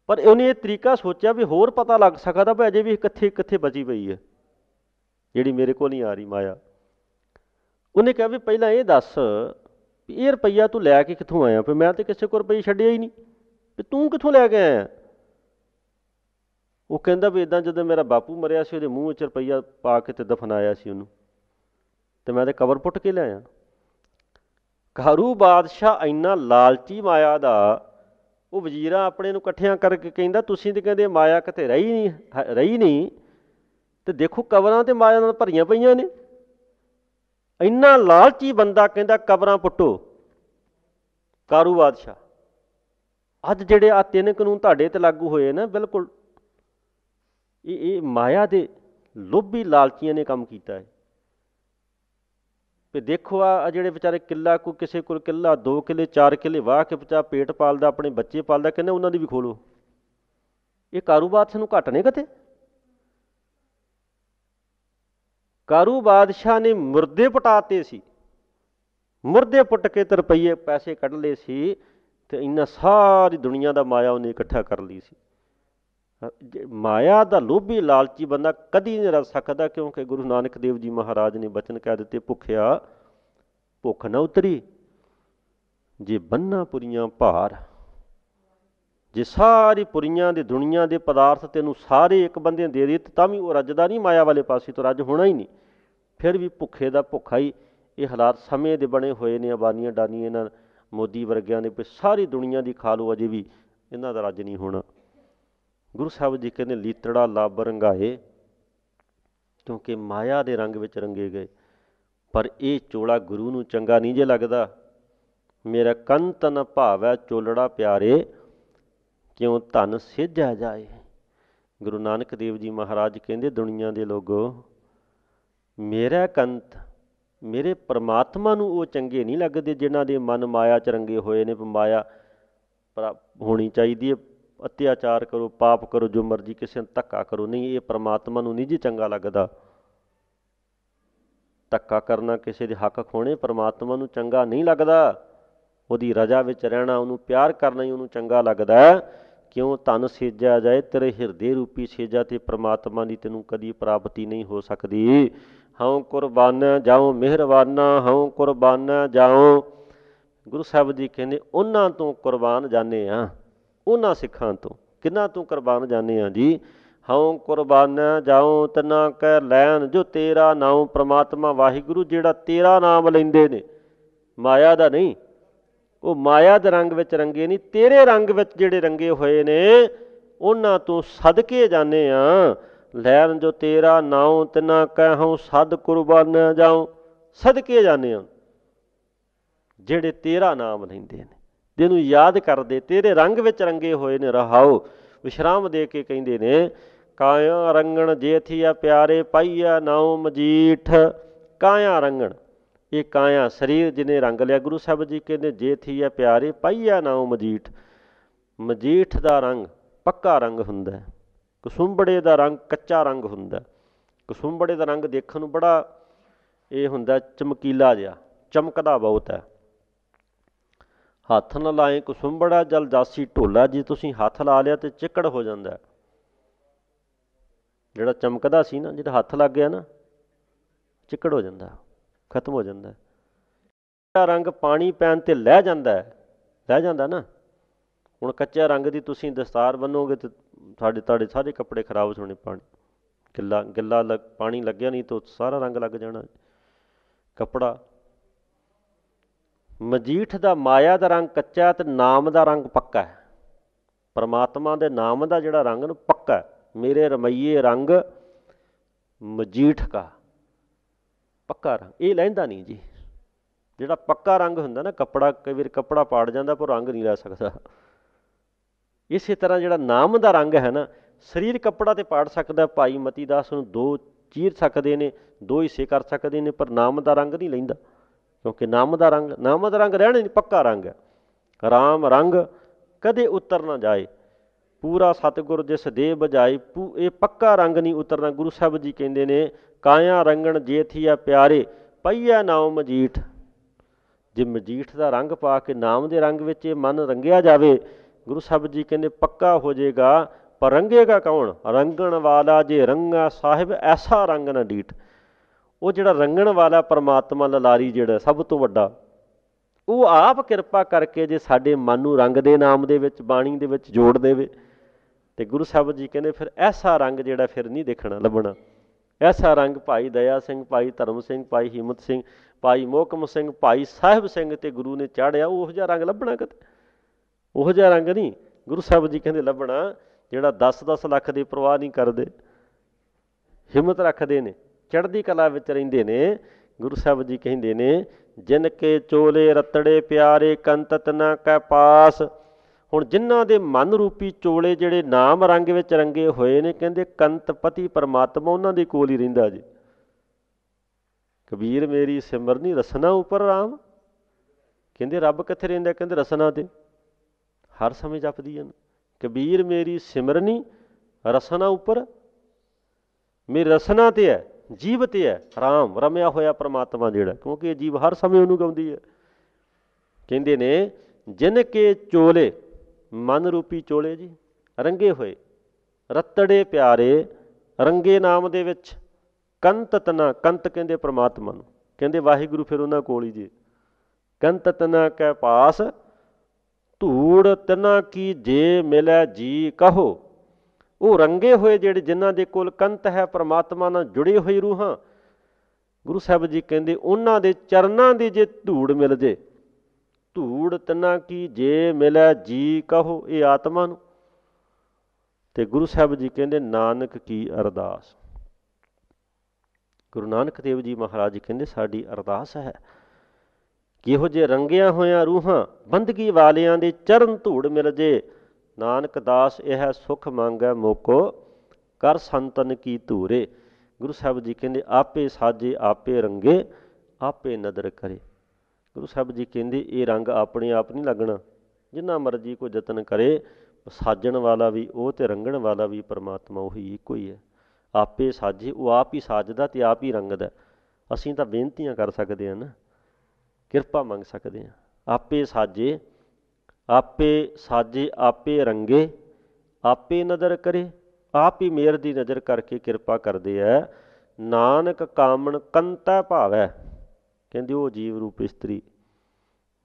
ਪਰ ਉਹਨੇ ਇਹ ਤਰੀਕਾ ਸੋਚਿਆ ਵੀ ਹੋਰ ਪਤਾ ਲੱਗ ਸਕਦਾ ਵੀ ਅਜੇ ਵੀ ਕਿੱਥੇ ਕਿੱਥੇ ਬਚੀ ਪਈ ਹੈ ਜਿਹੜੀ ਮੇਰੇ ਕੋਲ ਨਹੀਂ ਆ ਰਹੀ ਮਾਇਆ ਉਹਨੇ ਕਿਹਾ ਵੀ ਪਹਿਲਾਂ ਇਹ ਦੱਸ ਵੀ ਇਹ ਰੁਪਈਆ ਤੂੰ ਲੈ ਕੇ ਕਿੱਥੋਂ ਆਇਆ ਫਿਰ ਮੈਂ ਤੇ ਕਿਸੇ ਕੋਲ ਰੁਪਈਆ ਛੱਡਿਆ ਹੀ ਨਹੀਂ ਵੀ ਤੂੰ ਕਿੱਥੋਂ ਲੈ ਕੇ ਆਇਆ ਉਹ ਕਹਿੰਦਾ ਵੀ ਇਦਾਂ ਜਦੋਂ ਮੇਰਾ ਬਾਪੂ ਮਰਿਆ ਸੀ ਉਹਦੇ ਮੂੰਹ ਵਿੱਚ ਰੁਪਈਆ ਪਾ ਕੇ ਤੇ ਦਫਨਾਇਆ ਸੀ ਉਹਨੂੰ ਤੇ ਮੈਂ ਤੇ ਕਬਰ ਪੁੱਟ ਕੇ ਲਿਆਇਆ ਘਰੂ ਬਾਦਸ਼ਾਹ ਇੰਨਾ ਲਾਲਚੀ ਮਾਇਆ ਦਾ ਉਹ ਵਜ਼ੀਰਾ ਆਪਣੇ ਨੂੰ ਇਕੱਠਿਆਂ ਕਰਕੇ ਕਹਿੰਦਾ ਤੁਸੀਂ ਤੇ ਕਹਿੰਦੇ ਮਾਇਆ ਕਿਤੇ ਰਹੀ ਨਹੀਂ ਰਹੀ ਨਹੀਂ ਤੇ ਦੇਖੋ ਕਬਰਾਂ ਤੇ ਮਾਇਆ ਨਾਲ ਭਰੀਆਂ ਪਈਆਂ ਨੇ ਇੰਨਾ ਲਾਲਚੀ ਬੰਦਾ ਕਹਿੰਦਾ ਕਬਰਾਂ ਪੁੱਟੋ ਘਾਰੂ ਬਾਦਸ਼ਾਹ ਅੱਜ ਜਿਹੜੇ ਆ ਤਿੰਨ ਕਾਨੂੰਨ ਤੁਹਾਡੇ ਤੇ ਲਾਗੂ ਹੋਏ ਨੇ ਬਿਲਕੁਲ ਇਹ ਇਹ ਮਾਇਆ ਦੇ ਲੋਭੀ ਲਾਲਚੀਆਂ ਨੇ ਕੰਮ ਕੀਤਾ ਹੈ ਤੇ ਦੇਖੋ ਆ ਜਿਹੜੇ ਵਿਚਾਰੇ ਕਿੱਲਾ ਕੋ ਕਿਸੇ ਕੋਲ ਕਿੱਲਾ 2 ਕਿੱਲੇ 4 ਕਿੱਲੇ ਵਾਹ ਕੇ ਪਚਾ ਪੇਟ ਪਾਲਦਾ ਆਪਣੇ ਬੱਚੇ ਪਾਲਦਾ ਕਹਿੰਦੇ ਉਹਨਾਂ ਦੀ ਵੀ ਖੋਲੋ ਇਹ ਕਾਰੋਬਾਰ ਸਾਨੂੰ ਘਟ ਨਹੀਂ ਕਤੇ ਕਾਰੂ ਬਾਦਸ਼ਾਹ ਨੇ ਮੁਰਦੇ ਪਟਾਤੇ ਸੀ ਮੁਰਦੇ ਪੁੱਟ ਕੇ ਤੇ ਰੁਪਈਏ ਪੈਸੇ ਕੱਢ ਲਏ ਸੀ ਤੇ ਇੰਨਾ ਸਾਰੀ ਦੁਨੀਆ ਦਾ ਮਾਇਆ ਉਹਨੇ ਇਕੱਠਾ ਕਰ ਲਈ ਸੀ ਮਾਇਆ ਦਾ ਲੋਭੀ ਲਾਲਚੀ ਬੰਦਾ ਕਦੀ ਨਹੀਂ ਰਹਿ ਸਕਦਾ ਕਿਉਂਕਿ ਗੁਰੂ ਨਾਨਕ ਦੇਵ ਜੀ ਮਹਾਰਾਜ ਨੇ ਬਚਨ ਕਹਿ ਦਿੱਤੇ ਭੁੱਖਿਆ ਭੁੱਖ ਨਾ ਉਤਰੀ ਜੇ ਬੰਨਾ ਪੁਰੀਆਂ ਭਾਰ ਜੇ ਸਾਰੀ ਪੁਰੀਆਂ ਦੇ ਦੁਨੀਆ ਦੇ ਪਦਾਰਥ ਤੈਨੂੰ ਸਾਰੇ ਇੱਕ ਬੰਦੇ ਦੇ ਦੇ ਤਾਂ ਵੀ ਉਹ ਰੱਜਦਾ ਨਹੀਂ ਮਾਇਆ ਵਾਲੇ ਪਾਸੇ ਤੋਂ ਰੱਜ ਹੋਣਾ ਹੀ ਨਹੀਂ ਫਿਰ ਵੀ ਭੁੱਖੇ ਦਾ ਭੁੱਖਾ ਹੀ ਇਹ ਹਾਲਾਤ ਸਮੇਂ ਦੇ ਬਣੇ ਹੋਏ ਨੇ ਆਬਾਨੀਆਂ ਡਾਨੀਆਂ ਨਾਲ ਮੋਦੀ ਵਰਗਿਆਂ ਦੇ ਸਾਰੀ ਦੁਨੀਆ ਦੀ ਖਾ ਲੋ ਅਜੇ ਵੀ ਇਹਨਾਂ ਦਾ ਰੱਜ ਨਹੀਂ ਹੋਣਾ ਗੁਰੂ ਸਾਹਿਬ ਜੀ ਕਹਿੰਦੇ ਲੀਤੜਾ ਲਾਭ ਰੰਗਾਏ ਕਿਉਂਕਿ ਮਾਇਆ ਦੇ ਰੰਗ ਵਿੱਚ ਰੰਗੇ ਗਏ ਪਰ ਇਹ ਚੋਲਾ ਗੁਰੂ ਨੂੰ ਚੰਗਾ ਨਹੀਂ ਜੇ ਲੱਗਦਾ ਮੇਰਾ ਕੰਤ ਨ ਭਾਵੈ ਚੋਲੜਾ ਪਿਆਰੇ ਕਿਉਂ ਧਨ ਸਿੱਝਾ ਜਾਏ ਗੁਰੂ ਨਾਨਕ ਦੇਵ ਜੀ ਮਹਾਰਾਜ ਕਹਿੰਦੇ ਦੁਨੀਆ ਦੇ ਲੋਗੋ ਮੇਰਾ ਕੰਤ ਮੇਰੇ ਪਰਮਾਤਮਾ ਨੂੰ ਉਹ ਚੰਗੇ ਨਹੀਂ ਲੱਗਦੇ ਜਿਨ੍ਹਾਂ ਦੇ ਮਨ ਮਾਇਆ ਚ ਰੰਗੇ ਹੋਏ ਨੇ ਮਾਇਆ ਹੋਣੀ ਚਾਹੀਦੀ ਹੈ ਅਤਿਆਚਾਰ ਕਰੋ ਪਾਪ ਕਰੋ ਜੋ ਮਰਜ਼ੀ ਕਿਸੇ ਨੂੰ ਧੱਕਾ ਕਰੋ ਨਹੀਂ ਇਹ ਪ੍ਰਮਾਤਮਾ ਨੂੰ ਨਹੀਂ ਜੀ ਚੰਗਾ ਲੱਗਦਾ ਧੱਕਾ ਕਰਨਾ ਕਿਸੇ ਦੇ ਹੱਕ ਖੋਣੇ ਪ੍ਰਮਾਤਮਾ ਨੂੰ ਚੰਗਾ ਨਹੀਂ ਲੱਗਦਾ ਉਹਦੀ ਰਜਾ ਵਿੱਚ ਰਹਿਣਾ ਉਹਨੂੰ ਪਿਆਰ ਕਰਨਾ ਹੀ ਉਹਨੂੰ ਚੰਗਾ ਲੱਗਦਾ ਕਿਉਂ ਤਨ ਸੇਜਿਆ ਜਾਏ ਤੇਰੇ ਹਿਰਦੇ ਰੂਪੀ ਸੇਜਾ ਤੇ ਪ੍ਰਮਾਤਮਾ ਦੀ ਤੈਨੂੰ ਕਦੀ ਪ੍ਰਾਪਤੀ ਨਹੀਂ ਹੋ ਸਕਦੀ ਹਉ ਕੁਰਬਾਨ ਜਾਉ ਮਿਹਰਬਾਨਾ ਹਉ ਕੁਰਬਾਨ ਜਾਉ ਗੁਰੂ ਸਾਹਿਬ ਜੀ ਕਹਿੰਦੇ ਉਹਨਾਂ ਤੋਂ ਕੁਰਬਾਨ ਜਾਣੇ ਆ ਉਹਨਾਂ ਸਿੱਖਾਂ ਤੋਂ ਕਿੰਨਾ ਤੂੰ ਕੁਰਬਾਨ ਜਾਣੇ ਆ ਜੀ ਹਉ ਕੁਰਬਾਨ ਜਾਉ ਤਨਾ ਕੈ ਲੈਨ ਜੋ ਤੇਰਾ ਨਾਮ ਪ੍ਰਮਾਤਮਾ ਵਾਹਿਗੁਰੂ ਜਿਹੜਾ ਤੇਰਾ ਨਾਮ ਲੈਂਦੇ ਨੇ ਮਾਇਆ ਦਾ ਨਹੀਂ ਉਹ ਮਾਇਆ ਦੇ ਰੰਗ ਵਿੱਚ ਰੰਗੇ ਨਹੀਂ ਤੇਰੇ ਰੰਗ ਵਿੱਚ ਜਿਹੜੇ ਰੰਗੇ ਹੋਏ ਨੇ ਉਹਨਾਂ ਤੋਂ ਸਦਕੇ ਜਾਣੇ ਆ ਲੈਨ ਜੋ ਤੇਰਾ ਨਾਮ ਤਨਾ ਹਉ ਸਦ ਕੁਰਬਾਨ ਜਾਉ ਸਦਕੇ ਜਾਣੇ ਆ ਜਿਹੜੇ ਤੇਰਾ ਨਾਮ ਲੈਂਦੇ ਨੇ ਜਿਹਨੂੰ ਯਾਦ ਕਰਦੇ ਤੇਰੇ ਰੰਗ ਵਿੱਚ ਰੰਗੇ ਹੋਏ ਨੇ ਰਹਾਓ ਵਿਸ਼ਰਾਮ ਦੇ ਕੇ ਕਹਿੰਦੇ ਨੇ ਕਾਇਆ ਰੰਗਣ ਜੇਥੀਆ ਪਿਆਰੇ ਪਾਈਆ ਨਾਉ ਮਜੀਠ ਕਾਇਆ ਰੰਗਣ ਇਹ ਕਾਇਆ ਸਰੀਰ ਜਿਹਨੇ ਰੰਗ ਲਿਆ ਗੁਰੂ ਸਾਹਿਬ ਜੀ ਕਹਿੰਦੇ ਜੇਥੀਆ ਪਿਆਰੇ ਪਾਈਆ ਨਾਉ ਮਜੀਠ ਮਜੀਠ ਦਾ ਰੰਗ ਪੱਕਾ ਰੰਗ ਹੁੰਦਾ ਹੈ ਕਸੁੰਬੜੇ ਦਾ ਰੰਗ ਕੱਚਾ ਰੰਗ ਹੁੰਦਾ ਕਸੁੰਬੜੇ ਦਾ ਰੰਗ ਦੇਖਣ ਨੂੰ ਬੜਾ ਇਹ ਹੁੰਦਾ ਚਮਕੀਲਾ ਜਿਹਾ ਚਮਕਦਾ ਬਹੁਤ ਹੈ ਹੱਥ ਨਾਲ ਲਾਏ ਕੁਸੁੰਬੜਾ ਜਲ ਜਾਸੀ ਢੋਲਾ ਜੀ ਤੁਸੀਂ ਹੱਥ ਲਾ ਲਿਆ ਤੇ ਚਿੱਕੜ ਹੋ ਜਾਂਦਾ ਜਿਹੜਾ ਚਮਕਦਾ ਸੀ ਨਾ ਜਿਹੜਾ ਹੱਥ ਲੱਗ ਗਿਆ ਨਾ ਚਿੱਕੜ ਹੋ ਜਾਂਦਾ ਖਤਮ ਹੋ ਜਾਂਦਾ ਕੱਚਾ ਰੰਗ ਪਾਣੀ ਪੈਣ ਤੇ ਲਹਿ ਜਾਂਦਾ ਹੈ ਲਹਿ ਜਾਂਦਾ ਨਾ ਹੁਣ ਕੱਚਾ ਰੰਗ ਦੀ ਤੁਸੀਂ ਦਸਤਾਰ ਬਨੋਗੇ ਤੇ ਸਾਡੇ ਤੁਹਾਡੇ ਸਾਰੇ ਕੱਪੜੇ ਖਰਾਬ ਹੋਣੇ ਪਾਣੀ ਗਿੱਲਾ ਗਿੱਲਾ ਪਾਣੀ ਲੱਗਿਆ ਨਹੀਂ ਤਾਂ ਸਾਰਾ ਰੰਗ ਲੱਗ ਜਾਣਾ ਕੱਪੜਾ ਮਜੀਠ ਦਾ ਮਾਇਆ ਦਾ ਰੰਗ ਕੱਚਾ ਤੇ ਨਾਮ ਦਾ ਰੰਗ ਪੱਕਾ ਹੈ ਪਰਮਾਤਮਾ ਦੇ ਨਾਮ ਦਾ ਜਿਹੜਾ ਰੰਗ ਨੂੰ ਪੱਕਾ ਮੇਰੇ ਰਮਈਏ ਰੰਗ ਮਜੀਠ ਕਾ ਪੱਕਾ ਰੰਗ ਇਹ ਲੈਂਦਾ ਨਹੀਂ ਜੀ ਜਿਹੜਾ ਪੱਕਾ ਰੰਗ ਹੁੰਦਾ ਨਾ ਕੱਪੜਾ ਕਈ ਵਾਰ ਕੱਪੜਾ ਪਾੜ ਜਾਂਦਾ ਪਰ ਰੰਗ ਨਹੀਂ ਲੈ ਸਕਦਾ ਇਸੇ ਤਰ੍ਹਾਂ ਜਿਹੜਾ ਨਾਮ ਦਾ ਰੰਗ ਹੈ ਨਾ ਸਰੀਰ ਕੱਪੜਾ ਤੇ ਪਾੜ ਸਕਦਾ ਭਾਈ ਮਤੀ ਦਾਸ ਨੂੰ ਦੋ ਚੀਰ ਸਕਦੇ ਨੇ ਦੋ ਹਿੱਸੇ ਕਰ ਸਕਦੇ ਨੇ ਪਰ ਨਾਮ ਦਾ ਰੰਗ ਨਹੀਂ ਲੈਂਦਾ ਕਿਉਂਕਿ ਨਾਮ ਦਾ ਰੰਗ ਨਾਮ ਦਾ ਰੰਗ ਰਹਿਣਾ ਨਹੀਂ ਪੱਕਾ ਰੰਗ ਹੈ ਰਾਮ ਰੰਗ ਕਦੇ ਉਤਰ ਨਾ ਜਾਏ ਪੂਰਾ ਸਤਿਗੁਰ ਜਿਸ ਦੇ ਬਜਾਈ ਇਹ ਪੱਕਾ ਰੰਗ ਨਹੀਂ ਉਤਰਨਾ ਗੁਰੂ ਸਾਹਿਬ ਜੀ ਕਹਿੰਦੇ ਨੇ ਕਾਇਆ ਰੰਗਣ ਜੇਥੀਆ ਪਿਆਰੇ ਪਈਆ ਨਾਮ ਮਜੀਠ ਜੇ ਮਜੀਠ ਦਾ ਰੰਗ ਪਾ ਕੇ ਨਾਮ ਦੇ ਰੰਗ ਵਿੱਚ ਇਹ ਮਨ ਰੰਗਿਆ ਜਾਵੇ ਗੁਰੂ ਸਾਹਿਬ ਜੀ ਕਹਿੰਦੇ ਪੱਕਾ ਹੋ ਜਾਏਗਾ ਪਰ ਰੰਗੇਗਾ ਕੌਣ ਰੰਗਣ ਵਾਲਾ ਜੇ ਰੰਗਾ ਸਾਹਿਬ ਐਸਾ ਰੰਗ ਨਾ ਡੀਠ ਉਹ ਜਿਹੜਾ ਰੰਗਣ ਵਾਲਾ ਪਰਮਾਤਮਾ ਲਲਾਰੀ ਜਿਹੜਾ ਸਭ ਤੋਂ ਵੱਡਾ ਉਹ ਆਪ ਕਿਰਪਾ ਕਰਕੇ ਜੇ ਸਾਡੇ ਮਨ ਨੂੰ ਰੰਗ ਦੇ ਨਾਮ ਦੇ ਵਿੱਚ ਬਾਣੀ ਦੇ ਵਿੱਚ ਜੋੜ ਦੇਵੇ ਤੇ ਗੁਰੂ ਸਾਹਿਬ ਜੀ ਕਹਿੰਦੇ ਫਿਰ ਐਸਾ ਰੰਗ ਜਿਹੜਾ ਫਿਰ ਨਹੀਂ ਦੇਖਣਾ ਲੱਭਣਾ ਐਸਾ ਰੰਗ ਭਾਈ ਦਇਆ ਸਿੰਘ ਭਾਈ ਧਰਮ ਸਿੰਘ ਭਾਈ ਹਿੰਮਤ ਸਿੰਘ ਭਾਈ ਮੋਹਕਮ ਸਿੰਘ ਭਾਈ ਸਾਹਿਬ ਸਿੰਘ ਤੇ ਗੁਰੂ ਨੇ ਚਾੜਿਆ ਉਹ ਜਿਹਾ ਰੰਗ ਲੱਭਣਾ ਕਿਤੇ ਉਹ ਜਿਹਾ ਰੰਗ ਨਹੀਂ ਗੁਰੂ ਸਾਹਿਬ ਜੀ ਕਹਿੰਦੇ ਲੱਭਣਾ ਜਿਹੜਾ 10-10 ਲੱਖ ਦੀ ਪ੍ਰਵਾਹ ਨਹੀਂ ਕਰਦੇ ਹਿੰਮਤ ਰੱਖਦੇ ਨੇ ਚੜ੍ਹਦੀ ਕਲਾ ਵਿੱਚ ਰਹਿੰਦੇ ਨੇ ਗੁਰੂ ਸਾਹਿਬ ਜੀ ਕਹਿੰਦੇ ਨੇ ਜਿਨ ਕੇ ਚੋਲੇ ਰਤੜੇ ਪਿਆਰੇ ਕੰਤਤ ਨਾ ਕੈ ਪਾਸ ਹੁਣ ਜਿਨ੍ਹਾਂ ਦੇ ਮਨ ਰੂਪੀ ਚੋਲੇ ਜਿਹੜੇ ਨਾਮ ਰੰਗ ਵਿੱਚ ਰੰਗੇ ਹੋਏ ਨੇ ਕਹਿੰਦੇ ਕੰਤਪਤੀ ਪਰਮਾਤਮਾ ਉਹਨਾਂ ਦੇ ਕੋਲ ਹੀ ਰਹਿੰਦਾ ਜੀ ਕਬੀਰ ਮੇਰੀ ਸਿਮਰਨੀ ਰਸਨਾ ਉਪਰ ਰਾਮ ਕਹਿੰਦੇ ਰੱਬ ਕਿੱਥੇ ਰਹਿੰਦਾ ਕਹਿੰਦੇ ਰਸਨਾ ਤੇ ਹਰ ਸਮੇਂ ਜਪਦੀ ਹਨ ਕਬੀਰ ਮੇਰੀ ਸਿਮਰਨੀ ਰਸਨਾ ਉਪਰ ਮੇਰੀ ਰਸਨਾ ਤੇ ਹੈ ਜੀਵਤ ਹੈ ਰਾਮ ਰਮਿਆ ਹੋਇਆ ਪ੍ਰਮਾਤਮਾ ਜਿਹੜਾ ਕਿਉਂਕਿ ਇਹ ਜੀਵ ਹਰ ਸਮੇਂ ਉਹਨੂੰ ਗਾਉਂਦੀ ਹੈ ਕਹਿੰਦੇ ਨੇ ਜਿਨ ਕੇ ਚੋਲੇ ਮਨ ਰੂਪੀ ਚੋਲੇ ਜੀ ਰੰਗੇ ਹੋਏ ਰਤੜੇ ਪਿਆਰੇ ਰੰਗੇ ਨਾਮ ਦੇ ਵਿੱਚ ਕੰਤ ਤਨਾ ਕੰਤ ਕਹਿੰਦੇ ਪ੍ਰਮਾਤਮਾ ਨੂੰ ਕਹਿੰਦੇ ਵਾਹਿਗੁਰੂ ਫਿਰ ਉਹਨਾਂ ਕੋਲ ਹੀ ਜੀ ਕੰਤ ਤਨਾ ਕੈ ਪਾਸ ਧੂੜ ਤਨਾ ਕੀ ਜੇ ਮਿਲੈ ਜੀ ਕਹੋ ਉਹ ਰੰਗੇ ਹੋਏ ਜਿਹੜੇ ਜਿਨ੍ਹਾਂ ਦੇ ਕੋਲ ਕੰਤ ਹੈ ਪ੍ਰਮਾਤਮਾ ਨਾਲ ਜੁੜੀ ਹੋਈ ਰੂਹਾਂ ਗੁਰੂ ਸਾਹਿਬ ਜੀ ਕਹਿੰਦੇ ਉਹਨਾਂ ਦੇ ਚਰਨਾਂ ਦੀ ਜੇ ਧੂੜ ਮਿਲ ਜੇ ਧੂੜ ਤਨਾ ਕੀ ਜੇ ਮਿਲੈ ਜੀ ਕਹੋ ਇਹ ਆਤਮਾ ਨੂੰ ਤੇ ਗੁਰੂ ਸਾਹਿਬ ਜੀ ਕਹਿੰਦੇ ਨਾਨਕ ਕੀ ਅਰਦਾਸ ਗੁਰੂ ਨਾਨਕ ਦੇਵ ਜੀ ਮਹਾਰਾਜ ਕਹਿੰਦੇ ਸਾਡੀ ਅਰਦਾਸ ਹੈ ਕਿਹੋ ਜੇ ਰੰਗਿਆ ਹੋਇਆ ਰੂਹਾਂ ਬੰਦਗੀ ਵਾਲਿਆਂ ਦੇ ਚਰਨ ਧੂੜ ਮਿਲ ਜੇ ਨਾਨਕ ਦਾਸ ਇਹ ਸੁਖ ਮੰਗੈ ਮੋਕੋ ਕਰ ਸੰਤਨ ਕੀ ਧੂਰੇ ਗੁਰੂ ਸਾਹਿਬ ਜੀ ਕਹਿੰਦੇ ਆਪੇ ਸਾਜੇ ਆਪੇ ਰੰਗੇ ਆਪੇ ਨਦਰ ਕਰੇ ਗੁਰੂ ਸਾਹਿਬ ਜੀ ਕਹਿੰਦੇ ਇਹ ਰੰਗ ਆਪਣੇ ਆਪ ਨਹੀਂ ਲੱਗਣਾ ਜਿੰਨਾ ਮਰਜ਼ੀ ਕੋ ਯਤਨ ਕਰੇ ਸਾਜਣ ਵਾਲਾ ਵੀ ਉਹ ਤੇ ਰੰਗਣ ਵਾਲਾ ਵੀ ਪਰਮਾਤਮਾ ਉਹੀ ਇੱਕੋ ਹੀ ਹੈ ਆਪੇ ਸਾਜੇ ਉਹ ਆਪ ਹੀ ਸਾਜਦਾ ਤੇ ਆਪ ਹੀ ਰੰਗਦਾ ਅਸੀਂ ਤਾਂ ਬੇਨਤੀਆਂ ਕਰ ਸਕਦੇ ਹਾਂ ਨਾ ਕਿਰਪਾ ਮੰਗ ਸਕਦੇ ਹਾਂ ਆਪੇ ਸਾਜੇ ਆਪੇ ਸਾਜੇ ਆਪੇ ਰੰਗੇ ਆਪੇ ਨਜ਼ਰ ਕਰੇ ਆਪ ਹੀ ਮੇਰ ਦੀ ਨਜ਼ਰ ਕਰਕੇ ਕਿਰਪਾ ਕਰਦੇ ਐ ਨਾਨਕ ਕਾਮਣ ਕੰਤੈ ਭਾਵੈ ਕਹਿੰਦੇ ਉਹ ਜੀਵ ਰੂਪ ਇਸਤਰੀ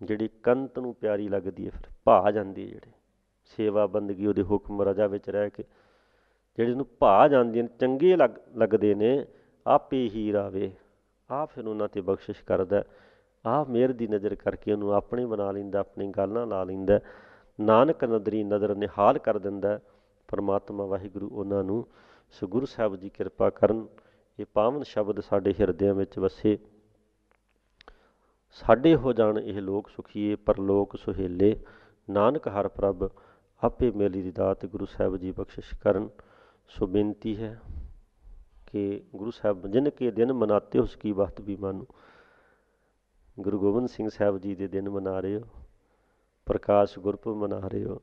ਜਿਹੜੀ ਕੰਤ ਨੂੰ ਪਿਆਰੀ ਲੱਗਦੀ ਹੈ ਫਿਰ ਭਾ ਜਾਂਦੀ ਹੈ ਜਿਹੜੇ ਸੇਵਾ ਬੰਦਗੀ ਉਹਦੇ ਹੁਕਮ ਰਜਾ ਵਿੱਚ ਰਹਿ ਕੇ ਜਿਹੜੇ ਨੂੰ ਭਾ ਜਾਂਦੀਆਂ ਚੰਗੇ ਲੱਗਦੇ ਨੇ ਆਪੇ ਹੀ ਰਾਵੇ ਆਪ ਫਿਰ ਉਹਨਾਂ ਤੇ ਬਖਸ਼ਿਸ਼ ਕਰਦਾ ਆਹ ਮੇਰ ਦੀ ਨਜ਼ਰ ਕਰਕੇ ਉਹਨੂੰ ਆਪਣੇ ਬਣਾ ਲਿੰਦਾ ਆਪਣੀ ਗੱਲਾਂ ਲਾ ਲਿੰਦਾ ਨਾਨਕ ਨਦਰੀ ਨਜ਼ਰ ਨਿਹਾਲ ਕਰ ਦਿੰਦਾ ਪਰਮਾਤਮਾ ਵਾਹਿਗੁਰੂ ਉਹਨਾਂ ਨੂੰ ਸਗੁਰੂ ਸਾਹਿਬ ਦੀ ਕਿਰਪਾ ਕਰਨ ਇਹ ਪਾਵਨ ਸ਼ਬਦ ਸਾਡੇ ਹਿਰਦਿਆਂ ਵਿੱਚ ਵਸੇ ਸਾਡੇ ਹੋ ਜਾਣ ਇਹ ਲੋਕ ਸੁਖੀਏ ਪਰਲੋਕ ਸੁਹੇਲੇ ਨਾਨਕ ਹਰ ਪ੍ਰਭ ਆਪੇ ਮੇਲੀ ਦੀ ਦਾਤ ਗੁਰੂ ਸਾਹਿਬ ਜੀ ਬਖਸ਼ਿਸ਼ ਕਰਨ ਸੋ ਬੇਨਤੀ ਹੈ ਕਿ ਗੁਰੂ ਸਾਹਿਬ ਜਿਨ ਕੇ ਦਿਨ ਮਨਾਤੇ ਉਸ ਕੀ ਬਾਤ ਵੀ ਮਾਨੋ ਗੁਰੂ ਗੋਬਿੰਦ ਸਿੰਘ ਸਾਹਿਬ ਜੀ ਦੇ ਦਿਨ ਮਨਾ ਰਹੇ ਹੋ ਪ੍ਰਕਾਸ਼ ਗੁਰਪ ਮਨਾ ਰਹੇ ਹੋ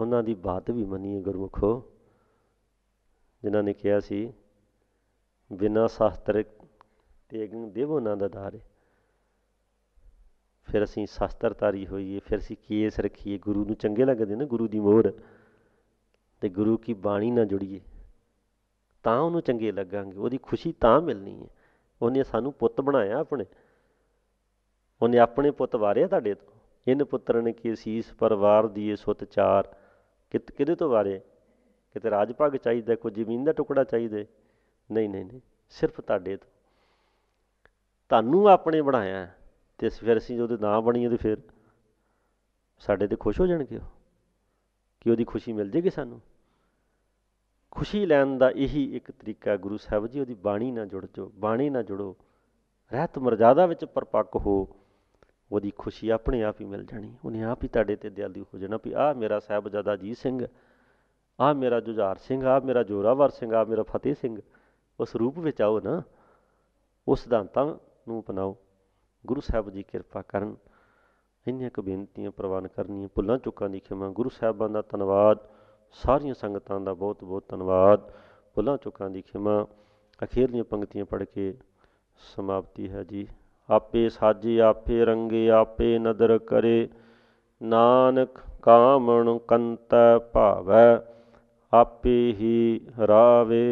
ਉਹਨਾਂ ਦੀ ਬਾਤ ਵੀ ਮੰਨੀਏ ਗੁਰਮੁਖੋ ਜਿਨ੍ਹਾਂ ਨੇ ਕਿਹਾ ਸੀ ਬਿਨਾ ਸ਼ਾਸਤਰ ਤੇਗੰ ਦੇਵੋ ਨਾ ਧਾਰੇ ਫਿਰ ਅਸੀਂ ਸ਼ਾਸਤਰਤਾਰੀ ਹੋਈਏ ਫਿਰ ਅਸੀਂ ਕੇਸ ਰੱਖੀਏ ਗੁਰੂ ਨੂੰ ਚੰਗੇ ਲੱਗਦੇ ਨੇ ਗੁਰੂ ਦੀ ਮੋਹਰ ਤੇ ਗੁਰੂ ਕੀ ਬਾਣੀ ਨਾਲ ਜੁੜੀਏ ਤਾਂ ਉਹਨੂੰ ਚੰਗੇ ਲੱਗਾਂਗੇ ਉਹਦੀ ਖੁਸ਼ੀ ਤਾਂ ਮਿਲਣੀ ਹੈ ਉਹਨੇ ਸਾਨੂੰ ਪੁੱਤ ਬਣਾਇਆ ਆਪਣੇ ਉਹਨੇ ਆਪਣੇ ਪੁੱਤ ਵਾਰਿਆ ਤੁਹਾਡੇ ਤੋਂ ਪੁੱਤਰ ਨੇ ਕੀ ਅਸੀਸ ਪਰਿਵਾਰ ਦੀਏ ਸੁੱਤ ਚਾਰ ਕਿਹਦੇ ਤੋਂ ਵਾਰੇ ਕਿਤੇ ਰਾਜ ਭਾਗ ਚਾਹੀਦਾ ਕੋਈ ਜ਼ਮੀਨ ਦਾ ਟੁਕੜਾ ਚਾਹੀਦਾ ਨਹੀਂ ਨਹੀਂ ਨਹੀਂ ਸਿਰਫ ਤੁਹਾਡੇ ਤੋਂ ਤੁਹਾਨੂੰ ਆਪਣੇ ਬਣਾਇਆ ਤੇ ਫਿਰ ਅਸੀਂ ਉਹਦੇ ਨਾਂ ਬਣੀਏ ਤੇ ਫਿਰ ਸਾਡੇ ਤੇ ਖੁਸ਼ ਹੋ ਜਾਣਗੇ ਉਹ ਕਿ ਉਹਦੀ ਖੁਸ਼ੀ ਮਿਲ ਜੇਗੀ ਸਾਨੂੰ ਖੁਸ਼ੀ ਲੈਣ ਦਾ ਇਹੀ ਇੱਕ ਤਰੀਕਾ ਗੁਰੂ ਸਾਹਿਬ ਜੀ ਉਹਦੀ ਬਾਣੀ ਨਾਲ ਜੁੜ ਜੋ ਬਾਣੀ ਨਾਲ ਜੁੜੋ ਰਹਿਤ ਮਰਜ਼ਾਦਾ ਵਿੱਚ ਪਰਪੱਕ ਹੋ ਉਹਦੀ ਖੁਸ਼ੀ ਆਪਣੇ ਆਪ ਹੀ ਮਿਲ ਜਾਣੀ ਉਹਨੇ ਆਪ ਹੀ ਤੁਹਾਡੇ ਤੇ ਦਿਆਲੂ ਹੋ ਜਾਣਾ ਵੀ ਆਹ ਮੇਰਾ ਜਦਾ ਜੀ ਸਿੰਘ ਆਹ ਮੇਰਾ ਜੁਝਾਰ ਸਿੰਘ ਆਹ ਮੇਰਾ ਜੋਰਾਵਰ ਸਿੰਘ ਆਹ ਮੇਰਾ ਫਤਿਹ ਸਿੰਘ ਉਸ ਰੂਪ ਵਿੱਚ ਆਓ ਨਾ ਉਸ ਸਿਧਾਂਤਾਂ ਨੂੰ ਅਪਣਾਓ ਗੁਰੂ ਸਾਹਿਬ ਜੀ ਕਿਰਪਾ ਕਰਨ ਇੰਨੀਆਂ ਕੁ ਬੇਨਤੀਆਂ ਪ੍ਰਵਾਨ ਕਰਨੀਆਂ ਭੁੱਲਾਂ ਚੁੱਕਾਂ ਦੀ ਖਿਮਾ ਗੁਰੂ ਸਾਹਿਬਾਨ ਦਾ ਧੰਨਵਾਦ ਸਾਰੀਆਂ ਸੰਗਤਾਂ ਦਾ ਬਹੁਤ ਬਹੁਤ ਧੰਨਵਾਦ ਭੁੱਲਾਂ ਚੁੱਕਾਂ ਦੀ ਖਿਮਾ ਅਖੀਰਲੀਆਂ ਪੰਕਤੀਆਂ ਪੜ੍ਹ ਕੇ ਸਮਾਪਤੀ ਹੈ ਜੀ ਆਪੇ ਸਾਜੀ ਆਪੇ ਰੰਗੇ ਆਪੇ ਨਦਰ ਕਰੇ ਨਾਨਕ ਕਾਮਣ ਕੰਤ ਭਾਵੈ ਆਪੇ ਹੀ ਰਾਵੇ